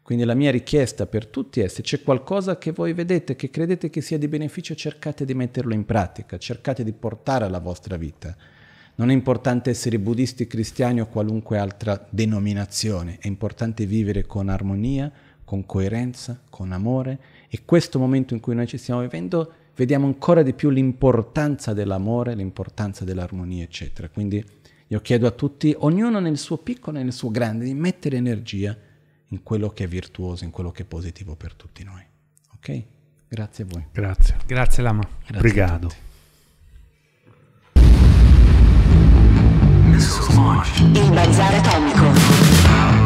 quindi la mia richiesta per tutti è se c'è qualcosa che voi vedete, che credete che sia di beneficio, cercate di metterlo in pratica, cercate di portare alla vostra vita. Non è importante essere buddisti, cristiani o qualunque altra denominazione, è importante vivere con armonia, con coerenza, con amore e questo momento in cui noi ci stiamo vivendo vediamo ancora di più l'importanza dell'amore, l'importanza dell'armonia, eccetera. Quindi io chiedo a tutti, ognuno nel suo piccolo e nel suo grande, di mettere energia in quello che è virtuoso, in quello che è positivo per tutti noi. Ok? Grazie a voi. Grazie. Grazie Lama. Grazie Il Bazar Atomico.